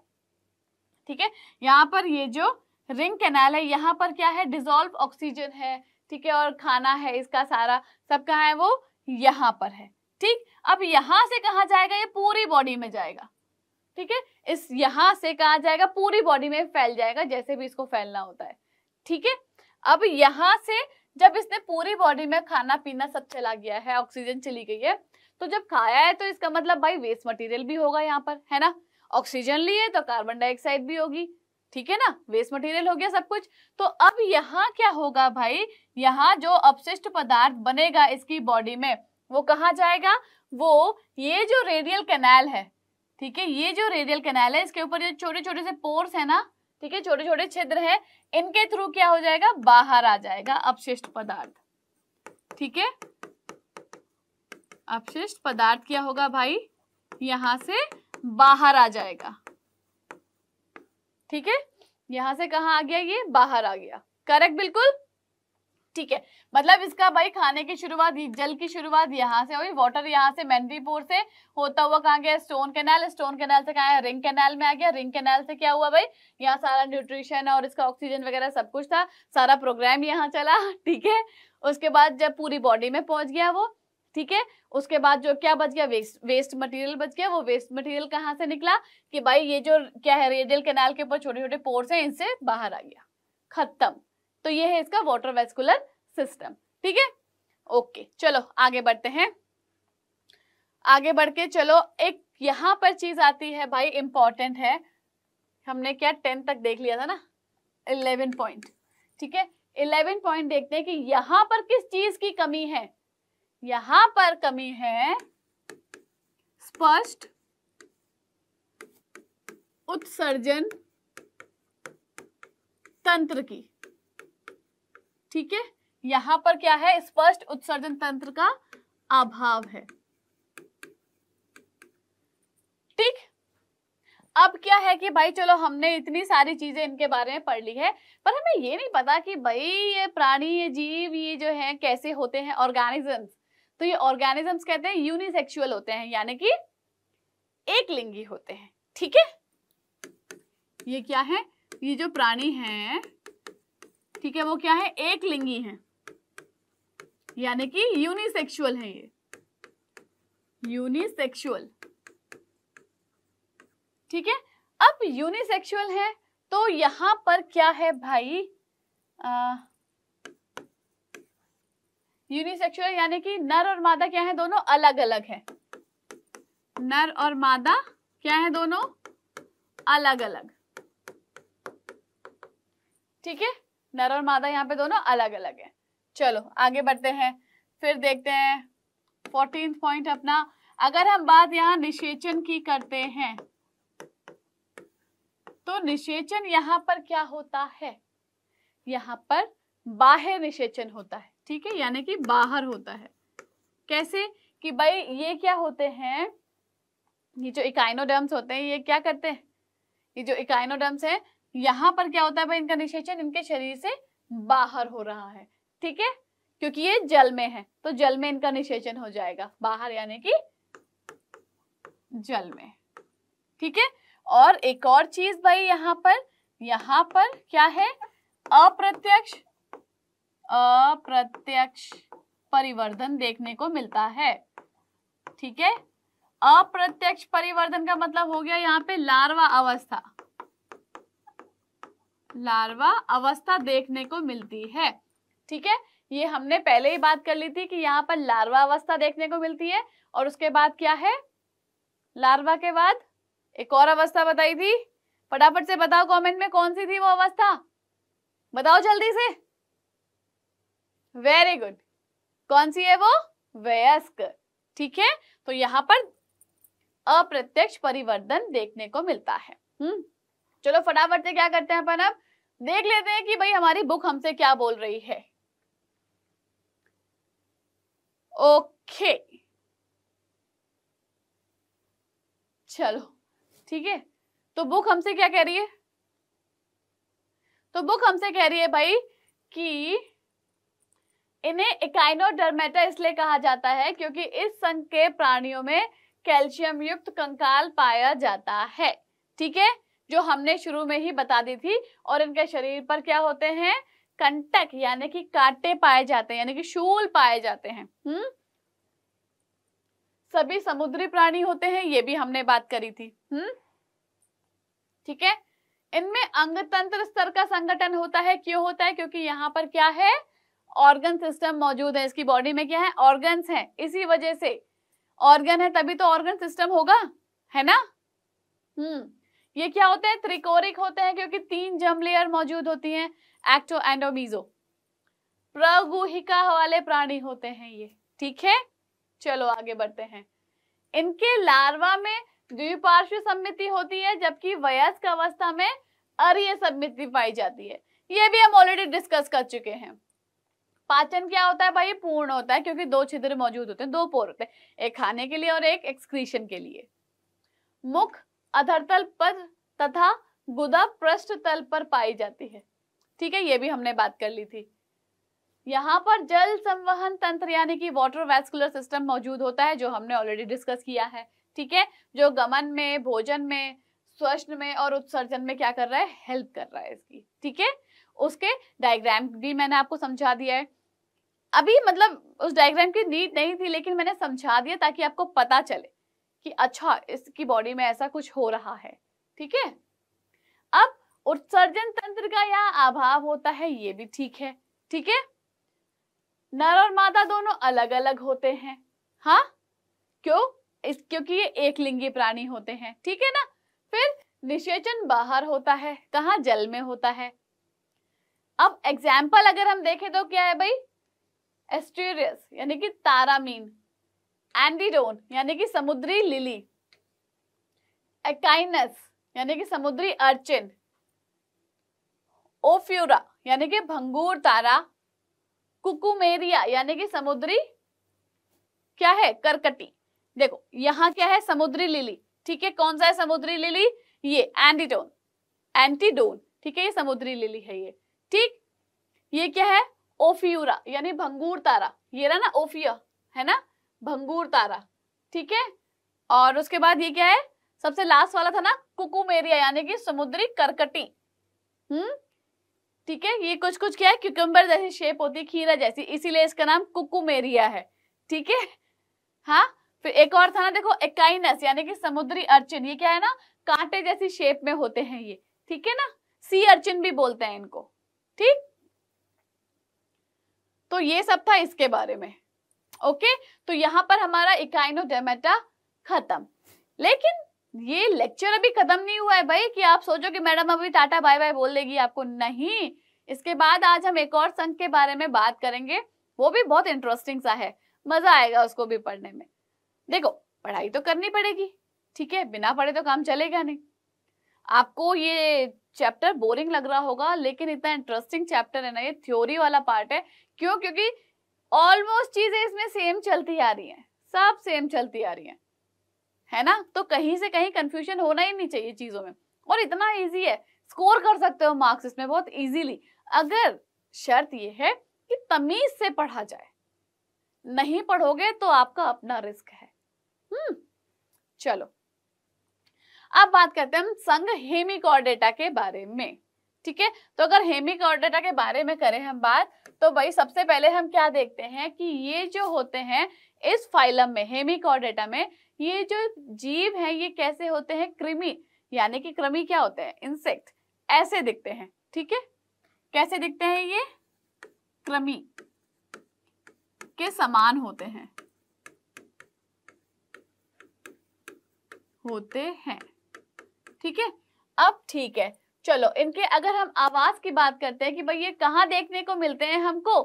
ठीक है यहाँ पर ये जो रिंग कैनाल है यहां पर क्या है डिजोल्व ऑक्सीजन है ठीक है और खाना है इसका सारा सब कहा है वो यहां पर है ठीक अब यहां से कहा जाएगा ये पूरी बॉडी में जाएगा ठीक है इस यहाँ से कहा जाएगा पूरी बॉडी में फैल जाएगा जैसे भी इसको फैलना होता है ठीक है अब यहां से जब इसने पूरी बॉडी में खाना पीना सब चला गया है ऑक्सीजन चली गई है तो जब खाया है तो इसका मतलब भाई वेस्ट मटेरियल भी होगा यहाँ पर है ना ऑक्सीजन लिए तो कार्बन डाइऑक्साइड भी होगी ठीक है ना वेस्ट मटेरियल हो गया सब कुछ तो अब यहाँ क्या होगा भाई यहाँ जो अपशिष्ट पदार्थ बनेगा इसकी बॉडी में वो कहा जाएगा वो ये जो रेडियल कैनाल है ठीक है ये जो रेडियल कैनाल है इसके ऊपर जो छोटे छोटे से पोर्स है ना ठीक है छोटे छोटे छिद्र है इनके थ्रू क्या हो जाएगा बाहर आ जाएगा अपशिष्ट पदार्थ ठीक है अपशिष्ट पदार्थ क्या होगा भाई यहां से बाहर आ जाएगा ठीक है यहां से कहा आ गया ये बाहर आ गया करेक्ट बिल्कुल ठीक है मतलब इसका भाई खाने की शुरुआत जल की शुरुआत यहाँ से हुई वाटर यहाँ से मैंडीपोर से होता हुआ कहाँ गया स्टोन कैनाल स्टोन कैनाल से कहा रिंग कैनाल में आ गया रिंग कैनाल से क्या हुआ भाई यहाँ सारा न्यूट्रिशन और इसका ऑक्सीजन वगैरह सब कुछ था सारा प्रोग्राम यहाँ चला [laughs] ठीक है उसके बाद जब पूरी बॉडी में पहुंच गया वो ठीक है उसके बाद जो क्या बच गया वेस्ट वेस्ट मटेरियल बच गया वो वेस्ट मटेरियल कहाँ से निकला कि भाई ये जो क्या है रेडियल कैनाल के ऊपर छोटे छोटे पोर्स हैं इनसे बाहर आ गया खत्म तो ये है इसका वॉटर वेस्कुलर सिस्टम ठीक है ओके चलो आगे बढ़ते हैं आगे बढ़ के चलो एक यहां पर चीज आती है भाई इंपॉर्टेंट है हमने क्या टेन तक देख लिया था ना इलेवन पॉइंट ठीक है इलेवन पॉइंट देखते हैं कि यहां पर किस चीज की कमी है यहां पर कमी है स्पष्ट उत्सर्जन तंत्र की ठीक है यहां पर क्या है स्पष्ट उत्सर्जन तंत्र का अभाव है ठीक अब क्या है कि भाई चलो हमने इतनी सारी चीजें इनके बारे में पढ़ ली है पर हमें ये नहीं पता कि भाई ये प्राणी ये जीव ये जो है कैसे होते हैं ऑर्गेनिजम्स तो ये ऑर्गेनिजम्स कहते हैं यूनिसेक्सुअल होते हैं यानी कि एक लिंगी होते हैं ठीक है ये क्या है ये जो प्राणी हैं ठीक है वो क्या है एक लिंगी है यानी कि यूनिसेक्सुअल है ये यूनिसेक्सुअल ठीक है अब यूनिसेक्सुअल है तो यहां पर क्या है भाई यूनिसेक्सुअल यानी कि नर और मादा क्या है दोनों अलग अलग है नर और मादा क्या है दोनों अलग अलग ठीक है नर और मादा यहाँ पे दोनों अलग अलग है चलो आगे बढ़ते हैं फिर देखते हैं फोर्टीन पॉइंट अपना अगर हम बात यहाँ निषेचन की करते हैं तो निषेचन यहाँ पर क्या होता है यहाँ पर बाह्य निषेचन होता है ठीक है यानी कि बाहर होता है कैसे कि भाई ये क्या होते हैं ये जो इकाइनोडर्म्स होते हैं ये क्या करते हैं ये जो इकाइनोडर्म्स हैं यहाँ पर क्या होता है भाई इनका निषेचन इनके शरीर से बाहर हो रहा है ठीक है क्योंकि ये जल में है तो जल में इनका निषेचन हो जाएगा बाहर यानी कि जल में ठीक है और एक और चीज भाई यहाँ पर यहाँ पर क्या है अप्रत्यक्ष अप्रत्यक्ष परिवर्धन देखने को मिलता है ठीक है अप्रत्यक्ष परिवर्धन का मतलब हो गया यहाँ पे लार्वा अवस्था लार्वा अवस्था देखने को मिलती है ठीक है ये हमने पहले ही बात कर ली थी कि यहाँ पर लार्वा अवस्था देखने को मिलती है और उसके बाद क्या है लार्वा के बाद एक और अवस्था बताई थी फटाफट से बताओ कमेंट में कौन सी थी वो अवस्था बताओ जल्दी से वेरी गुड कौन सी है वो वयस्क ठीक है तो यहाँ पर अप्रत्यक्ष परिवर्तन देखने को मिलता है हम्म चलो फटाफट से क्या करते हैं अपन अब देख लेते हैं कि भाई हमारी बुक हमसे क्या बोल रही है ओके चलो ठीक है तो बुक हमसे क्या कह रही है तो बुक हमसे कह रही है भाई कि इन्हें इकाइनोडर्मेटा इसलिए कहा जाता है क्योंकि इस संघ के प्राणियों में कैल्शियम युक्त कंकाल पाया जाता है ठीक है जो हमने शुरू में ही बता दी थी और इनके शरीर पर क्या होते हैं कंटक यानी कि कांटे पाए जाते हैं यानी कि शूल पाए जाते हैं हम्म सभी समुद्री प्राणी होते हैं ये भी हमने बात करी थी हम्म ठीक है इनमें अंग तंत्र स्तर का संगठन होता है क्यों होता है क्योंकि यहाँ पर क्या है ऑर्गन सिस्टम मौजूद है इसकी बॉडी में क्या है ऑर्गन्स है इसी वजह से ऑर्गन है तभी तो ऑर्गन सिस्टम होगा है ना हम्म ये क्या होते हैं त्रिकोरिक होते हैं क्योंकि तीन जम लेयर मौजूद होती हैं एक्टो एंडोमीजो प्रगुहिका वाले प्राणी होते हैं ये ठीक है चलो आगे बढ़ते हैं इनके लार्वा में द्विपार्श्व सम्मिति होती है जबकि वयस्क अवस्था में अर्य सम्मिति पाई जाती है ये भी हम ऑलरेडी डिस्कस कर चुके हैं पाचन क्या होता है भाई पूर्ण होता है क्योंकि दो छिद्र मौजूद होते हैं दो पोर होते हैं एक खाने के लिए और एक एक्सक्रीशन के लिए मुख अधरतल पर तथा गुदा पृष्ठ तल पर पाई जाती है ठीक है ये भी हमने बात कर ली थी यहाँ पर जल संवहन तंत्र यानी कि वाटर वैस्कुलर सिस्टम मौजूद होता है जो हमने ऑलरेडी डिस्कस किया है ठीक है जो गमन में भोजन में स्वच्छ में और उत्सर्जन में क्या कर रहा है हेल्प कर रहा है इसकी ठीक है उसके डायग्राम भी मैंने आपको समझा दिया है अभी मतलब उस डायग्राम की नीड नहीं थी लेकिन मैंने समझा दिया ताकि आपको पता चले कि अच्छा इसकी बॉडी में ऐसा कुछ हो रहा है ठीक है अब उत्सर्जन तंत्र का यहाँ अभाव होता है ये भी ठीक है ठीक है नर और मादा दोनों अलग अलग होते हैं हाँ क्यों इस क्योंकि ये एक लिंगी प्राणी होते हैं ठीक है ना फिर निषेचन बाहर होता है कहा जल में होता है अब एग्जाम्पल अगर हम देखें तो क्या है भाई एस्टेरियस यानी कि तारामीन एंडीडोन यानी कि समुद्री लिली एकाइनस यानी कि समुद्री अर्चिन ओफ्यूरा यानी कि भंगूर तारा कुकुमेरिया यानी कि समुद्री क्या है करकटी देखो यहाँ क्या है समुद्री लिली ठीक है कौन सा है समुद्री लिली ये एंडीडोन एंटीडोन ठीक है ये समुद्री लिली है ये ठीक ये क्या है ओफियूरा यानी भंगूर तारा ये रहा ना ओफिया है ना भंगूर तारा ठीक है और उसके बाद ये क्या है सबसे लास्ट वाला था ना कुकुमेरिया यानी कि समुद्री करकटी हम्म ठीक है ये कुछ कुछ क्या है क्यूकम्बर जैसी शेप होती है खीरा जैसी इसीलिए इसका नाम कुकुमेरिया है ठीक है हाँ फिर एक और था ना देखो एकाइनस यानी कि समुद्री अर्चिन ये क्या है ना कांटे जैसी शेप में होते हैं ये ठीक है ना सी अर्चिन भी बोलते हैं इनको ठीक तो ये सब था इसके बारे में ओके तो यहाँ पर हमारा इकाइनोडेमेटा खत्म लेकिन ये लेक्चर अभी खत्म नहीं हुआ है भाई कि आप सोचो कि मैडम अभी टाटा बाय बाय बोल देगी आपको नहीं इसके बाद आज हम एक और संघ के बारे में बात करेंगे वो भी बहुत इंटरेस्टिंग सा है मजा आएगा उसको भी पढ़ने में देखो पढ़ाई तो करनी पड़ेगी ठीक है बिना पढ़े तो काम चलेगा नहीं आपको ये चैप्टर बोरिंग लग रहा होगा लेकिन इतना इंटरेस्टिंग चैप्टर है ना ये थ्योरी वाला पार्ट है क्यों क्योंकि ऑलमोस्ट चीजें इसमें सेम चलती आ रही हैं सब सेम चलती आ रही हैं है ना तो कहीं से कहीं कंफ्यूजन होना ही नहीं चाहिए चीजों में और इतना इजी है स्कोर कर सकते हो मार्क्स इसमें बहुत इजीली अगर शर्त यह है कि तमीज से पढ़ा जाए नहीं पढ़ोगे तो आपका अपना रिस्क है हम्म चलो अब बात करते हैं हम संघ हेमिकॉर्डेटा के बारे में ठीक है तो अगर हेमिकॉर्डेटा के बारे में करें हम बात तो भाई सबसे पहले हम क्या देखते हैं कि ये जो होते हैं इस फाइलम में हेमिकॉर्डेटा में ये जो जीव है ये कैसे होते हैं कृमि यानी कि कृमि क्या होते हैं इंसेक्ट ऐसे दिखते हैं ठीक है कैसे दिखते हैं ये कृमि के समान होते हैं होते हैं ठीक है अब ठीक है चलो इनके अगर हम आवाज की बात करते हैं कि भाई ये कहाँ देखने को मिलते हैं हमको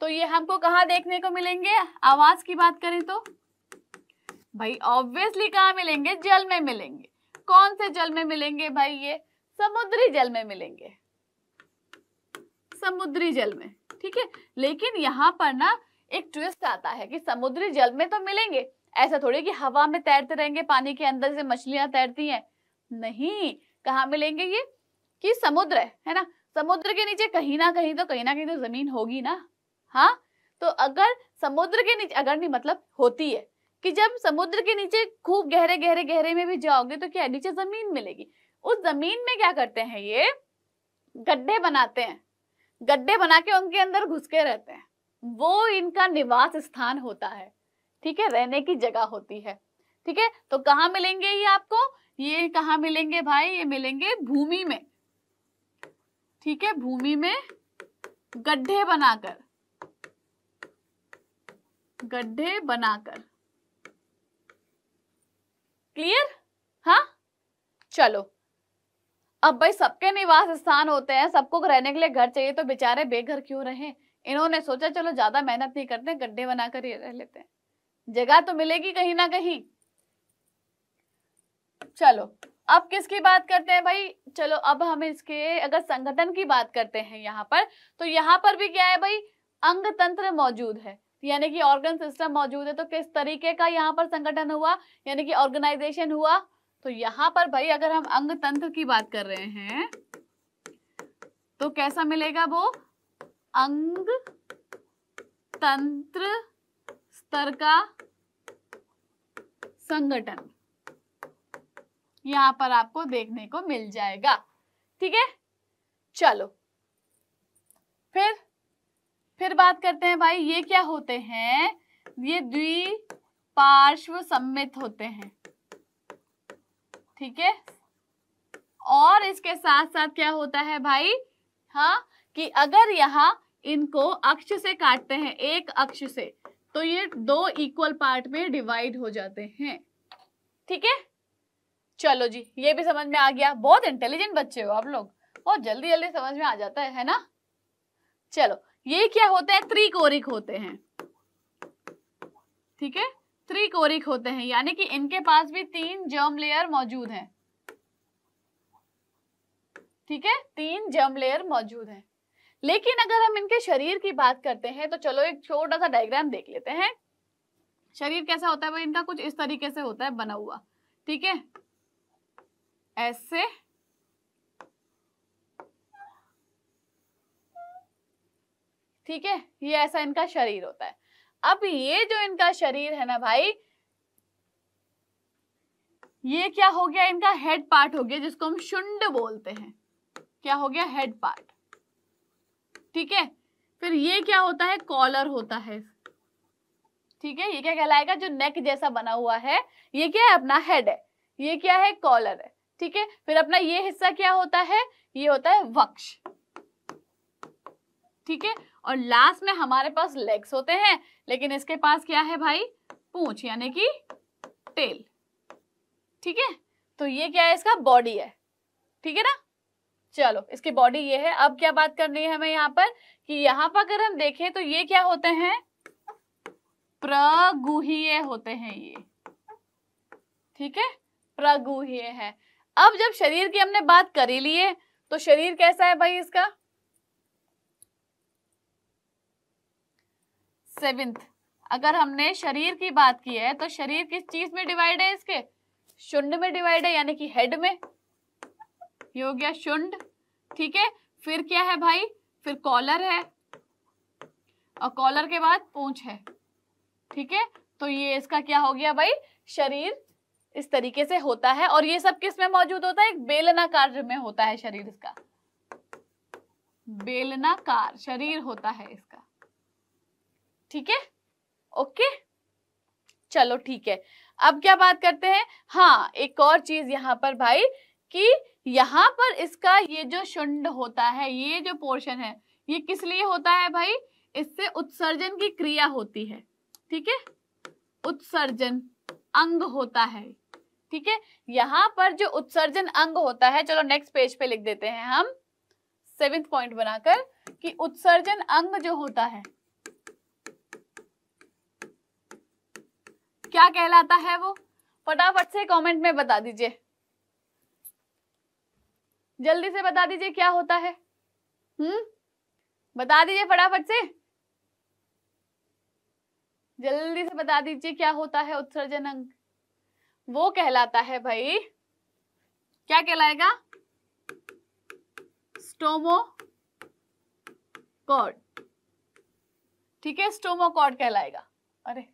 तो ये हमको कहाँ देखने को मिलेंगे आवाज की बात करें तो भाई ऑब्वियसली कहाँ मिलेंगे जल में मिलेंगे कौन से जल में मिलेंगे भाई ये समुद्री जल में मिलेंगे समुद्री जल में ठीक है लेकिन यहाँ पर ना एक ट्विस्ट आता है कि समुद्री जल में तो मिलेंगे ऐसा थोड़ी कि हवा में तैरते रहेंगे पानी के अंदर से मछलियां तैरती हैं नहीं कहा मिलेंगे ये कि समुद्र है है ना समुद्र के नीचे कहीं ना कहीं तो कहीं ना कहीं तो जमीन होगी ना हाँ तो अगर समुद्र के नीचे अगर नहीं मतलब होती है कि जब समुद्र के नीचे खूब गहरे गहरे गहरे में भी जाओगे तो क्या नीचे जमीन मिलेगी उस जमीन में क्या करते हैं ये गड्ढे बनाते हैं गड्ढे बना के उनके अंदर घुसके रहते हैं वो इनका निवास स्थान होता है ठीक है रहने की जगह होती है ठीक है तो कहाँ मिलेंगे ये आपको ये कहाँ मिलेंगे भाई ये मिलेंगे भूमि में ठीक है भूमि में गड्ढे बनाकर गड्ढे बनाकर क्लियर हाँ चलो अब भाई सबके निवास स्थान होते हैं सबको रहने के लिए घर चाहिए तो बेचारे बेघर क्यों रहे इन्होंने सोचा चलो ज्यादा मेहनत नहीं करते गड्ढे बनाकर ये रह लेते हैं जगह तो मिलेगी कहीं ना कहीं चलो अब किसकी बात करते हैं भाई चलो अब हम इसके अगर संगठन की बात करते हैं यहाँ पर तो यहाँ पर भी क्या है भाई अंग तंत्र मौजूद है यानी कि ऑर्गन सिस्टम मौजूद है तो किस तरीके का यहाँ पर संगठन हुआ यानी कि ऑर्गेनाइजेशन हुआ तो यहाँ पर भाई अगर हम अंग तंत्र की बात कर रहे हैं तो कैसा मिलेगा वो अंग तंत्र स्तर का संगठन यहाँ पर आपको देखने को मिल जाएगा ठीक है चलो फिर फिर बात करते हैं भाई ये क्या होते हैं ये द्विपार्श्व सम्मित होते हैं ठीक है और इसके साथ साथ क्या होता है भाई हाँ कि अगर यहाँ इनको अक्ष से काटते हैं एक अक्ष से तो ये दो इक्वल पार्ट में डिवाइड हो जाते हैं ठीक है चलो जी ये भी समझ में आ गया बहुत इंटेलिजेंट बच्चे हो आप लोग बहुत जल्दी जल्दी समझ में आ जाता है है ना चलो ये क्या होते हैं त्रिकोरिक होते हैं ठीक है त्रिकोरिक होते हैं यानी कि इनके पास भी तीन जर्म लेयर मौजूद है ठीक है तीन जर्म लेयर मौजूद है लेकिन अगर हम इनके शरीर की बात करते हैं तो चलो एक छोटा सा डायग्राम देख लेते हैं शरीर कैसा होता है भाई इनका कुछ इस तरीके से होता है बना हुआ ठीक है ऐसे ठीक है ये ऐसा इनका शरीर होता है अब ये जो इनका शरीर है ना भाई ये क्या हो गया इनका हेड पार्ट हो गया जिसको हम शुंड बोलते हैं क्या हो गया हेड पार्ट ठीक है फिर ये क्या होता है कॉलर होता है ठीक है ये क्या कहलाएगा जो नेक जैसा बना हुआ है ये क्या है अपना हेड है ये क्या है कॉलर है ठीक है फिर अपना ये हिस्सा क्या होता है ये होता है वक्ष ठीक है और लास्ट में हमारे पास लेग्स होते हैं लेकिन इसके पास क्या है भाई पूछ यानी कि टेल ठीक है तो ये क्या है इसका बॉडी है ठीक है ना चलो इसकी बॉडी ये है अब क्या बात करनी है हमें यहां पर कि यहां पर अगर हम देखें तो ये क्या होते हैं प्रगुहीय होते हैं ये ठीक है प्रगुहीय है अब जब शरीर की हमने बात कर ही ली है तो शरीर कैसा है भाई इसका सेवेंथ अगर हमने शरीर की बात की है तो शरीर किस चीज में डिवाइड है इसके शुंड में डिवाइड है यानी कि हेड में ये हो गया शुंड ठीक है फिर क्या है भाई फिर कॉलर है और कॉलर के बाद पूंछ है ठीक है तो ये इसका क्या हो गया भाई शरीर इस तरीके से होता है और ये सब किस में मौजूद होता है एक बेलनाकार में होता है शरीर इसका बेलनाकार शरीर होता है इसका ठीक है ओके चलो ठीक है अब क्या बात करते हैं हाँ एक और चीज यहाँ पर भाई कि यहाँ पर इसका ये जो शुंड होता है ये जो पोर्शन है ये किस लिए होता है भाई इससे उत्सर्जन की क्रिया होती है ठीक है उत्सर्जन अंग होता है ठीक है यहाँ पर जो उत्सर्जन अंग होता है चलो नेक्स्ट पेज पे लिख देते हैं हम सेवेंथ पॉइंट बनाकर कि उत्सर्जन अंग जो होता है क्या कहलाता है वो फटाफट से कमेंट में बता दीजिए जल्दी से बता दीजिए क्या होता है हम्म बता दीजिए फटाफट से जल्दी से बता दीजिए क्या होता है उत्सर्जन अंग वो कहलाता है भाई क्या कहलाएगा स्टोमोकॉड ठीक है स्टोमोकॉड कहलाएगा अरे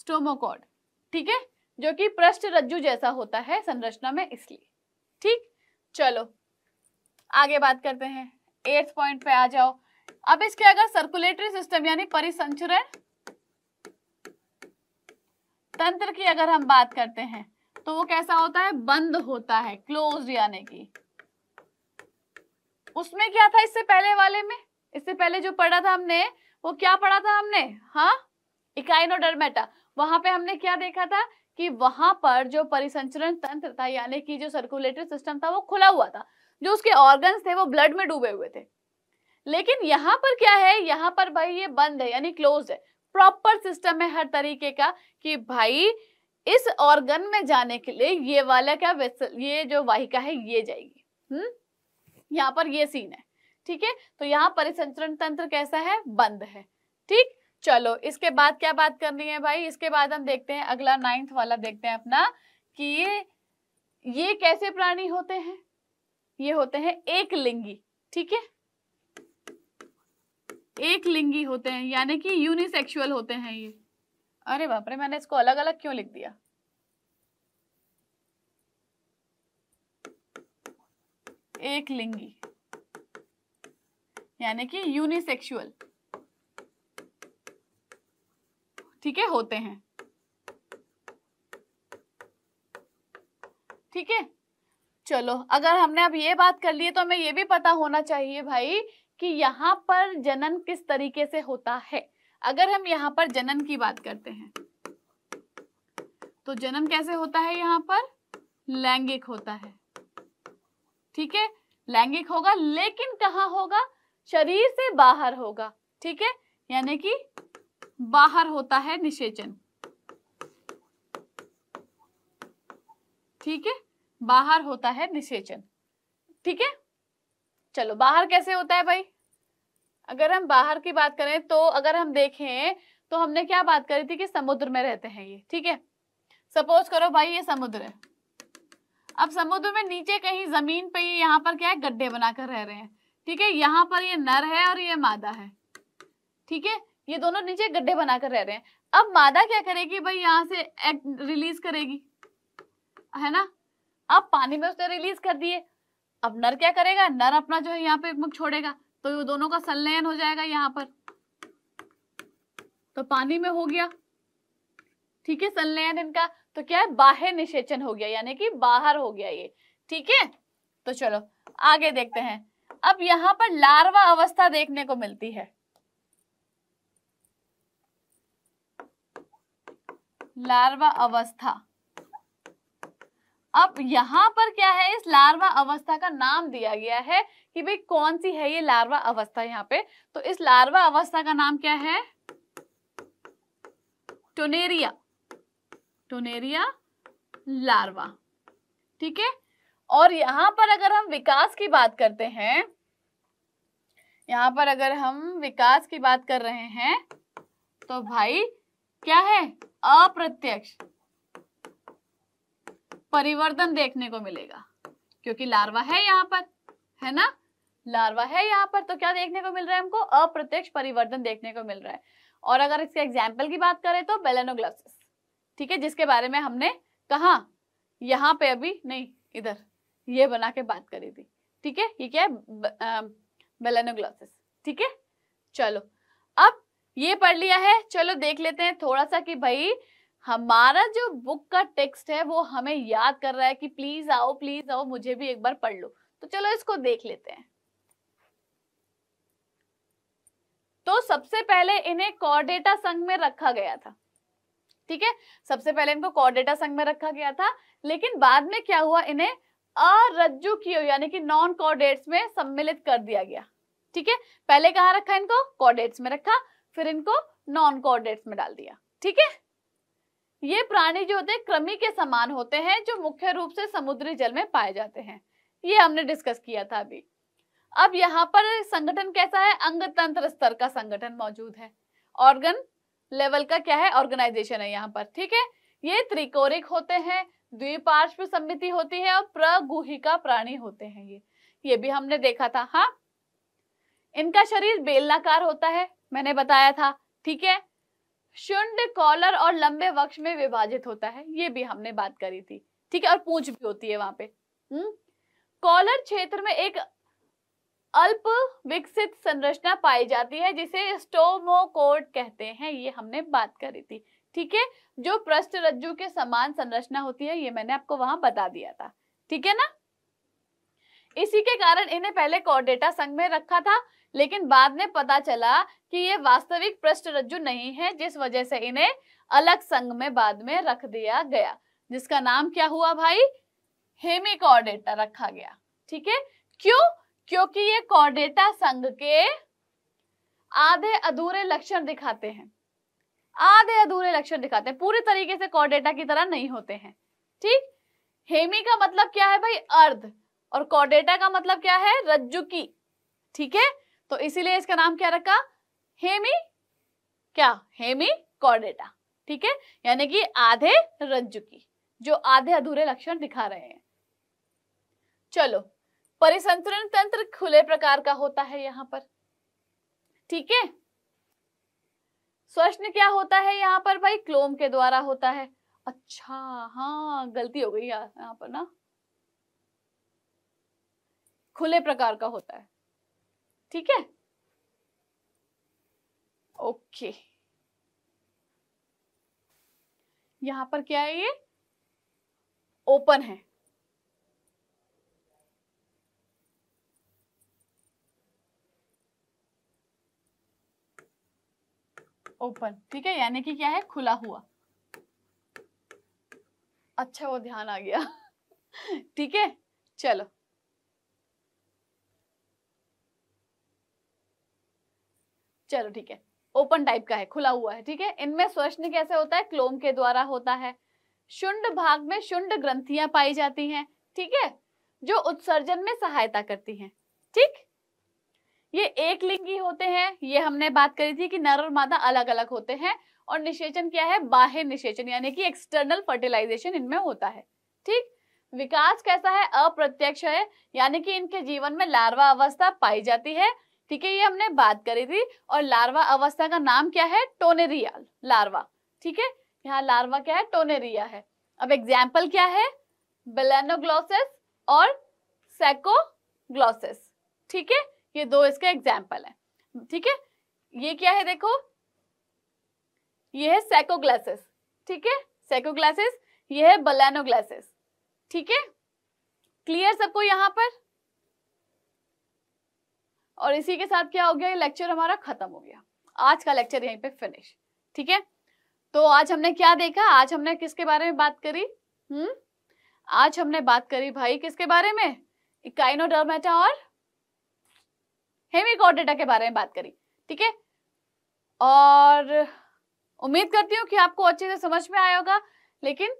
स्टोमोकॉड ठीक है जो कि पृष्ठ रज्जु जैसा होता है संरचना में इसलिए ठीक चलो आगे बात करते हैं एट्थ पॉइंट पे आ जाओ अब इसके अगर सर्कुलेटरी सिस्टम यानी परिसंचरण तंत्र की अगर हम बात करते हैं तो वो कैसा होता है बंद होता है क्लोज यानी कि उसमें क्या था इससे पहले वाले में इससे पहले जो पढ़ा था हमने वो क्या पढ़ा था हमने हाँ इकाइनोडर्मेटा वहां पे हमने क्या देखा था कि वहां पर जो परिसंचरण तंत्र था यानी कि जो सर्कुलेटरी सिस्टम था वो खुला हुआ था जो उसके ऑर्गन्स थे वो ब्लड में डूबे हुए थे लेकिन यहाँ पर क्या है यहाँ पर भाई ये बंद है यानी क्लोज है प्रॉपर सिस्टम है हर तरीके का कि भाई इस ऑर्गन में जाने के लिए ये वाला क्या वेसल ये जो वाहिका है ये जाएगी हम्म यहाँ पर ये सीन है ठीक है तो यहाँ परिसंचरण तंत्र कैसा है बंद है ठीक चलो इसके बाद क्या बात करनी है भाई इसके बाद हम देखते हैं अगला नाइन्थ वाला देखते हैं अपना कि ये ये कैसे प्राणी होते हैं ये होते हैं एक लिंगी ठीक है एक लिंगी होते हैं यानी कि यूनिसेक्सुअल होते हैं ये अरे बाप रे मैंने इसको अलग अलग क्यों लिख दिया एक लिंगी यानी कि यूनिसेक्सुअल ठीक है होते हैं ठीक है चलो अगर हमने अब ये बात कर ली है तो हमें ये भी पता होना चाहिए भाई कि यहाँ पर जनन किस तरीके से होता है अगर हम यहाँ पर जनन की बात करते हैं तो जनन कैसे होता है यहाँ पर लैंगिक होता है ठीक है लैंगिक होगा लेकिन कहा होगा शरीर से बाहर होगा ठीक है यानी कि बाहर होता है निषेचन ठीक है बाहर होता है निषेचन ठीक है चलो बाहर कैसे होता है भाई अगर हम बाहर की बात करें तो अगर हम देखें तो हमने क्या बात करी थी कि समुद्र में रहते हैं ये ठीक है सपोज करो भाई ये समुद्र है अब समुद्र में नीचे कहीं जमीन पे ये यहाँ पर क्या है गड्ढे बनाकर रह रहे हैं ठीक है यहाँ पर ये नर है और ये मादा है ठीक है ये दोनों नीचे गड्ढे बनाकर रह रहे हैं अब मादा क्या करेगी भाई यहाँ से एक्ट रिलीज करेगी है ना अब पानी में उसने रिलीज कर दिए अब नर क्या करेगा नर अपना जो है यहाँ पे मुख छोड़ेगा तो ये दोनों का संलयन हो जाएगा यहाँ पर तो पानी में हो गया ठीक है संलयन इनका तो क्या है बाह्य निषेचन हो गया यानी कि बाहर हो गया ये ठीक है तो चलो आगे देखते हैं अब यहाँ पर लार्वा अवस्था देखने को मिलती है लार्वा अवस्था अब यहाँ पर क्या है इस लार्वा अवस्था का नाम दिया गया है कि भाई कौन सी है ये लार्वा अवस्था यहाँ पे तो इस लार्वा अवस्था का नाम क्या है टोनेरिया टोनेरिया लार्वा ठीक है और यहां पर अगर हम विकास की बात करते हैं यहां पर अगर हम विकास की बात कर रहे हैं तो भाई क्या है अप्रत्यक्ष परिवर्तन देखने को मिलेगा क्योंकि लार्वा है यहाँ पर है ना लार्वा है यहाँ पर तो क्या देखने को मिल रहा है हमको अप्रत्यक्ष परिवर्तन देखने को मिल रहा है और अगर इसके एग्जाम्पल की बात करें तो बेलेनोग्लासिस ठीक है जिसके बारे में हमने कहा यहाँ पे अभी नहीं इधर ये बना के बात करी थी ठीक है ये क्या है बेलेनोग्लासिस ठीक है चलो अब ये पढ़ लिया है चलो देख लेते हैं थोड़ा सा कि भाई हमारा जो बुक का टेक्स्ट है वो हमें याद कर रहा है कि प्लीज आओ प्लीज आओ मुझे भी एक बार पढ़ लो तो चलो इसको देख लेते हैं तो सबसे पहले इन्हें कॉर्डेटा संघ में रखा गया था ठीक है सबसे पहले इनको कॉर्डेटा संघ में रखा गया था लेकिन बाद में क्या हुआ इन्हें अरज्जु कियो यानी कि नॉन कॉर्डेट्स में सम्मिलित कर दिया गया ठीक है पहले कहा रखा इनको कॉर्डेट्स में रखा फिर इनको नॉन कॉर्डेट्स में डाल दिया ठीक है ये प्राणी जो होते हैं क्रमी के समान होते हैं जो मुख्य रूप से समुद्री जल में पाए जाते हैं ये हमने डिस्कस किया था अभी अब यहाँ पर संगठन कैसा है अंग तंत्र स्तर का संगठन मौजूद है ऑर्गन लेवल का क्या है ऑर्गेनाइजेशन है यहाँ पर ठीक है ये त्रिकोरिक होते हैं द्विपार्श्व समिति होती है और प्रगुहिका प्राणी होते हैं ये ये भी हमने देखा था हाँ इनका शरीर बेलनाकार होता है मैंने बताया था ठीक है शुंड कॉलर और लंबे वक्ष में विभाजित होता है ये भी हमने बात करी थी ठीक है और पूंछ भी होती है वहां पे हम्म? कॉलर क्षेत्र में एक अल्प विकसित संरचना पाई जाती है जिसे स्टोमोकोड कहते हैं ये हमने बात करी थी ठीक है जो पृष्ठ रज्जु के समान संरचना होती है ये मैंने आपको वहां बता दिया था ठीक है ना इसी के कारण इन्हें पहले कॉर्डेटा संघ में रखा था लेकिन बाद में पता चला कि ये वास्तविक पृष्ठ रज्जु नहीं है जिस वजह से इन्हें अलग संघ में बाद में रख दिया गया जिसका नाम क्या हुआ भाई हेमी कॉर्डेटा रखा गया ठीक है क्यों क्योंकि ये कॉर्डेटा संघ के आधे अधूरे लक्षण दिखाते हैं आधे अधूरे लक्षण दिखाते हैं पूरे तरीके से कॉर्डेटा की तरह नहीं होते हैं ठीक हेमी का मतलब क्या है भाई अर्ध और कॉर्डेटा का मतलब क्या है रज्जु की ठीक है तो इसीलिए इसका नाम क्या रखा हेमी क्या हेमी कॉर्डेटा ठीक है यानी कि आधे रज्जु की जो आधे अधूरे लक्षण दिखा रहे हैं चलो परिसंतरण तंत्र खुले प्रकार का होता है यहाँ पर ठीक है स्वश्न क्या होता है यहाँ पर भाई क्लोम के द्वारा होता है अच्छा हाँ गलती हो गई यहाँ पर ना खुले प्रकार का होता है ठीक है ओके यहां पर क्या है ये ओपन है ओपन ठीक है यानी कि क्या है खुला हुआ अच्छा वो ध्यान आ गया [laughs] ठीक है चलो चलो ठीक है ओपन टाइप का है खुला हुआ है ठीक है इनमें स्वश्न कैसे होता है क्लोम के द्वारा होता है शुंड भाग में शुंड ग्रंथियां पाई जाती हैं ठीक है जो उत्सर्जन में सहायता करती हैं ठीक ये एक लिंगी होते हैं ये हमने बात करी थी कि नर और मादा अलग अलग होते हैं और निषेचन क्या है बाह्य निषेचन यानी कि एक्सटर्नल फर्टिलाइजेशन इनमें होता है ठीक विकास कैसा है अप्रत्यक्ष है यानी कि इनके जीवन में लार्वा अवस्था पाई जाती है ठीक है ये हमने बात करी थी और लार्वा अवस्था का नाम क्या है टोनेरिया लार्वा ठीक है यहाँ लार्वा क्या है टोनेरिया है अब एग्जाम्पल क्या है बेलेनोग्लोसेस और सेकोग्लोसेस ठीक है ये दो इसके एग्जाम्पल है ठीक है ये क्या है देखो ये है सेकोग्लासेस ठीक है सेकोग्लासेस ये है बलैनोग्लासेस ठीक है क्लियर सबको यहां पर और इसी के साथ क्या हो गया लेक्चर हमारा खत्म हो गया आज का लेक्चर यहीं पे फिनिश ठीक है तो आज हमने क्या देखा आज हमने किसके बारे में बात करी हम्म आज हमने बात करी भाई किसके बारे में इकाइनोडर्मेटा और हेमिकोडेटा के बारे में बात करी ठीक है और उम्मीद करती हूँ कि आपको अच्छे से समझ में आया होगा लेकिन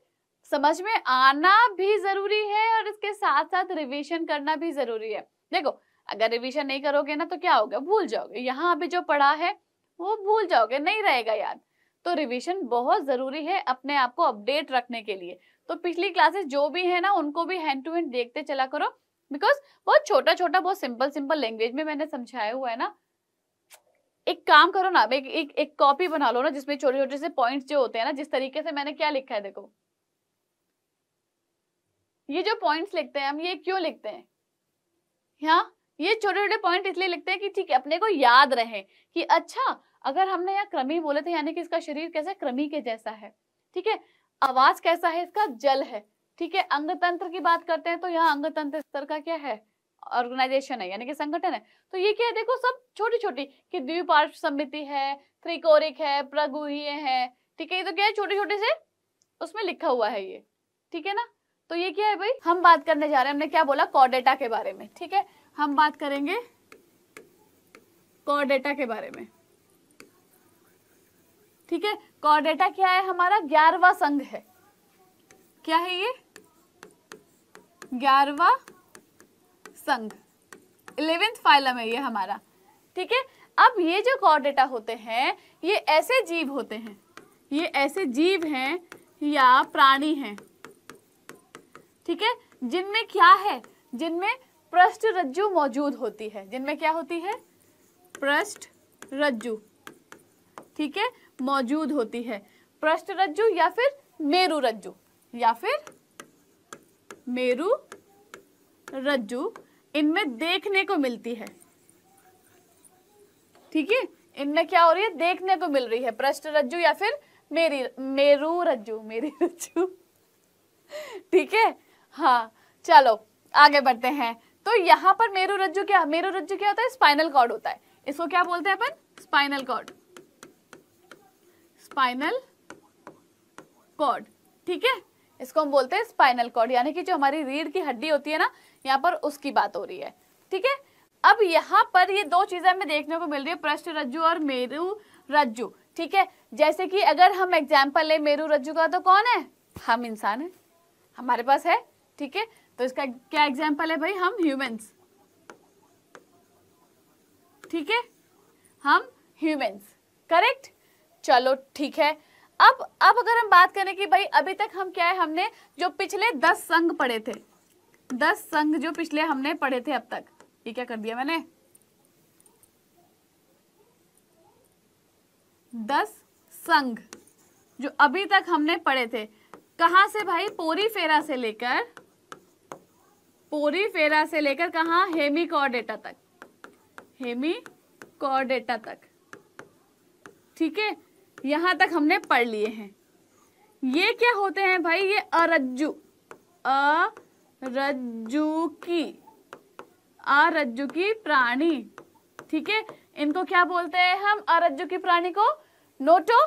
समझ में आना भी जरूरी है और इसके साथ साथ रिविजन करना भी जरूरी है देखो अगर रिविजन नहीं करोगे ना तो क्या होगा भूल जाओगे यहाँ अभी जो पढ़ा है वो भूल जाओगे नहीं रहेगा याद तो रिविजन बहुत जरूरी है अपने आप को अपडेट रखने के लिए तो पिछली क्लासेस जो भी है ना उनको भी हैंड टू हैंड देखते चला करो बिकॉज बहुत छोटा छोटा बहुत सिंपल सिंपल लैंग्वेज में मैंने समझाया हुआ है ना एक काम करो ना एक एक, एक कॉपी बना लो ना जिसमें छोटे छोटे से पॉइंट्स जो होते हैं ना जिस तरीके से मैंने क्या लिखा है देखो ये जो पॉइंट्स लिखते हैं हम ये क्यों लिखते हैं यहाँ ये छोटे छोटे पॉइंट इसलिए लिखते हैं कि ठीक है अपने को याद रहे कि अच्छा अगर हमने यहाँ क्रमी बोले थे यानी कि इसका शरीर कैसा क्रमी के जैसा है ठीक है आवाज कैसा है इसका जल है ठीक है अंग तंत्र की बात करते हैं तो यहाँ अंग तंत्र स्तर का क्या है ऑर्गेनाइजेशन है यानी कि संगठन है तो ये क्या है देखो सब छोटी छोटी कि द्विपार्श्व समिति है त्रिकोरिक है प्रगुहीय है ठीक है ये तो क्या है छोटे छोटे से उसमें लिखा हुआ है ये ठीक है ना तो ये क्या है भाई हम बात करने जा रहे हैं हमने क्या बोला कॉडेटा के बारे में ठीक है हम बात करेंगे कॉर डेटा के बारे में ठीक है कॉर डेटा क्या है हमारा ग्यारहवा संघ है क्या है ये ग्यारहवा संघ इलेवेंथ फाइलम है ये हमारा ठीक है अब ये जो कॉर डेटा होते हैं ये ऐसे जीव होते हैं ये ऐसे जीव हैं या प्राणी हैं ठीक है जिनमें क्या है जिनमें पृष्ठ रज्जु मौजूद होती है जिनमें क्या होती है पृष्ठ रज्जु ठीक है मौजूद होती है पृष्ठ रज्जु या फिर मेरु रज्जु या फिर मेरु रज्जु इनमें देखने को मिलती है ठीक है इनमें क्या हो रही है देखने को मिल रही है पृष्ठ रज्जु या फिर मेरी मेरू रज्जु मेरी रज्जु [laughs] ठीक है हाँ चलो आगे बढ़ते हैं तो यहाँ पर मेरु रज्जु क्या मेरु रज्जु क्या होता है स्पाइनल कॉर्ड होता है इसको क्या बोलते हैं अपन स्पाइनल कॉर्ड स्पाइनल कॉर्ड ठीक है इसको हम बोलते हैं स्पाइनल कॉर्ड यानी कि जो हमारी रीढ़ की हड्डी होती है ना यहाँ पर उसकी बात हो रही है ठीक है अब यहाँ पर ये दो चीजें हमें देखने को मिल रही है पृष्ठ रज्जु और मेरु रज्जु ठीक है जैसे कि अगर हम एग्जाम्पल ले मेरु रज्जु का तो कौन है हम इंसान है हमारे पास है ठीक है तो इसका क्या एग्जाम्पल है भाई हम ह्यूमंस ठीक है हम ह्यूमंस करेक्ट चलो ठीक है अब अब अगर हम बात करें कि भाई अभी तक हम क्या है हमने जो पिछले दस संघ पढ़े थे दस संघ जो पिछले हमने पढ़े थे अब तक ये क्या कर दिया मैंने दस संघ जो अभी तक हमने पढ़े थे कहा से भाई पोरी फेरा से लेकर पोरी फेरा से लेकर कहा हेमी कॉर्डेटा तक हेमी कॉर्डेटा तक ठीक है यहां तक हमने पढ़ लिए हैं ये क्या होते हैं भाई ये अरज्जू अरज्जू की अरज्जू की प्राणी ठीक है इनको क्या बोलते हैं हम अरज्जू की प्राणी को नोटो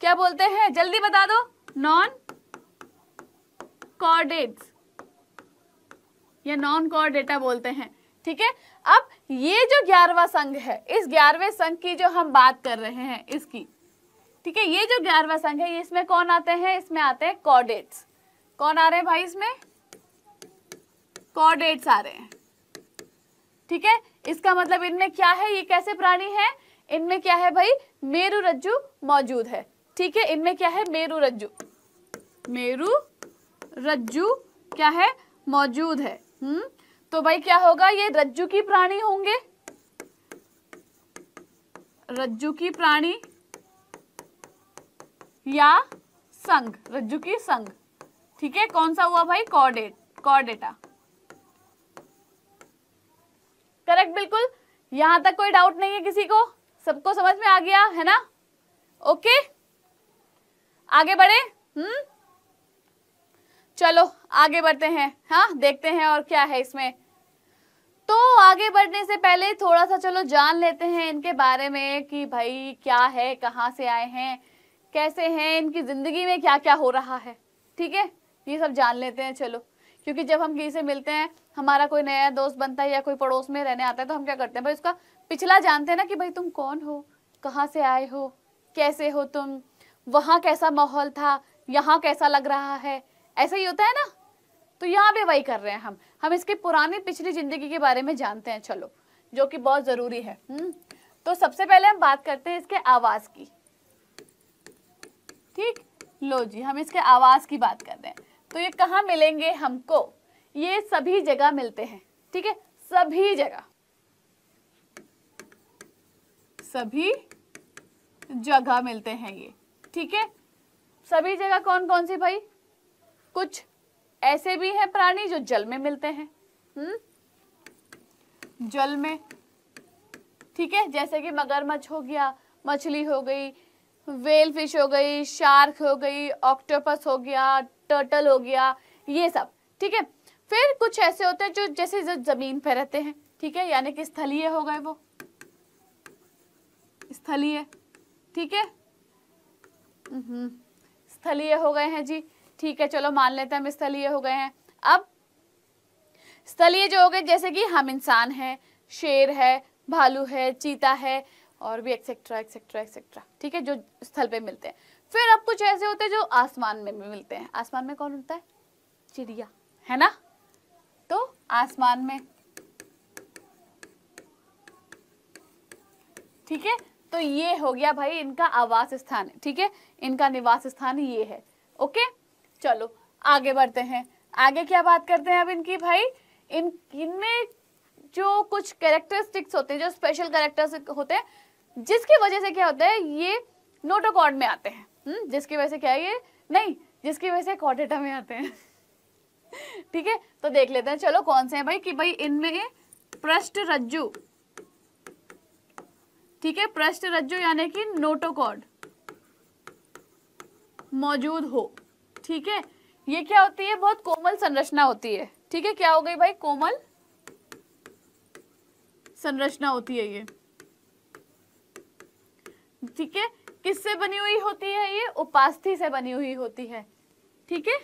क्या बोलते हैं जल्दी बता दो नॉन कॉर्डेट्स या नॉन कोर डेटा बोलते हैं ठीक है अब ये जो ग्यारहवा संघ है इस ग्यारहवें संघ की जो हम बात कर रहे हैं इसकी ठीक है ये जो ग्यारहवा संघ है इसमें कौन आते हैं इसमें आते हैं कॉर्डेट्स कौन आ रहे हैं भाई इसमें कॉर्डेट्स आ रहे हैं ठीक है इसका मतलब इनमें क्या है ये कैसे प्राणी है इनमें क्या है भाई मेरु रज्जु मौजूद है ठीक है इनमें क्या है मेरु रज्जु मेरु रज्जु क्या है मौजूद है हम्म तो भाई क्या होगा ये रज्जु की प्राणी होंगे रज्जु की प्राणी या संघ रज्जु की संघ ठीक है कौन सा हुआ भाई कॉर्डेट कॉर्डेटा करेक्ट बिल्कुल यहां तक कोई डाउट नहीं है किसी को सबको समझ में आ गया है ना ओके आगे बढ़े हम्म चलो आगे बढ़ते हैं हाँ देखते हैं और क्या है इसमें तो आगे बढ़ने से पहले थोड़ा सा चलो जान लेते हैं इनके बारे में कि भाई क्या है कहाँ से आए हैं कैसे हैं इनकी ज़िंदगी में क्या क्या हो रहा है ठीक है ये सब जान लेते हैं चलो क्योंकि जब हम किसी से मिलते हैं हमारा कोई नया दोस्त बनता है या कोई पड़ोस में रहने आता है तो हम क्या करते हैं भाई उसका पिछला जानते हैं ना कि भाई तुम कौन हो कहाँ से आए हो कैसे हो तुम वहाँ कैसा माहौल था यहाँ कैसा लग रहा है ऐसा ही होता है ना तो यहाँ भी वही कर रहे हैं हम हम इसके पुरानी पिछली ज़िंदगी के बारे में जानते हैं चलो जो कि बहुत ज़रूरी है हुँ? हम्म। तो सबसे पहले हम बात करते हैं इसके आवाज़ की ठीक लो जी हम इसके आवाज़ की बात कर रहे हैं तो ये कहाँ मिलेंगे हमको ये सभी जगह मिलते हैं ठीक है सभी जगह सभी जगह मिलते हैं ये ठीक है सभी जगह कौन कौन सी भाई कुछ ऐसे भी हैं प्राणी जो जल में मिलते हैं हम्म जल में ठीक है जैसे कि मगरमच्छ हो गया मछली हो गई वेल फिश हो गई शार्क हो गई ऑक्टोपस हो गया टर्टल हो गया ये सब ठीक है फिर कुछ ऐसे होते हैं जो जैसे जो जमीन पर रहते हैं ठीक है यानी कि स्थलीय हो गए वो स्थलीय ठीक है हम्म, स्थलीय हो गए हैं जी ठीक है चलो मान लेते हैं हम स्थलीय हो गए हैं अब स्थलीय जो हो गए जैसे कि हम इंसान हैं शेर है भालू है चीता है और भी एक्सेट्रा एक्सेट्रा एक्सेट्रा ठीक है जो स्थल पे मिलते हैं फिर अब कुछ ऐसे होते हैं जो आसमान में भी मिलते हैं आसमान में कौन उड़ता है चिड़िया है ना तो आसमान में ठीक है तो ये हो गया भाई इनका आवास स्थान ठीक है इनका निवास स्थान ये है ओके चलो आगे बढ़ते हैं आगे क्या बात करते हैं अब इनकी भाई इन इनमें जो कुछ कैरेक्टरिस्टिक्स होते हैं जो स्पेशल कैरेक्टर्स होते हैं जिसकी वजह से क्या होता है ये नोटोकॉर्ड में आते हैं हम्म, जिसकी वजह से क्या है ये नहीं जिसकी वजह से कॉर्डेटा में आते हैं [laughs] ठीक है तो देख लेते हैं चलो कौन से हैं भाई कि भाई इनमें पृष्ठ रज्जु ठीक है पृष्ठ रज्जु यानी कि नोटोकॉर्ड मौजूद हो ठीक है ये क्या होती है बहुत कोमल संरचना होती है ठीक है क्या हो गई भाई कोमल संरचना होती है ये ठीक है किससे बनी हुई होती है ये उपास्थि से बनी हुई होती है ठीक है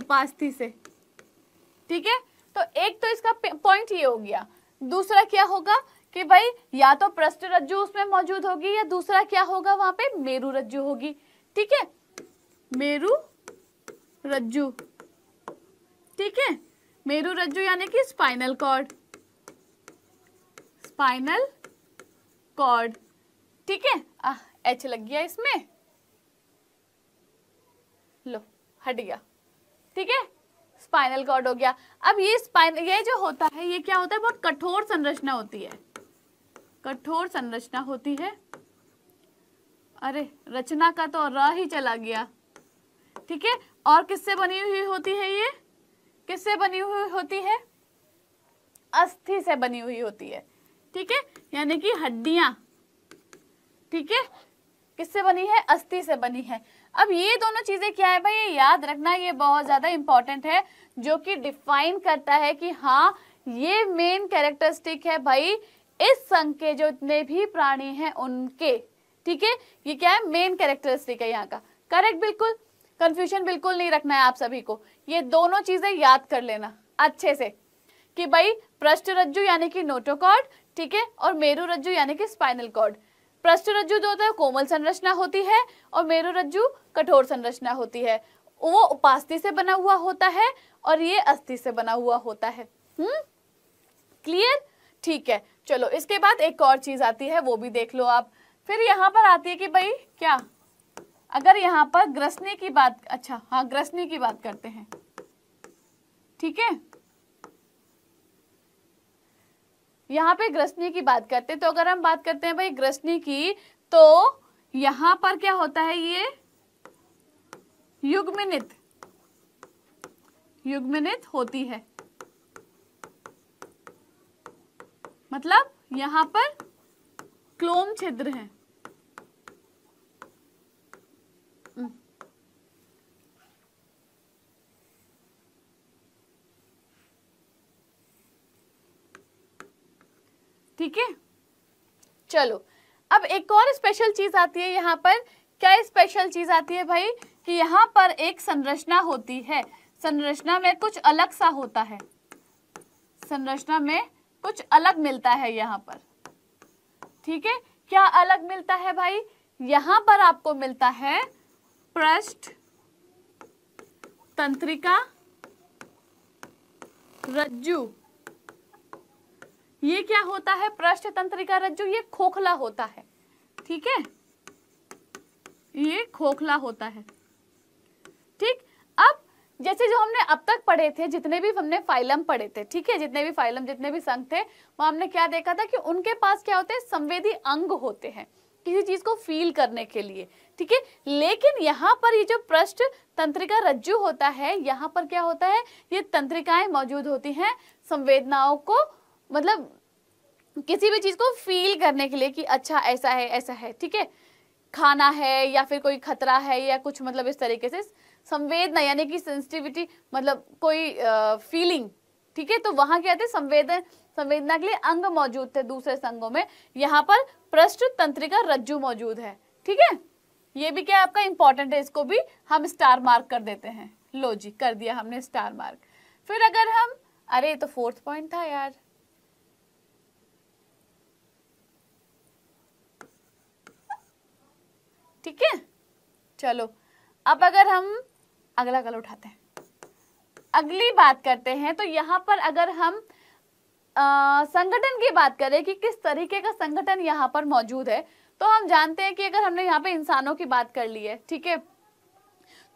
उपास्थि से ठीक है तो एक तो इसका पॉइंट ये हो गया दूसरा क्या होगा कि भाई या तो प्रस्त रज्जु उसमें मौजूद होगी या दूसरा क्या होगा वहां पे मेरु रज्जु होगी ठीक है मेरु रज्जू ठीक है मेरु रज्जू यानी कि स्पाइनल कॉर्ड स्पाइनल कॉर्ड ठीक है एच लग गया इसमें लो हट गया ठीक है स्पाइनल कॉर्ड हो गया अब ये स्पाइन ये जो होता है ये क्या होता है बहुत कठोर संरचना होती है कठोर संरचना होती है अरे रचना का तो र ही चला गया ठीक है और किससे बनी हुई होती है ये किससे बनी हुई होती है अस्थि से बनी हुई होती है ठीक है यानी कि हड्डियां ठीक है किससे बनी है अस्थि से बनी है अब ये दोनों चीजें क्या है भाई याद रखना ये बहुत ज्यादा इंपॉर्टेंट है जो कि डिफाइन करता है कि हाँ ये मेन कैरेक्टरिस्टिक है भाई इस संघ के जो इतने भी प्राणी हैं उनके ठीक है ये क्या है मेन कैरेक्टरिस्टिक है यहाँ का करेक्ट बिल्कुल कंफ्यूजन बिल्कुल नहीं रखना है आप सभी को ये दोनों चीजें याद कर लेना अच्छे से कि भाई पृष्ठ रज्जु यानी कि नोटोकॉर्ड ठीक है और मेरु रज्जु यानी कि स्पाइनल कॉर्ड पृष्ठ रज्जु जो होता है कोमल संरचना होती है और मेरु रज्जु कठोर संरचना होती है वो उपास्थि से बना हुआ होता है और ये अस्थि से बना हुआ होता है हम्म क्लियर ठीक है चलो इसके बाद एक और चीज आती है वो भी देख लो आप फिर यहाँ पर आती है कि भाई क्या अगर यहाँ पर ग्रसने की बात अच्छा हाँ ग्रसने की बात करते हैं ठीक है यहाँ पे ग्रसनी की बात करते हैं तो अगर हम बात करते हैं भाई ग्रसनी की तो यहां पर क्या होता है ये युग्मिनित युग्मिनित होती है मतलब यहां पर क्लोम छिद्र है ठीक है चलो अब एक और स्पेशल चीज आती है यहाँ पर क्या स्पेशल चीज आती है भाई कि यहाँ पर एक संरचना होती है संरचना में कुछ अलग सा होता है संरचना में कुछ अलग मिलता है यहाँ पर ठीक है क्या अलग मिलता है भाई यहाँ पर आपको मिलता है पृष्ठ तंत्रिका रज्जू ये क्या होता है पृष्ठ तंत्रिका रज्जु ये खोखला होता है ठीक है ये खोखला होता है ठीक अब जैसे जो हमने अब तक पढ़े थे जितने भी हमने फाइलम पढ़े थे ठीक है जितने भी फाइलम जितने भी संघ थे वो हमने क्या देखा था कि उनके पास क्या होते हैं संवेदी अंग होते हैं किसी चीज को फील करने के लिए ठीक है लेकिन यहाँ पर ये जो पृष्ठ तंत्रिका रज्जु होता है यहाँ पर क्या होता है ये तंत्रिकाएं मौजूद होती हैं संवेदनाओं को मतलब किसी भी चीज़ को फील करने के लिए कि अच्छा ऐसा है ऐसा है ठीक है खाना है या फिर कोई खतरा है या कुछ मतलब इस तरीके से संवेदना यानी कि सेंसिटिविटी मतलब कोई फीलिंग ठीक है तो वहाँ क्या थे संवेदन संवेदना के लिए अंग मौजूद थे दूसरे संगों में यहाँ पर पृष्ठ तंत्रिका रज्जु मौजूद है ठीक है ये भी क्या आपका इंपॉर्टेंट है इसको भी हम स्टार मार्क कर देते हैं लो जी कर दिया हमने स्टार मार्क फिर अगर हम अरे तो फोर्थ पॉइंट था यार ठीक है चलो अब अगर हम अगला कलर उठाते हैं अगली बात करते हैं तो यहाँ पर अगर हम आ, संगठन की बात करें कि किस तरीके का संगठन यहाँ पर मौजूद है तो हम जानते हैं कि अगर हमने यहाँ पे इंसानों की बात कर ली है ठीक है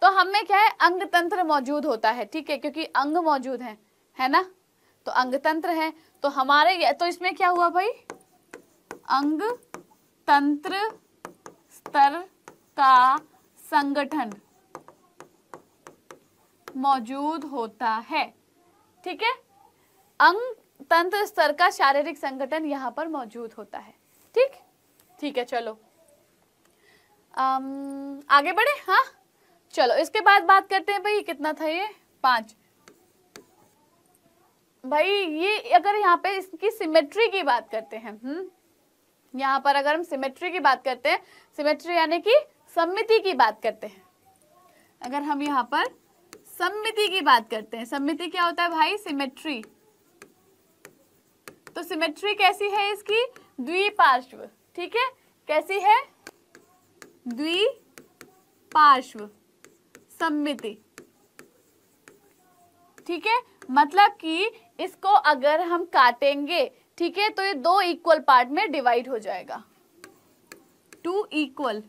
तो हमें क्या है अंग तंत्र मौजूद होता है ठीक है क्योंकि अंग मौजूद है है ना तो अंग तंत्र है तो हमारे तो इसमें क्या हुआ भाई अंग तंत्र स्तर का संगठन मौजूद होता है ठीक है अंग तंत्र स्तर का शारीरिक संगठन यहाँ पर मौजूद होता है ठीक ठीक है चलो आम, आगे बढ़े हाँ चलो इसके बाद बात करते हैं भाई कितना था ये पांच भाई ये अगर यहाँ पे इसकी सिमेट्री की बात करते हैं हम्म यहाँ पर अगर हम सिमेट्री की बात करते हैं सिमेट्री यानी कि सम्मिति की बात करते हैं अगर हम यहाँ पर सम्मिति की बात करते हैं सम्मिति क्या होता है भाई सिमेट्री तो सिमेट्री कैसी है इसकी द्विपार्श्व ठीक है कैसी है द्विपार्श्व सम्मिति ठीक है मतलब कि इसको अगर हम काटेंगे ठीक है तो ये दो इक्वल पार्ट में डिवाइड हो जाएगा टू इक्वल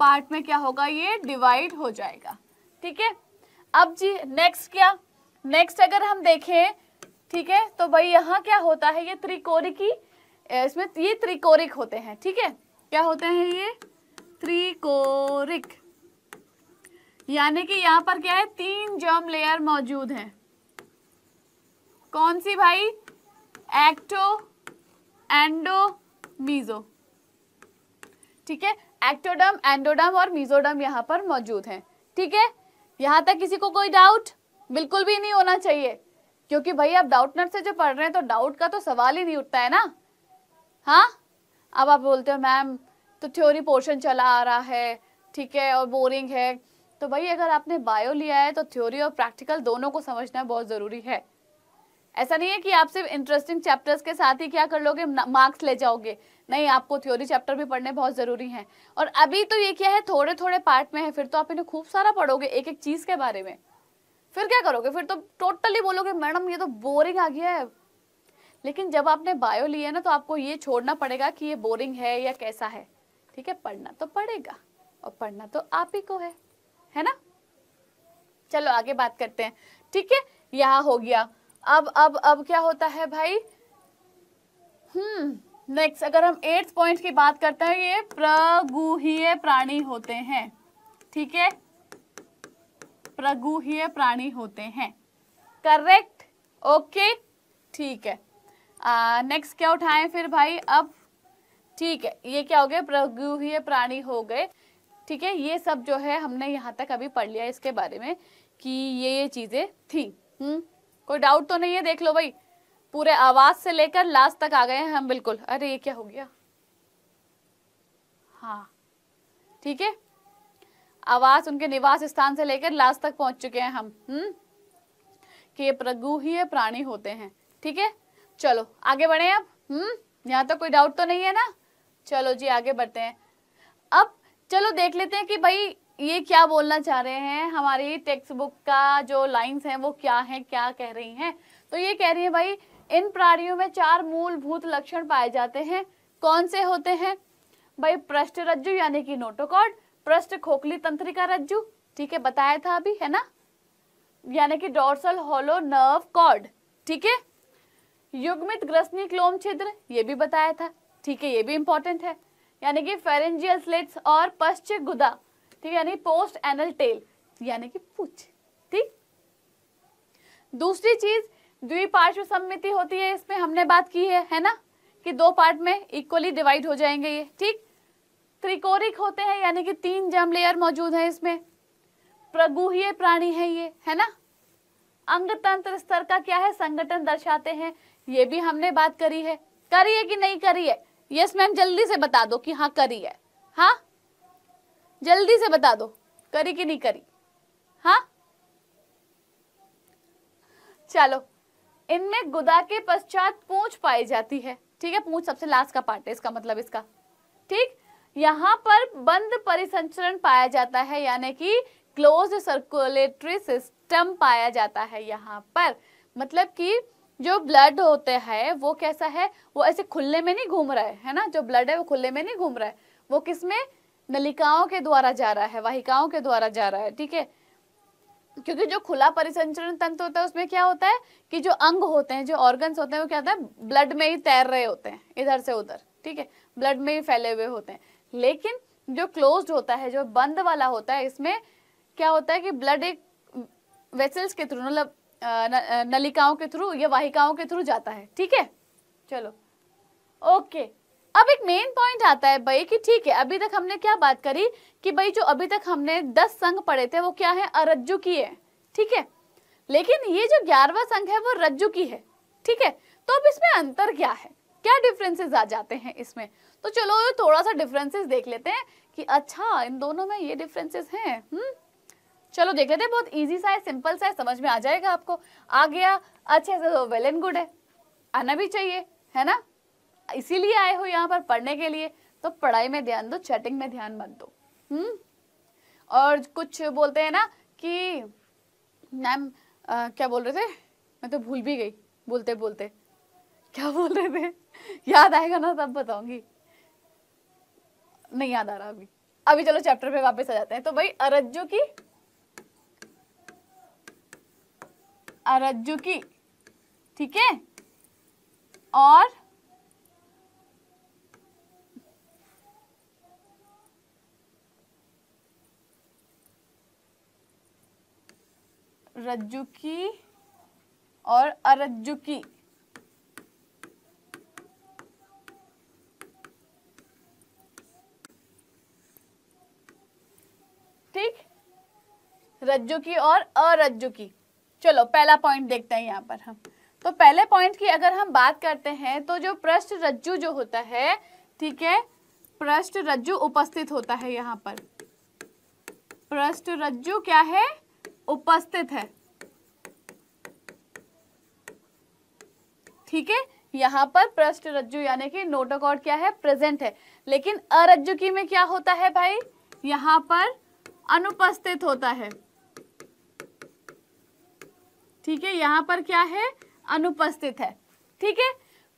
पार्ट में क्या होगा ये डिवाइड हो जाएगा ठीक है अब जी नेक्स्ट क्या नेक्स्ट अगर हम देखें ठीक है तो भाई यहाँ क्या होता है ये त्रिकोणिकी इसमें ये त्रिकोरिक होते हैं ठीक है क्या होते हैं ये त्रिकोरिक यानी कि यहाँ पर क्या है तीन जर्म लेयर मौजूद हैं कौन सी भाई एक्टो एंडो मीजो ठीक है एक्टोडम एंडोडम और मीजोडम यहाँ पर मौजूद हैं ठीक है यहाँ तक किसी को कोई डाउट बिल्कुल भी नहीं होना चाहिए क्योंकि भाई आप डाउट नट से जो पढ़ रहे हैं तो डाउट का तो सवाल ही नहीं उठता है ना हाँ अब आप बोलते हो मैम तो थ्योरी पोर्शन चला आ रहा है ठीक है और बोरिंग है तो भाई अगर आपने बायो लिया है तो थ्योरी और प्रैक्टिकल दोनों को समझना बहुत ज़रूरी है ऐसा नहीं है कि आप सिर्फ इंटरेस्टिंग चैप्टर्स के साथ ही क्या कर लोगे मार्क्स ले जाओगे नहीं आपको थ्योरी चैप्टर भी पढ़ने बहुत ज़रूरी हैं और अभी तो ये क्या है थोड़े थोड़े पार्ट में है फिर तो आप इन्हें खूब सारा पढ़ोगे एक एक चीज़ के बारे में फिर क्या करोगे फिर तो टोटली बोलोगे मैडम ये तो बोरिंग आ गया है लेकिन जब आपने बायो लिया ना तो आपको ये छोड़ना पड़ेगा कि ये बोरिंग है या कैसा है ठीक है पढ़ना तो पड़ेगा और पढ़ना तो आप ही को है है ना चलो आगे बात करते हैं ठीक है यहाँ हो गया अब अब अब क्या होता है भाई हम्म नेक्स्ट अगर हम एट्थ पॉइंट की बात करते हैं ये प्रगुहीय प्राणी होते हैं ठीक है प्रगुहीय प्राणी होते हैं करेक्ट ओके ठीक है नेक्स्ट क्या उठाएं फिर भाई अब ठीक है ये क्या हो गए प्रगुहीय प्राणी हो गए ठीक है ये सब जो है हमने यहाँ तक अभी पढ़ लिया इसके बारे में कि ये ये चीज़ें थी हम्म कोई डाउट तो नहीं है देख लो भाई पूरे आवाज से लेकर लास्ट तक आ गए हैं हम बिल्कुल अरे ये क्या हो गया हाँ ठीक है आवाज उनके निवास स्थान से लेकर लास्ट तक पहुंच चुके हैं हम हम्म कि ये ही प्राणी होते हैं ठीक है चलो आगे बढ़े अब हम्म यहाँ तो कोई डाउट तो नहीं है ना चलो जी आगे बढ़ते हैं अब चलो देख लेते हैं कि भाई ये क्या बोलना चाह रहे हैं हमारी टेक्स्ट बुक का जो लाइंस हैं वो क्या है क्या कह रही हैं तो ये कह रही है भाई इन प्राणियों में चार मूलभूत लक्षण पाए जाते हैं कौन से होते हैं भाई पृष्ठ रज्जु यानी कि नोटोकॉड पृष्ठ खोखली तंत्रिका रज्जु ठीक है बताया था अभी है ना यानी कि डोर्सल होलो नर्व कॉर्ड ठीक है युग्मित ग्रसनी क्लोम छिद्र ये भी बताया था ठीक है ये भी इंपॉर्टेंट है यानी कि फेरेंजियल स्लिट्स और पश्च गुदा ठीक है यानी पोस्ट एनल टेल यानी कि पूछ ठीक दूसरी चीज द्विपार्श्व सम्मिति होती है इसमें हमने बात की है है ना कि दो पार्ट में इक्वली डिवाइड हो जाएंगे ये ठीक त्रिकोरिक होते हैं यानी कि तीन जम लेयर मौजूद है इसमें प्रगुहीय प्राणी है ये है ना अंग तंत्र स्तर का क्या है संगठन दर्शाते हैं ये भी हमने बात करी है करी है कि नहीं करी है यस मैम जल्दी से बता दो कि हाँ करी है हाँ जल्दी से बता दो करी कि नहीं करी हाँ चलो इनमें गुदा के पश्चात पूछ पाई जाती है ठीक है पूछ सबसे लास्ट का पार्ट है इसका मतलब इसका ठीक यहाँ पर बंद परिसंचरण पाया जाता है यानी कि क्लोज सर्कुलेटरी सिस्टम पाया जाता है यहाँ पर मतलब कि जो ब्लड होते हैं वो कैसा है वो ऐसे खुले में नहीं घूम रहा है है ना जो ब्लड है वो खुले में नहीं घूम रहा है वो किसमें नलिकाओं के द्वारा जा रहा है वाहिकाओं के द्वारा जा रहा है ठीक है क्योंकि जो खुला परिसंचरण तंत्र होता है उसमें क्या होता है कि जो अंग होते हैं जो ऑर्गन्स होते हैं वो क्या होता है ब्लड में ही तैर रहे होते हैं इधर से उधर ठीक है ब्लड में ही फैले हुए होते हैं लेकिन जो क्लोज्ड होता है जो बंद वाला होता है इसमें क्या होता है कि ब्लड एक वेसल्स के थ्रू मतलब नलिकाओं के थ्रू या वाहिकाओं के थ्रू जाता है ठीक है चलो ओके अब एक मेन पॉइंट आता है भाई कि ठीक है अभी तक हमने क्या बात करी कि भाई जो अभी तक हमने दस संघ पढ़े थे वो क्या है अरज्जु की है ठीक है लेकिन ये जो ग्यारहवा संघ है वो रज्जु की है ठीक है तो अब इसमें अंतर क्या है क्या डिफरेंसेस आ जाते हैं इसमें तो चलो थोड़ा सा डिफरेंसेस देख लेते हैं कि अच्छा इन दोनों में ये डिफरेंसेस हैं हम्म चलो देख लेते हैं बहुत इजी सा है सिंपल सा है समझ में आ जाएगा आपको आ गया अच्छे से वेल एंड गुड है आना भी चाहिए है ना इसीलिए आए हो यहाँ पर पढ़ने के लिए तो पढ़ाई में ध्यान दो चैटिंग में ध्यान मत दो हम्म और कुछ बोलते हैं ना कि मैम क्या बोल रहे थे मैं तो भूल भी गई बोलते बोलते क्या बोल रहे थे याद आएगा ना तब बताऊंगी नहीं याद आ रहा अभी अभी चलो चैप्टर पे वापस आ जाते हैं तो भाई अरज्जू की अरज्जू की ठीक है और रज्जु की और अरज्जु की ठीक रज्जु की और अरज्जु की चलो पहला पॉइंट देखते हैं यहां पर हम तो पहले पॉइंट की अगर हम बात करते हैं तो जो पृष्ठ रज्जु जो होता है ठीक है पृष्ठ रज्जु उपस्थित होता है यहां पर पृष्ठ रज्जु क्या है उपस्थित है ठीक है यहाँ पर पृष्ठ रज्जु यानी कि नोटोकॉर्ड क्या है प्रेजेंट है लेकिन अरज्जु की में क्या होता है भाई यहाँ पर अनुपस्थित होता है ठीक है यहाँ पर क्या है अनुपस्थित है ठीक है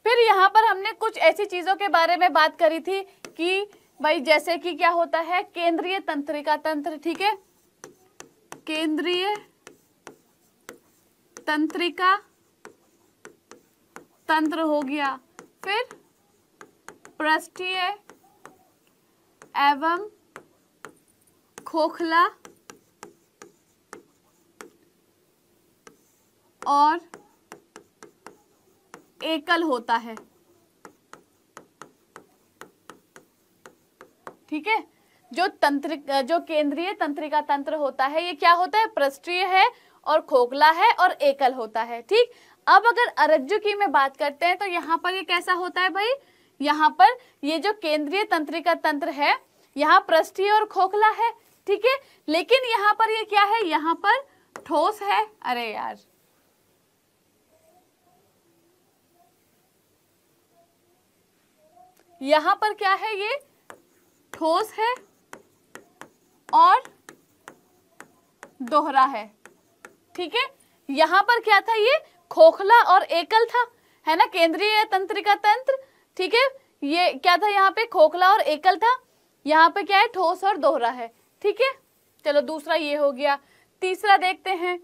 फिर यहाँ पर हमने कुछ ऐसी चीजों के बारे में बात करी थी कि भाई जैसे कि क्या होता है केंद्रीय तंत्रिका तंत्र ठीक है केंद्रीय तंत्रिका तंत्र हो गया फिर पृष्ठीय एवं खोखला और एकल होता है ठीक है जो तंत्र जो केंद्रीय तंत्रिका तंत्र होता है ये क्या होता है पृष्ठीय है और खोखला है और एकल होता है ठीक अब अगर अरज्जु की में बात करते हैं तो यहाँ पर ये कैसा होता है भाई यहाँ पर ये जो केंद्रीय तंत्रिका तंत्र है यहाँ पृष्ठीय और खोखला है ठीक है लेकिन यहाँ पर ये क्या है यहाँ पर ठोस है अरे यार यहाँ पर क्या है ये ठोस है और दोहरा है ठीक है यहाँ पर क्या था ये खोखला और एकल था है ना केंद्रीय तंत्रिका तंत्र ठीक है ये क्या था यहाँ पे खोखला और एकल था यहाँ पे क्या है ठोस और दोहरा है ठीक है चलो दूसरा ये हो गया तीसरा देखते हैं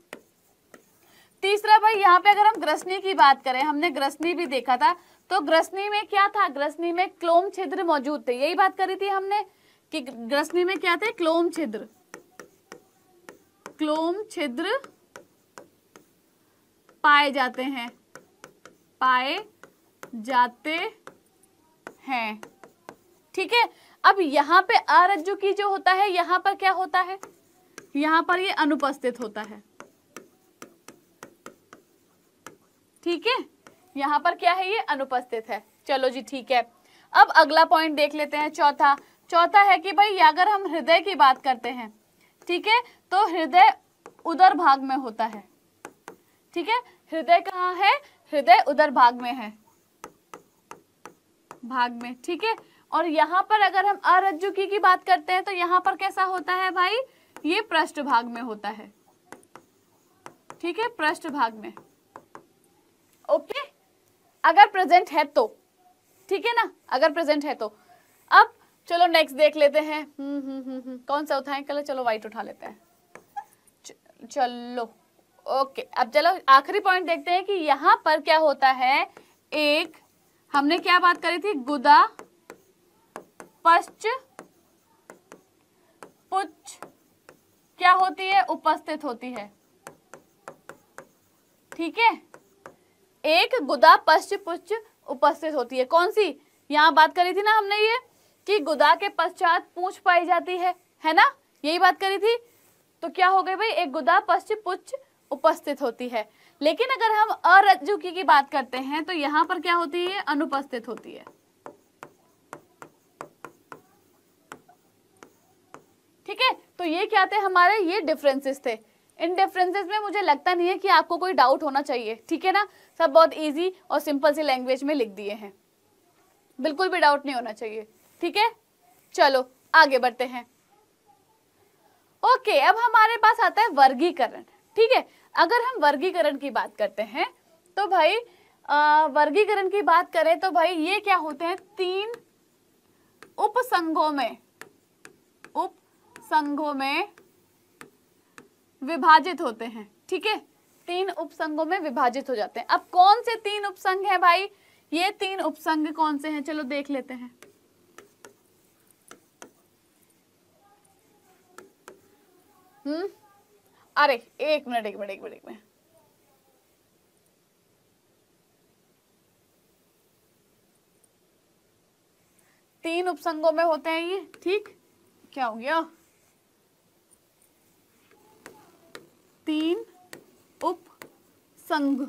तीसरा भाई यहाँ पे अगर हम ग्रसनी की बात करें हमने ग्रसनी भी देखा था तो ग्रसनी में क्या था ग्रसनी में क्लोम छिद्र मौजूद थे यही बात करी थी हमने कि ग्रसनी में क्या थे क्लोम छिद्र क्लोम छिद्र पाए जाते हैं पाए जाते हैं ठीक है अब यहां पे अरज्जु की जो होता है यहां पर क्या होता है यहां पर ये यह अनुपस्थित होता है ठीक है यहां पर क्या है ये अनुपस्थित है चलो जी ठीक है अब अगला पॉइंट देख लेते हैं चौथा चौथा है कि भाई अगर हम हृदय की बात करते हैं ठीक है तो हृदय उदर भाग में होता है ठीक है हृदय कहाँ है हृदय उदर भाग में है भाग में ठीक है और यहाँ पर अगर हम अरज्जुकी की बात करते हैं तो यहाँ पर कैसा होता है भाई ये पृष्ठ भाग में होता है ठीक है पृष्ठ भाग में ओके अगर प्रेजेंट है तो ठीक है ना अगर प्रेजेंट है तो अब चलो नेक्स्ट देख लेते हैं हम्म, हम्म, हम्म, कौन सा उठाएं कलर चलो व्हाइट उठा लेते हैं चलो ओके अब चलो आखिरी पॉइंट देखते हैं कि यहां पर क्या होता है एक हमने क्या बात करी थी गुदा पश्च पुच क्या होती है उपस्थित होती है ठीक है एक गुदा पश्च पुच उपस्थित होती है कौन सी यहां बात करी थी ना हमने ये कि गुदा के पश्चात पूछ पाई जाती है है ना यही बात करी थी तो क्या हो गई भाई एक गुदा पश्च पुच उपस्थित होती है लेकिन अगर हम अरजुकी की बात करते हैं तो यहाँ पर क्या होती है अनुपस्थित होती है ठीक है तो ये क्या थे हमारे ये डिफरेंसेस थे इन डिफरेंसेस में मुझे लगता नहीं है कि आपको कोई डाउट होना चाहिए ठीक है ना सब बहुत इजी और सिंपल सी लैंग्वेज में लिख दिए हैं बिल्कुल भी डाउट नहीं होना चाहिए ठीक है चलो आगे बढ़ते हैं ओके अब हमारे पास आता है वर्गीकरण ठीक है अगर हम वर्गीकरण की बात करते हैं तो भाई वर्गीकरण की बात करें तो भाई ये क्या होते हैं तीन उपसंघों में उपसंघों में विभाजित होते हैं ठीक है तीन उपसंघों में विभाजित हो जाते हैं अब कौन से तीन उपसंघ हैं भाई ये तीन उपसंघ कौन से हैं चलो देख लेते हैं हम्म अरे एक मिनट एक मिनट एक मिनट एक मिनट तीन उपसंगों में होते हैं ये ठीक क्या हो गया तीन उपसंग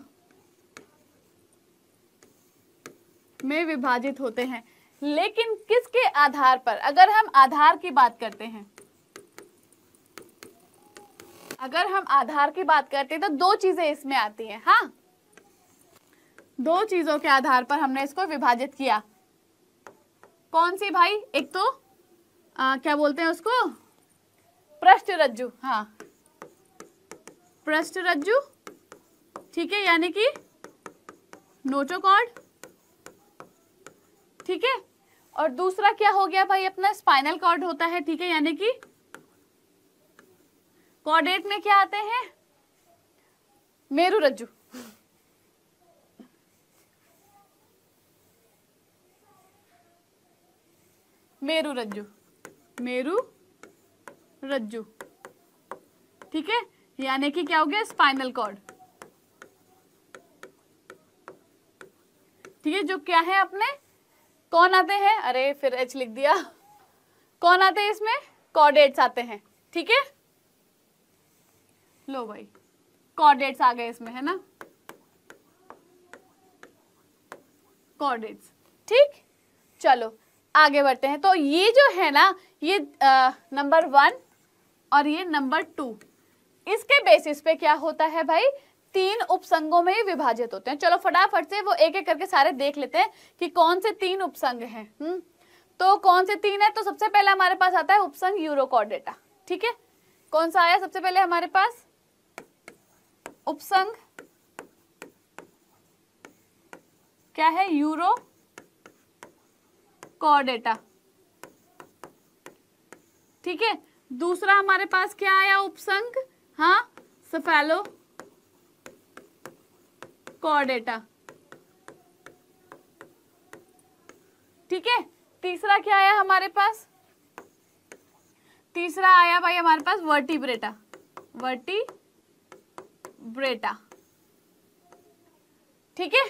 में विभाजित होते हैं लेकिन किसके आधार पर अगर हम आधार की बात करते हैं अगर हम आधार की बात करते हैं तो दो चीजें इसमें आती हैं हाँ दो चीजों के आधार पर हमने इसको विभाजित किया कौन सी भाई एक तो आ, क्या बोलते हैं उसको पृष्ठ रज्जु हाँ पृष्ठ रज्जु ठीक है यानी कि नोटोकॉर्ड ठीक है और दूसरा क्या हो गया भाई अपना स्पाइनल कॉर्ड होता है ठीक है यानी कि कॉर्डेट में क्या आते हैं मेरू रज्जू मेरू रज्जू मेरू रज्जू ठीक है यानी कि क्या हो गया स्पाइनल कॉर्ड ठीक है जो क्या है अपने कौन आते हैं अरे फिर एच लिख दिया कौन आते हैं इसमें कॉर्डेट्स आते हैं ठीक है लो भाई कॉर्डेट्स आ गए इसमें है ना कॉर्डेट्स ठीक चलो आगे बढ़ते हैं तो ये जो है ना ये नंबर वन और ये नंबर टू इसके बेसिस पे क्या होता है भाई तीन उपसंगों में विभाजित होते हैं चलो फटाफट से वो एक एक करके सारे देख लेते हैं कि कौन से तीन उपसंग हैं हम्म तो कौन से तीन है तो सबसे पहले हमारे पास आता है उपसंग यूरोकॉर्डेटा ठीक है कौन सा आया सबसे पहले हमारे पास उपसंग क्या है यूरो कॉर्डेटा ठीक है दूसरा हमारे पास क्या आया उपसंग हाँ सफेलो कॉर्डेटा ठीक है तीसरा क्या आया हमारे पास तीसरा आया भाई हमारे पास वर्टिब्रेटा वर्टी ब्रेटा ठीक है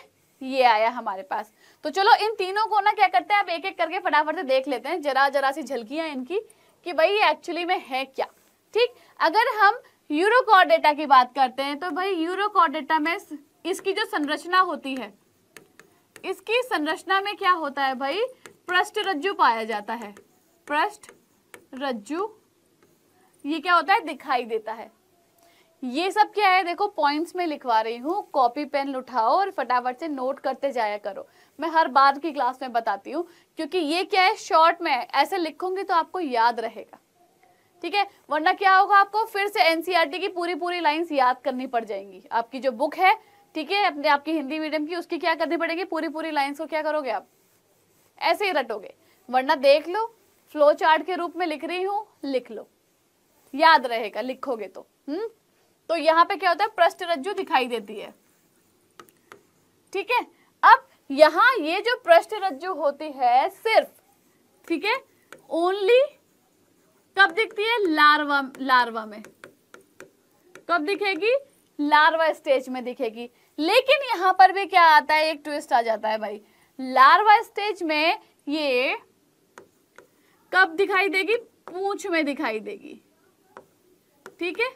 ये आया हमारे पास तो चलो इन तीनों को ना क्या करते हैं अब एक एक करके फटाफट से देख लेते हैं जरा जरा सी झलकियां इनकी कि भाई ये एक्चुअली में है क्या ठीक अगर हम यूरोकॉर्डेटा की बात करते हैं तो भाई यूरोकॉर्डेटा में इसकी जो संरचना होती है इसकी संरचना में क्या होता है भाई पृष्ठ रज्जु पाया जाता है पृष्ठ रज्जु ये क्या होता है दिखाई देता है ये सब क्या है देखो पॉइंट्स में लिखवा रही हूँ कॉपी पेन उठाओ और फटाफट से नोट करते जाया करो मैं हर बार की क्लास में बताती हूँ क्योंकि ये क्या है शॉर्ट में ऐसे लिखूंगी तो आपको याद रहेगा ठीक है वरना क्या होगा आपको फिर से एनसीईआरटी e की पूरी पूरी लाइंस याद करनी पड़ जाएंगी आपकी जो बुक है ठीक है अपने आपकी हिंदी मीडियम की उसकी क्या करनी पड़ेगी पूरी पूरी लाइन्स को क्या करोगे आप ऐसे ही रटोगे वरना देख लो फ्लो चार्ट के रूप में लिख रही हूँ लिख लो याद रहेगा लिखोगे तो हम्म तो यहाँ पे क्या होता है पृष्ठ रज्जु दिखाई देती है ठीक है अब यहाँ ये जो पृष्ठ रज्जु होती है सिर्फ ठीक है ओनली कब दिखती है लार्वा लार्वा में कब दिखेगी लार्वा स्टेज में दिखेगी लेकिन यहां पर भी क्या आता है एक ट्विस्ट आ जाता है भाई लार्वा स्टेज में ये कब दिखाई देगी पूछ में दिखाई देगी ठीक है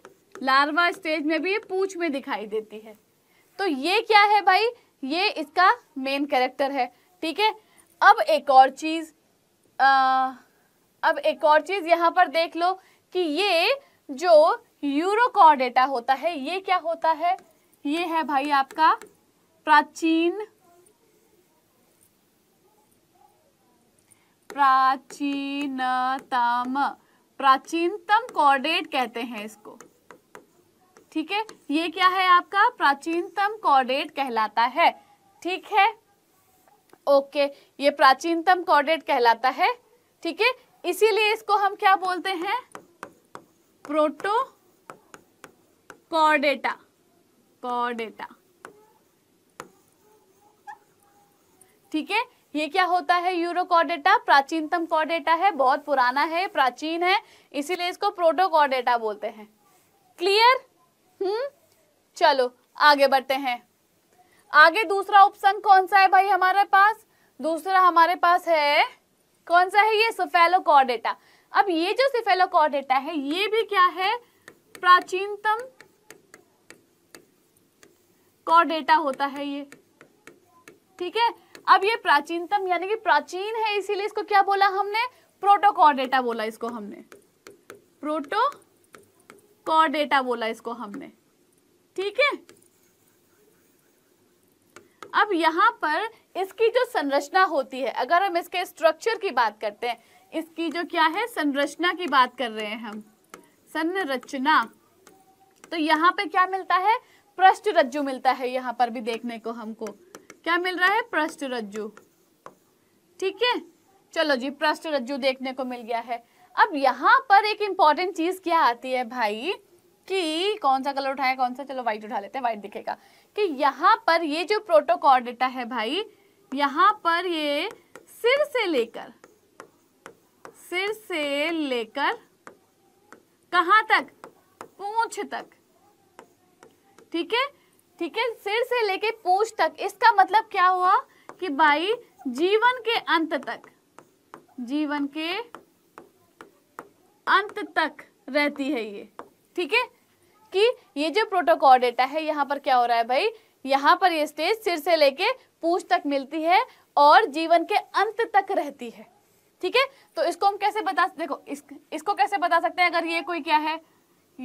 लार्वा स्टेज में भी ये पूछ में दिखाई देती है तो ये क्या है भाई ये इसका मेन कैरेक्टर है ठीक है अब एक और चीज़ अब एक और चीज़ यहाँ पर देख लो कि ये जो यूरोकॉर्डेटा होता है ये क्या होता है ये है भाई आपका प्राचीन प्राचीनतम प्राचीनतम कॉर्डेट कहते हैं इसको ठीक है ये क्या है आपका प्राचीनतम कॉर्डेट कहलाता है ठीक है ओके ये प्राचीनतम कॉर्डेट कहलाता है ठीक है इसीलिए इसको हम क्या बोलते हैं प्रोटो कॉर्डेटा कॉर्डेटा ठीक है ये क्या होता है यूरोकॉर्डेटा प्राचीनतम कॉर्डेटा है बहुत पुराना है प्राचीन है इसीलिए इसको प्रोटोकॉर्डेटा बोलते हैं क्लियर हम्म चलो आगे बढ़ते हैं आगे दूसरा ऑप्शन कौन सा है भाई हमारे पास दूसरा हमारे पास है कौन सा है ये सिफेलोकॉर्डेटा अब ये जो सिफेलोकॉर्डेटा है ये भी क्या है प्राचीनतम कॉर्डेटा होता है ये ठीक है अब ये प्राचीनतम यानी कि प्राचीन है इसीलिए इसको क्या बोला हमने प्रोटोकॉर्डेटा बोला इसको हमने प्रोटो कॉ डेटा बोला इसको हमने ठीक है अब यहां पर इसकी जो संरचना होती है अगर हम इसके स्ट्रक्चर की बात करते हैं इसकी जो क्या है संरचना की बात कर रहे हैं हम संरचना तो यहाँ पे क्या मिलता है पृष्ठ रज्जु मिलता है यहाँ पर भी देखने को हमको क्या मिल रहा है पृष्ठ रज्जु ठीक है चलो जी पृष्ठ रज्जु देखने को मिल गया है अब यहाँ पर एक इंपॉर्टेंट चीज क्या आती है भाई कि कौन सा कलर उठाया कौन सा चलो व्हाइट उठा लेते हैं व्हाइट दिखेगा कि यहाँ पर ये जो प्रोटोकॉर्डेटा है भाई यहाँ पर ये सिर से लेकर सिर से लेकर कहाँ तक पूछ तक ठीक है ठीक है सिर से लेके पूछ तक इसका मतलब क्या हुआ कि भाई जीवन के अंत तक जीवन के अंत तक रहती है ये ठीक है कि ये जो प्रोटोकॉर्डेटा है यहाँ पर क्या हो रहा है भाई यहाँ पर ये स्टेज सिर से लेके पूछ तक मिलती है और जीवन के अंत तक रहती है ठीक है तो इसको हम कैसे बता देखो इस, इसको कैसे बता सकते हैं अगर ये कोई क्या है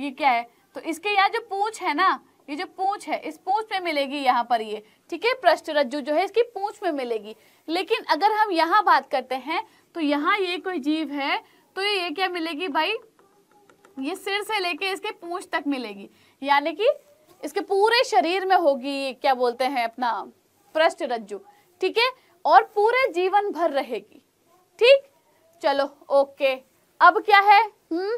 ये क्या है तो इसके यहाँ जो पूछ है ना ये जो पूछ है इस पूछ में मिलेगी यहाँ पर ये ठीक है पृष्ठ रज्जु जो है इसकी पूछ में मिलेगी लेकिन अगर हम यहाँ बात करते हैं तो यहाँ ये कोई जीव है तो ये क्या मिलेगी भाई ये सिर से लेके इसके पूछ तक मिलेगी यानी कि इसके पूरे शरीर में होगी क्या बोलते हैं अपना पृष्ठ रज्जु ठीक है और पूरे जीवन भर रहेगी ठीक चलो ओके अब क्या है हम्म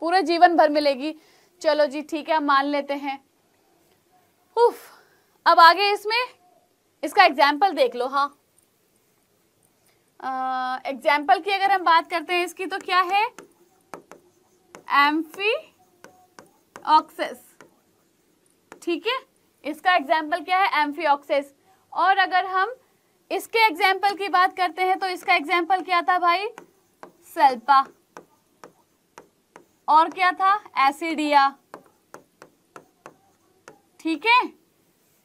पूरे जीवन भर मिलेगी चलो जी ठीक है मान लेते हैं उफ अब आगे इसमें इसका एग्जाम्पल देख लो हाँ एग्जाम्पल की अगर हम बात करते हैं इसकी तो क्या है एम्फी ऑक्सेस ठीक है इसका एग्जाम्पल क्या है एम्फी ऑक्सेस और अगर हम इसके एग्जाम्पल की बात करते हैं तो इसका एग्जाम्पल क्या था भाई सेल्पा और क्या था एसिडिया ठीक है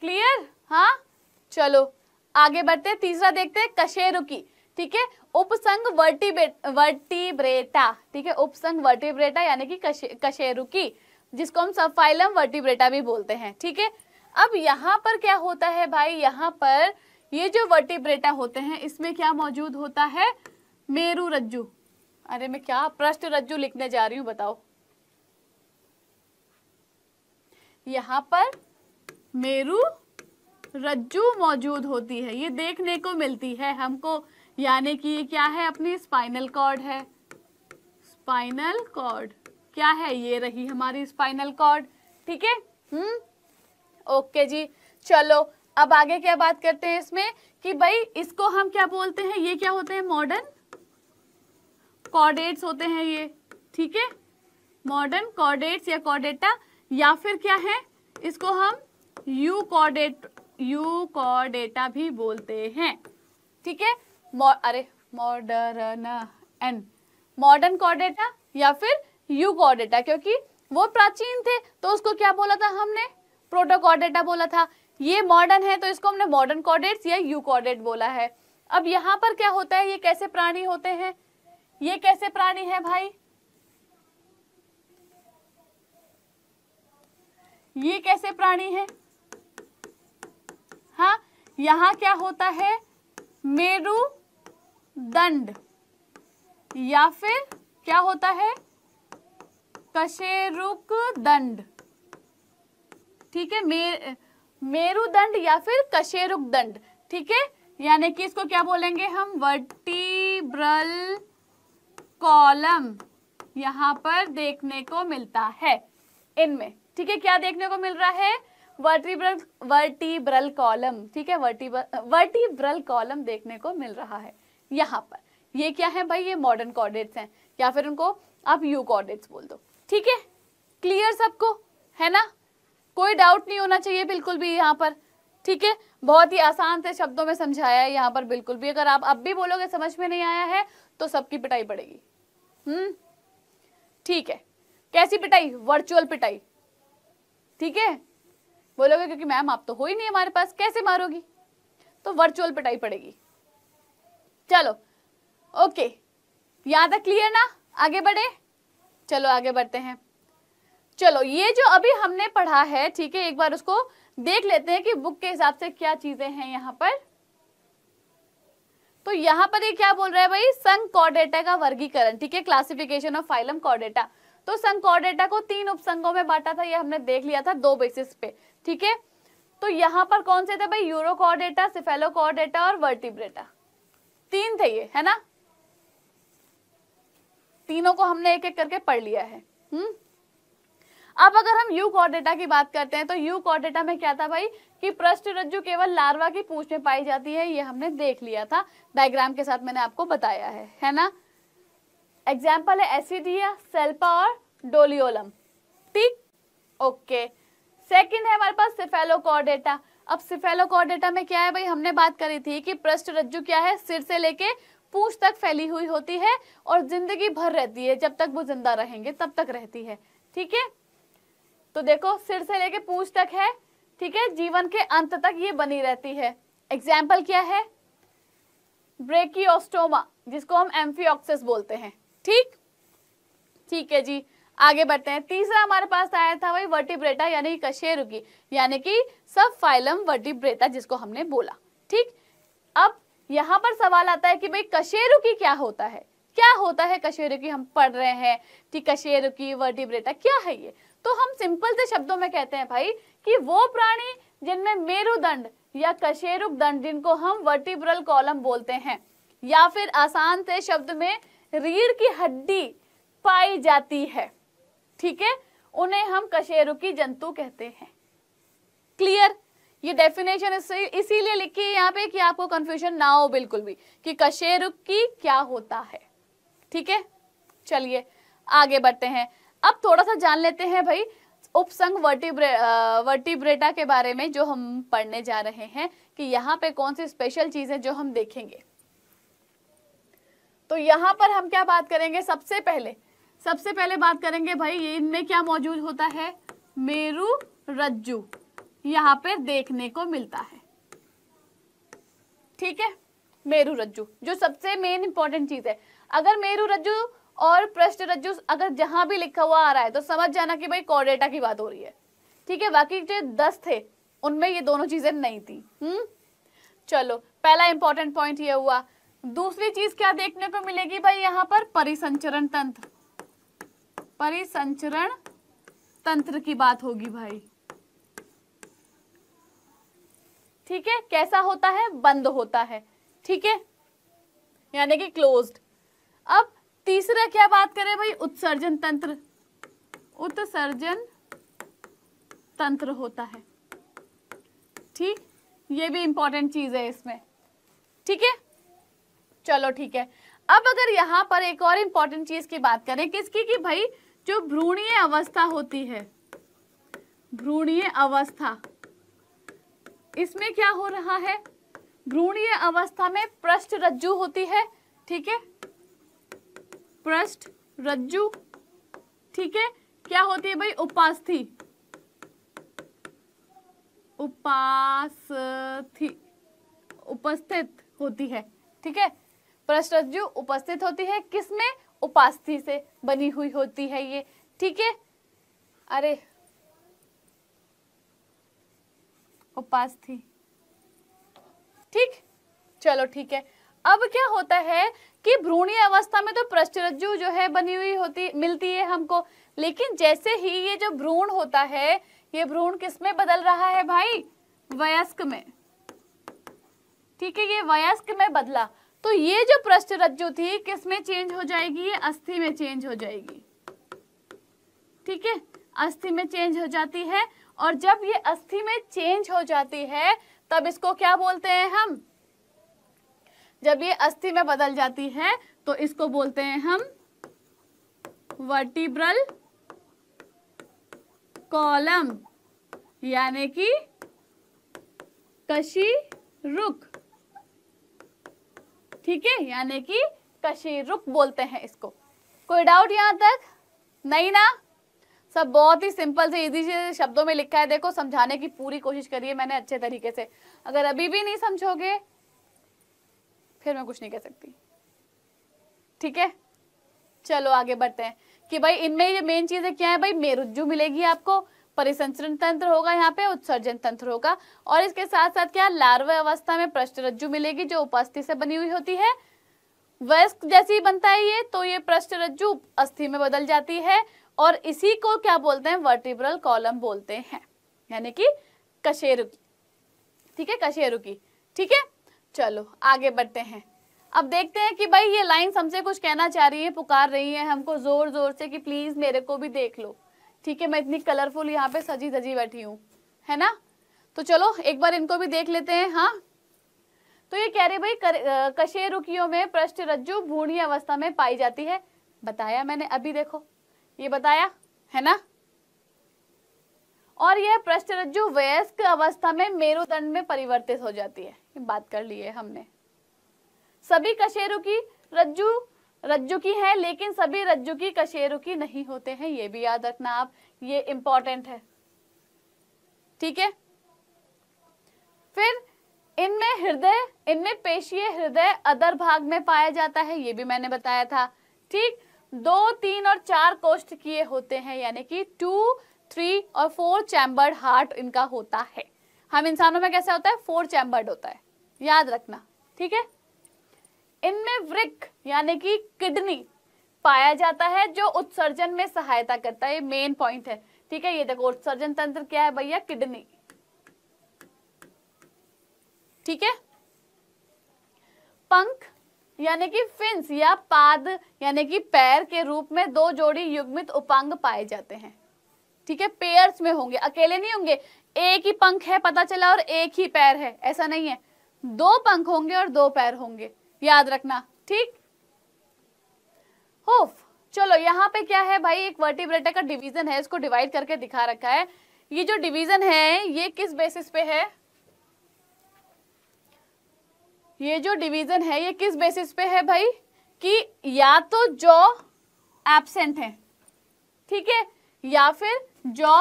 क्लियर हाँ चलो आगे बढ़ते तीसरा देखते हैं कशेरुकी ठीक है उपसंग वर्टिब्रेटा ठीक है उपसंग वर्टिब्रेटा यानी कि कशेरुकी जिसको हम सफाइलम वर्टिब्रेटा भी बोलते हैं ठीक है अब यहाँ पर क्या होता है भाई यहाँ पर ये जो वर्टिब्रेटा होते हैं इसमें क्या मौजूद होता है मेरु रज्जु अरे मैं क्या प्रश्न रज्जु लिखने जा रही हूं बताओ यहाँ पर मेरु रज्जु मौजूद होती है ये देखने को मिलती है हमको यानी कि ये क्या है अपनी स्पाइनल कॉर्ड है स्पाइनल कॉर्ड क्या है ये रही हमारी स्पाइनल कॉर्ड ठीक है हम्म ओके जी चलो अब आगे क्या बात करते हैं इसमें कि भाई इसको हम क्या बोलते हैं ये क्या होते हैं मॉडर्न कॉर्डेट्स होते हैं ये ठीक है मॉडर्न कॉर्डेट्स या कॉर्डेटा या फिर क्या है इसको हम यू कॉर्डेट यू कॉर्डेटा भी बोलते हैं ठीक है अरे मॉडर्न एन मॉडर्न कॉर्डेटा या फिर यू कॉर्डेटा क्योंकि वो प्राचीन थे तो उसको क्या बोला था हमने प्रोटोकॉर्डेटा बोला था ये मॉडर्न है तो इसको हमने मॉडर्न कॉर्डेट्स या यू कॉर्डेट बोला है अब यहाँ पर क्या होता है ये कैसे प्राणी होते हैं ये कैसे प्राणी है भाई ये कैसे प्राणी है हाँ यहाँ क्या होता है मेरू दंड या फिर क्या होता है कशेरुक दंड ठीक है मे, मेरुदंड या फिर कशेरुक दंड ठीक है यानी कि इसको क्या बोलेंगे हम वर्टिब्रल कॉलम यहां पर देखने को मिलता है इनमें ठीक है क्या देखने को मिल रहा है वर्टिब्रल वर्टिब्रल कॉलम ठीक है वर्टिब्रल वर्टिब्रल कॉलम देखने को मिल रहा है यहाँ पर ये क्या है भाई ये मॉडर्न कॉर्डेट्स हैं या फिर उनको आप यू कॉर्डेट्स बोल दो ठीक है क्लियर सबको है ना कोई डाउट नहीं होना चाहिए बिल्कुल भी यहाँ पर ठीक है बहुत ही आसान से शब्दों में समझाया है यहाँ पर बिल्कुल भी अगर आप अब भी बोलोगे समझ में नहीं आया है तो सबकी पिटाई पड़ेगी हम्म ठीक है कैसी पिटाई वर्चुअल पिटाई ठीक है बोलोगे क्योंकि मैम आप तो हो ही नहीं हमारे पास कैसे मारोगी तो वर्चुअल पिटाई पड़ेगी चलो ओके यहाँ तक क्लियर ना आगे बढ़े चलो आगे बढ़ते हैं चलो ये जो अभी हमने पढ़ा है ठीक है एक बार उसको देख लेते हैं कि बुक के हिसाब से क्या चीजें हैं यहाँ पर तो यहाँ पर ये क्या बोल रहा है भाई संघ कॉर्डेटा का वर्गीकरण ठीक है क्लासिफिकेशन ऑफ फाइलम कॉर्डेटा तो संघ कॉर्डेटा को तीन उपसंघों में बांटा था ये हमने देख लिया था दो बेसिस पे ठीक है तो यहाँ पर कौन से थे भाई यूरो कॉर्डेटा सिफेलो कॉर्डेटा और वर्टिब्रेटा तीन थे ये है ना तीनों को हमने एक एक करके पढ़ लिया है हम्म अब अगर हम यू कॉर्डेटा की बात करते हैं तो यू कॉर्डेटा में क्या था भाई कि पृष्ठ रज्जु केवल लार्वा की पूछ में पाई जाती है ये हमने देख लिया था डायग्राम के साथ मैंने आपको बताया है है ना एग्जाम्पल है एसिडिया सेल्पा और डोलियोलम ठीक ओके सेकंड है हमारे पास कॉर्डेटा अब सिफेलोकॉर्डेटा में क्या है भाई हमने बात करी थी कि पृष्ठ रज्जु क्या है सिर से लेके पूछ तक फैली हुई होती है और जिंदगी भर रहती है जब तक वो जिंदा रहेंगे तब तक रहती है ठीक है तो देखो सिर से लेके पूछ तक है ठीक है जीवन के अंत तक ये बनी रहती है एग्जाम्पल क्या है ब्रेकिओस्टोमा जिसको हम एम्फी बोलते हैं ठीक ठीक है जी आगे बढ़ते हैं तीसरा हमारे पास आया था वही वर्टिब्रेटा यानी कशेरुकी यानी कि सब फाइलम वर्टिब्रेटा जिसको हमने बोला ठीक अब यहाँ पर सवाल आता है कि भाई कशेरुकी क्या होता है क्या होता है कशेरुकी हम पढ़ रहे हैं कि कशेरुकी वर्टिब्रेटा क्या है ये तो हम सिंपल से शब्दों में कहते हैं भाई कि वो प्राणी जिनमें मेरुदंड या कशेरुक दंड जिनको हम वर्टिब्रल कॉलम बोलते हैं या फिर आसान से शब्द में रीढ़ की हड्डी पाई जाती है ठीक है उन्हें हम कशेरुकी जंतु कहते हैं क्लियर ये डेफिनेशन इसीलिए लिखी है यहाँ पे कि आपको कंफ्यूजन ना हो बिल्कुल भी कि कशेरुकी क्या होता है ठीक है चलिए आगे बढ़ते हैं अब थोड़ा सा जान लेते हैं भाई उपसंग वर्टिब्रे वर्टिब्रेटा के बारे में जो हम पढ़ने जा रहे हैं कि यहाँ पे कौन सी स्पेशल चीजें जो हम देखेंगे तो यहाँ पर हम क्या बात करेंगे सबसे पहले सबसे पहले बात करेंगे भाई ये इनमें क्या मौजूद होता है मेरु रज्जु यहाँ पर देखने को मिलता है ठीक है मेरु रज्जु जो सबसे मेन इंपॉर्टेंट चीज है अगर मेरु रज्जु और पृष्ठ रज्जु अगर जहां भी लिखा हुआ आ रहा है तो समझ जाना कि भाई कॉर्डेटा की बात हो रही है ठीक है बाकी जो दस थे उनमें ये दोनों चीजें नहीं थी हम्म चलो पहला इंपॉर्टेंट पॉइंट ये हुआ दूसरी चीज क्या देखने को मिलेगी भाई यहाँ पर परिसंचरण तंत्र परिसंचरण तंत्र की बात होगी भाई ठीक है कैसा होता है बंद होता है ठीक है यानी कि क्लोज्ड अब तीसरा क्या बात करें भाई उत्सर्जन तंत्र उत्सर्जन तंत्र होता है ठीक ये भी इंपॉर्टेंट चीज है इसमें ठीक है चलो ठीक है अब अगर यहां पर एक और इंपॉर्टेंट चीज की बात करें किसकी कि भाई जो भ्रूणीय अवस्था होती है भ्रूणीय अवस्था इसमें क्या हो रहा है भ्रूणीय अवस्था में पृष्ठ रज्जु होती है ठीक है पृष्ठ रज्जु ठीक है क्या होती है भाई उपास्थि उपास्थि उपस्थित होती है ठीक है पृष्ठ रज्जु उपस्थित होती है किसमें उपास्थि से बनी हुई होती है ये ठीक है अरे उपास्थि ठीक चलो ठीक है अब क्या होता है कि भ्रूणी अवस्था में तो प्रश्नरज्जु जो है बनी हुई होती मिलती है हमको लेकिन जैसे ही ये जो भ्रूण होता है ये भ्रूण किस में बदल रहा है भाई वयस्क में ठीक है ये वयस्क में बदला तो ये जो पृष्ठ रज्जु थी किस में चेंज हो जाएगी ये अस्थि में चेंज हो जाएगी ठीक है अस्थि में चेंज हो जाती है और जब ये अस्थि में चेंज हो जाती है तब इसको क्या बोलते हैं हम जब ये अस्थि में बदल जाती है तो इसको बोलते हैं हम वर्टिब्रल कॉलम यानी कि कशी रुख ठीक है यानी कि कशेरुक बोलते हैं इसको कोई डाउट यहाँ तक नहीं ना सब बहुत ही सिंपल से इजी से शब्दों में लिखा है देखो समझाने की पूरी कोशिश करिए मैंने अच्छे तरीके से अगर अभी भी नहीं समझोगे फिर मैं कुछ नहीं कह सकती ठीक है चलो आगे बढ़ते हैं कि भाई इनमें ये मेन चीज़ें क्या है भाई मेरुज्जू मिलेगी आपको परिसंचरण तंत्र होगा यहाँ पे उत्सर्जन तंत्र होगा और इसके साथ साथ क्या लार्वा अवस्था में रज्जु मिलेगी जो उपस्थि से बनी हुई होती है वयस्क जैसी बनता है ये तो ये पृष्ठरज्जु अस्थि में बदल जाती है और इसी को क्या बोलते हैं वर्टिब्रल कॉलम बोलते हैं यानी कि कशेरु ठीक है कशेरु की ठीक है चलो आगे बढ़ते हैं अब देखते हैं कि भाई ये लाइन हमसे कुछ कहना चाह रही है पुकार रही है हमको जोर जोर से कि प्लीज मेरे को भी देख लो ठीक है मैं इतनी कलरफुल यहाँ पे सजी धजी बैठी हूँ है ना तो चलो एक बार इनको भी देख लेते हैं हाँ तो ये कह रहे भाई कशेरुकियों में पृष्ठ रज्जु भूणी अवस्था में पाई जाती है बताया मैंने अभी देखो ये बताया है ना और यह पृष्ठ रज्जु वयस्क अवस्था में मेरुदंड में परिवर्तित हो जाती है ये बात कर ली है हमने सभी कशेरु की रज्जु रज्जु की है लेकिन सभी रज्जु की कशेरु की नहीं होते हैं ये भी याद रखना आप ये इंपॉर्टेंट है ठीक है फिर इनमें हृदय इनमें पेशीय हृदय अदर भाग में पाया जाता है ये भी मैंने बताया था ठीक दो तीन और चार कोष्ठ किए होते हैं यानी कि टू थ्री और फोर चैम्बर्ड हार्ट इनका होता है हम इंसानों में कैसे होता है फोर चैम्बर्ड होता है याद रखना ठीक है इनमें वृक्क यानी कि किडनी पाया जाता है जो उत्सर्जन में सहायता करता है ये मेन पॉइंट है ठीक है ये देखो उत्सर्जन तंत्र क्या है भैया किडनी ठीक है पंख यानी कि फिंस या पाद यानी कि पैर के रूप में दो जोड़ी युग्मित उपांग पाए जाते हैं ठीक है पेयर्स में होंगे अकेले नहीं होंगे एक ही पंख है पता चला और एक ही पैर है ऐसा नहीं है दो पंख होंगे और दो पैर होंगे याद रखना ठीक होफ चलो यहाँ पे क्या है भाई एक वर्टिब्रेटा का डिवीजन है इसको डिवाइड करके दिखा रखा है ये जो डिवीजन है ये किस बेसिस पे है ये जो डिवीजन है ये किस बेसिस पे है भाई कि या तो जो एबसेंट है ठीक है या फिर जो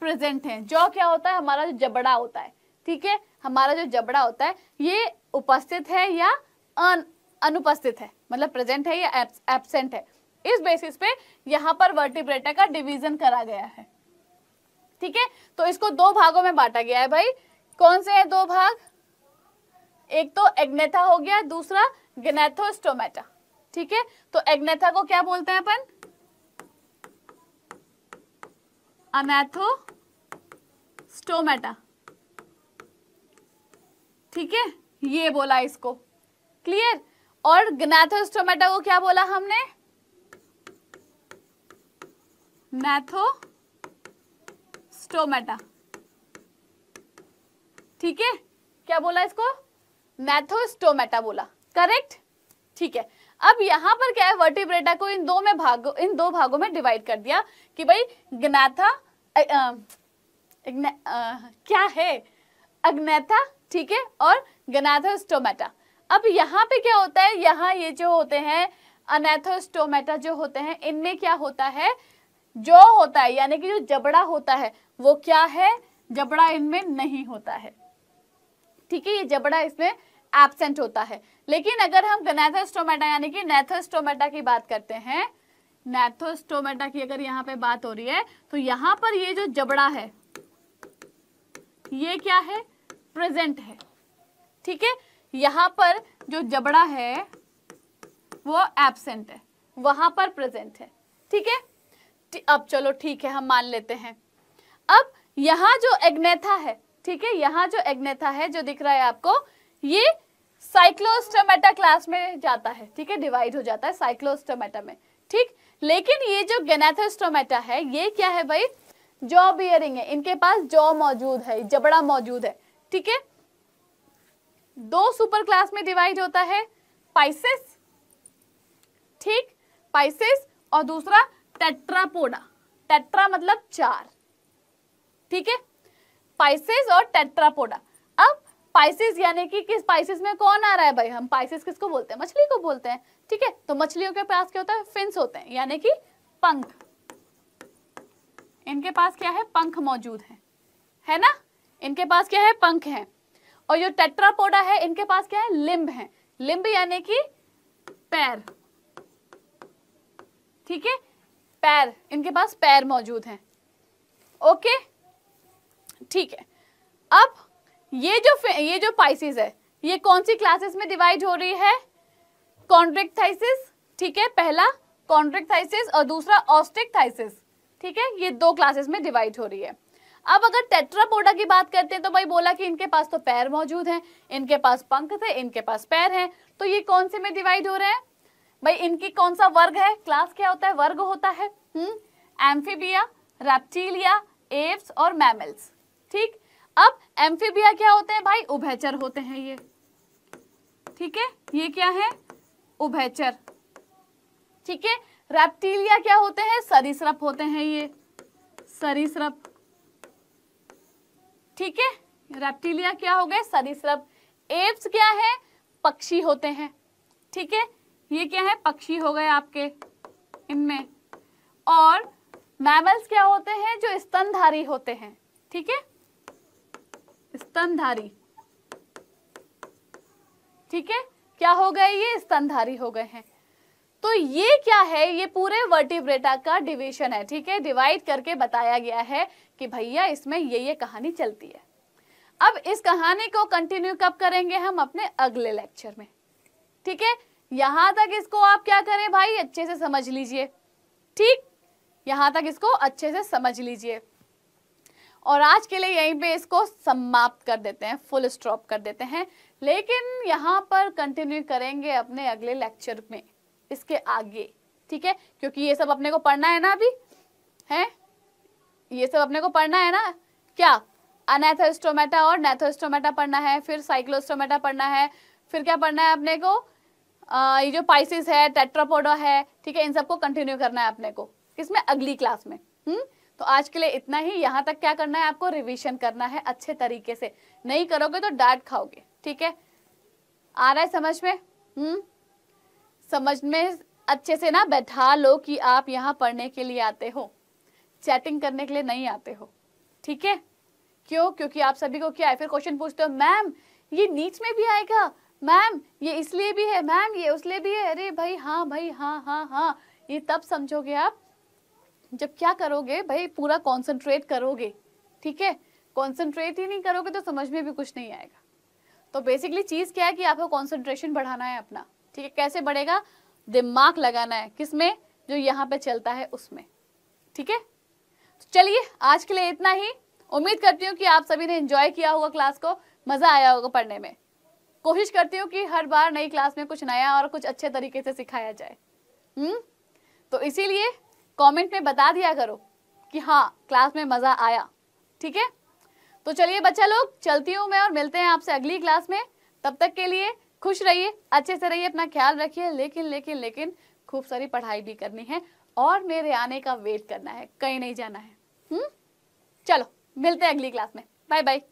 प्रेजेंट है जो क्या होता है हमारा जो जबड़ा होता है ठीक है हमारा जो जबड़ा होता है ये उपस्थित है या अन अनुपस्थित है मतलब प्रेजेंट है या एबसेंट है इस बेसिस पे यहाँ पर वर्टिब्रेटा का डिवीजन करा गया है ठीक है तो इसको दो भागों में बांटा गया है भाई कौन से है दो भाग एक तो एग्नेथा हो गया दूसरा गनेथोस्टोमेटा ठीक है तो एग्नेथा को क्या बोलते हैं अपन अनेथो स्टोमेटा ठीक है ये बोला इसको क्लियर और गनाथोस्टोमेटा को क्या बोला हमने स्टोमेटा ठीक है क्या बोला इसको मैथोस्टोमेटा बोला करेक्ट ठीक है अब यहां पर क्या है वर्टिब्रेटा को इन दो में भाग इन दो भागों में डिवाइड कर दिया कि भाई ज्ञाथा क्या है अग्नेथा ठीक है और गनाथा स्टोमेटा अब यहाँ पे क्या होता है यहाँ ये जो होते हैं अनेथोस्टोमेटा जो होते हैं इनमें क्या होता है जो होता है यानी कि जो जबड़ा होता है वो क्या है जबड़ा इनमें नहीं होता है ठीक है ये जबड़ा इसमें एबसेंट होता है लेकिन अगर हम गनेथोस्टोमेटा यानी कि नेथोस्टोमेटा की बात करते हैं नेथोस्टोमेटा की अगर यहाँ पे बात हो रही है तो यहाँ पर ये जो जबड़ा है ये क्या है प्रेजेंट है ठीक है यहाँ पर जो जबड़ा है वो एबसेंट है वहां पर प्रेजेंट है ठीक है अब चलो ठीक है हम मान लेते हैं अब यहां जो एग्नेथा है ठीक है यहां जो एग्नेथा है जो दिख रहा है आपको ये साइक्लोस्टोमेटा क्लास में जाता है ठीक है डिवाइड हो जाता है साइक्लोस्टोमेटा में ठीक लेकिन ये जो गेनेथोस्टोमेटा है ये क्या है भाई जॉ बियरिंग है इनके पास जॉ मौजूद है जबड़ा मौजूद है ठीक है दो सुपर क्लास में डिवाइड होता है पाइसेस ठीक पाइसेस और दूसरा टेट्रापोडा टेट्रा मतलब चार ठीक है पाइसेस और टेट्रापोडा अब पाइसिस यानी कि किस पाइसिस में कौन आ रहा है भाई हम पाइसिस किसको बोलते हैं मछली को बोलते हैं ठीक है थीके? तो मछलियों के पास क्या होता है फिंस होते हैं यानी कि पंख इनके पास क्या है पंख मौजूद है है ना इनके पास क्या है पंख है और जो टेट्रापोडा है इनके पास क्या है लिंब है लिंब यानी कि पैर ठीक है पैर इनके पास पैर मौजूद हैं ओके ठीक है अब ये जो ये जो पाइसिस है ये कौन सी क्लासेस में डिवाइड हो रही है कॉन्ट्रेक्टाइसिस ठीक है पहला कॉन्ट्रेक्टाइसिस और दूसरा ऑस्टिक ठीक है ये दो क्लासेस में डिवाइड हो रही है अब अगर टेट्रापोडा की बात करते हैं तो भाई बोला कि इनके पास तो पैर मौजूद हैं इनके पास पंख थे इनके पास पैर हैं तो ये कौन से में डिवाइड हो रहे हैं भाई इनकी कौन सा वर्ग है क्लास क्या होता है वर्ग होता है एम्फीबिया रेप्टीलिया एव्स और मैमल्स ठीक अब एम्फीबिया क्या होते हैं भाई उभयचर होते हैं ये ठीक है ये क्या है उभयचर ठीक है रेप्टीलिया क्या होते हैं सरीसृप होते हैं ये सरीसृप ठीक है रेप्टिलिया क्या हो गए सरीसृप एप्स क्या है पक्षी होते हैं ठीक है ये क्या है पक्षी हो गए आपके इनमें और मैमल्स क्या होते हैं जो स्तनधारी होते हैं ठीक है स्तनधारी ठीक है क्या हो गए ये स्तनधारी हो गए हैं तो ये क्या है ये पूरे वर्टिब्रेटा का डिवीजन है ठीक है डिवाइड करके बताया गया है कि भैया इसमें ये ये कहानी चलती है अब इस कहानी को कंटिन्यू कब करेंगे हम अपने अगले लेक्चर में ठीक है यहां तक इसको आप क्या करें भाई अच्छे से समझ लीजिए ठीक यहां तक इसको अच्छे से समझ लीजिए और आज के लिए यहीं पे इसको समाप्त कर देते हैं फुल स्टॉप कर देते हैं लेकिन यहां पर कंटिन्यू करेंगे अपने अगले लेक्चर में इसके आगे ठीक है क्योंकि ये सब अपने को पढ़ना है ना अभी है ये सब अपने को पढ़ना है ना क्या अनैथोस्टोमेटा और नैथोस्टोमेटा पढ़ना है फिर साइक्लोस्टोमेटा पढ़ना है फिर क्या पढ़ना है अपने को आ, ये जो पाइसिस है टेट्रापोडा है ठीक है इन सबको कंटिन्यू करना है अपने को किसमें अगली क्लास में हम्म तो आज के लिए इतना ही यहाँ तक क्या करना है आपको रिविजन करना है अच्छे तरीके से नहीं करोगे तो डांट खाओगे ठीक है आ रहा है समझ में हम्म समझ में अच्छे से ना बैठा लो कि आप यहाँ पढ़ने के लिए आते हो चैटिंग करने के लिए नहीं आते हो ठीक है क्यों क्योंकि आप सभी को क्या है फिर क्वेश्चन पूछते हो मैम ये नीच में भी आएगा मैम ये इसलिए भी है मैम ये उसलिए भी है अरे भाई हाँ भाई हाँ हाँ हाँ ये तब समझोगे आप जब क्या करोगे भाई पूरा कॉन्सेंट्रेट करोगे ठीक है कॉन्सेंट्रेट ही नहीं करोगे तो समझ में भी कुछ नहीं आएगा तो बेसिकली चीज़ क्या है कि आपको कॉन्सेंट्रेशन बढ़ाना है अपना ठीक है कैसे बढ़ेगा दिमाग लगाना है किसमें जो यहाँ पे चलता है उसमें ठीक है तो चलिए आज के लिए इतना ही उम्मीद करती हूँ कि आप सभी ने एंजॉय किया होगा क्लास को मज़ा आया होगा पढ़ने में कोशिश करती हूँ कि हर बार नई क्लास में कुछ नया और कुछ अच्छे तरीके से सिखाया जाए हम्म तो इसीलिए कमेंट में बता दिया करो कि हाँ क्लास में मज़ा आया ठीक है तो चलिए बच्चा लोग चलती हूँ मैं और मिलते हैं आपसे अगली क्लास में तब तक के लिए खुश रहिए अच्छे से रहिए अपना ख्याल रखिए लेकिन लेकिन लेकिन खूब सारी पढ़ाई भी करनी है और मेरे आने का वेट करना है कहीं नहीं जाना है हम्म चलो मिलते हैं अगली क्लास में बाय बाय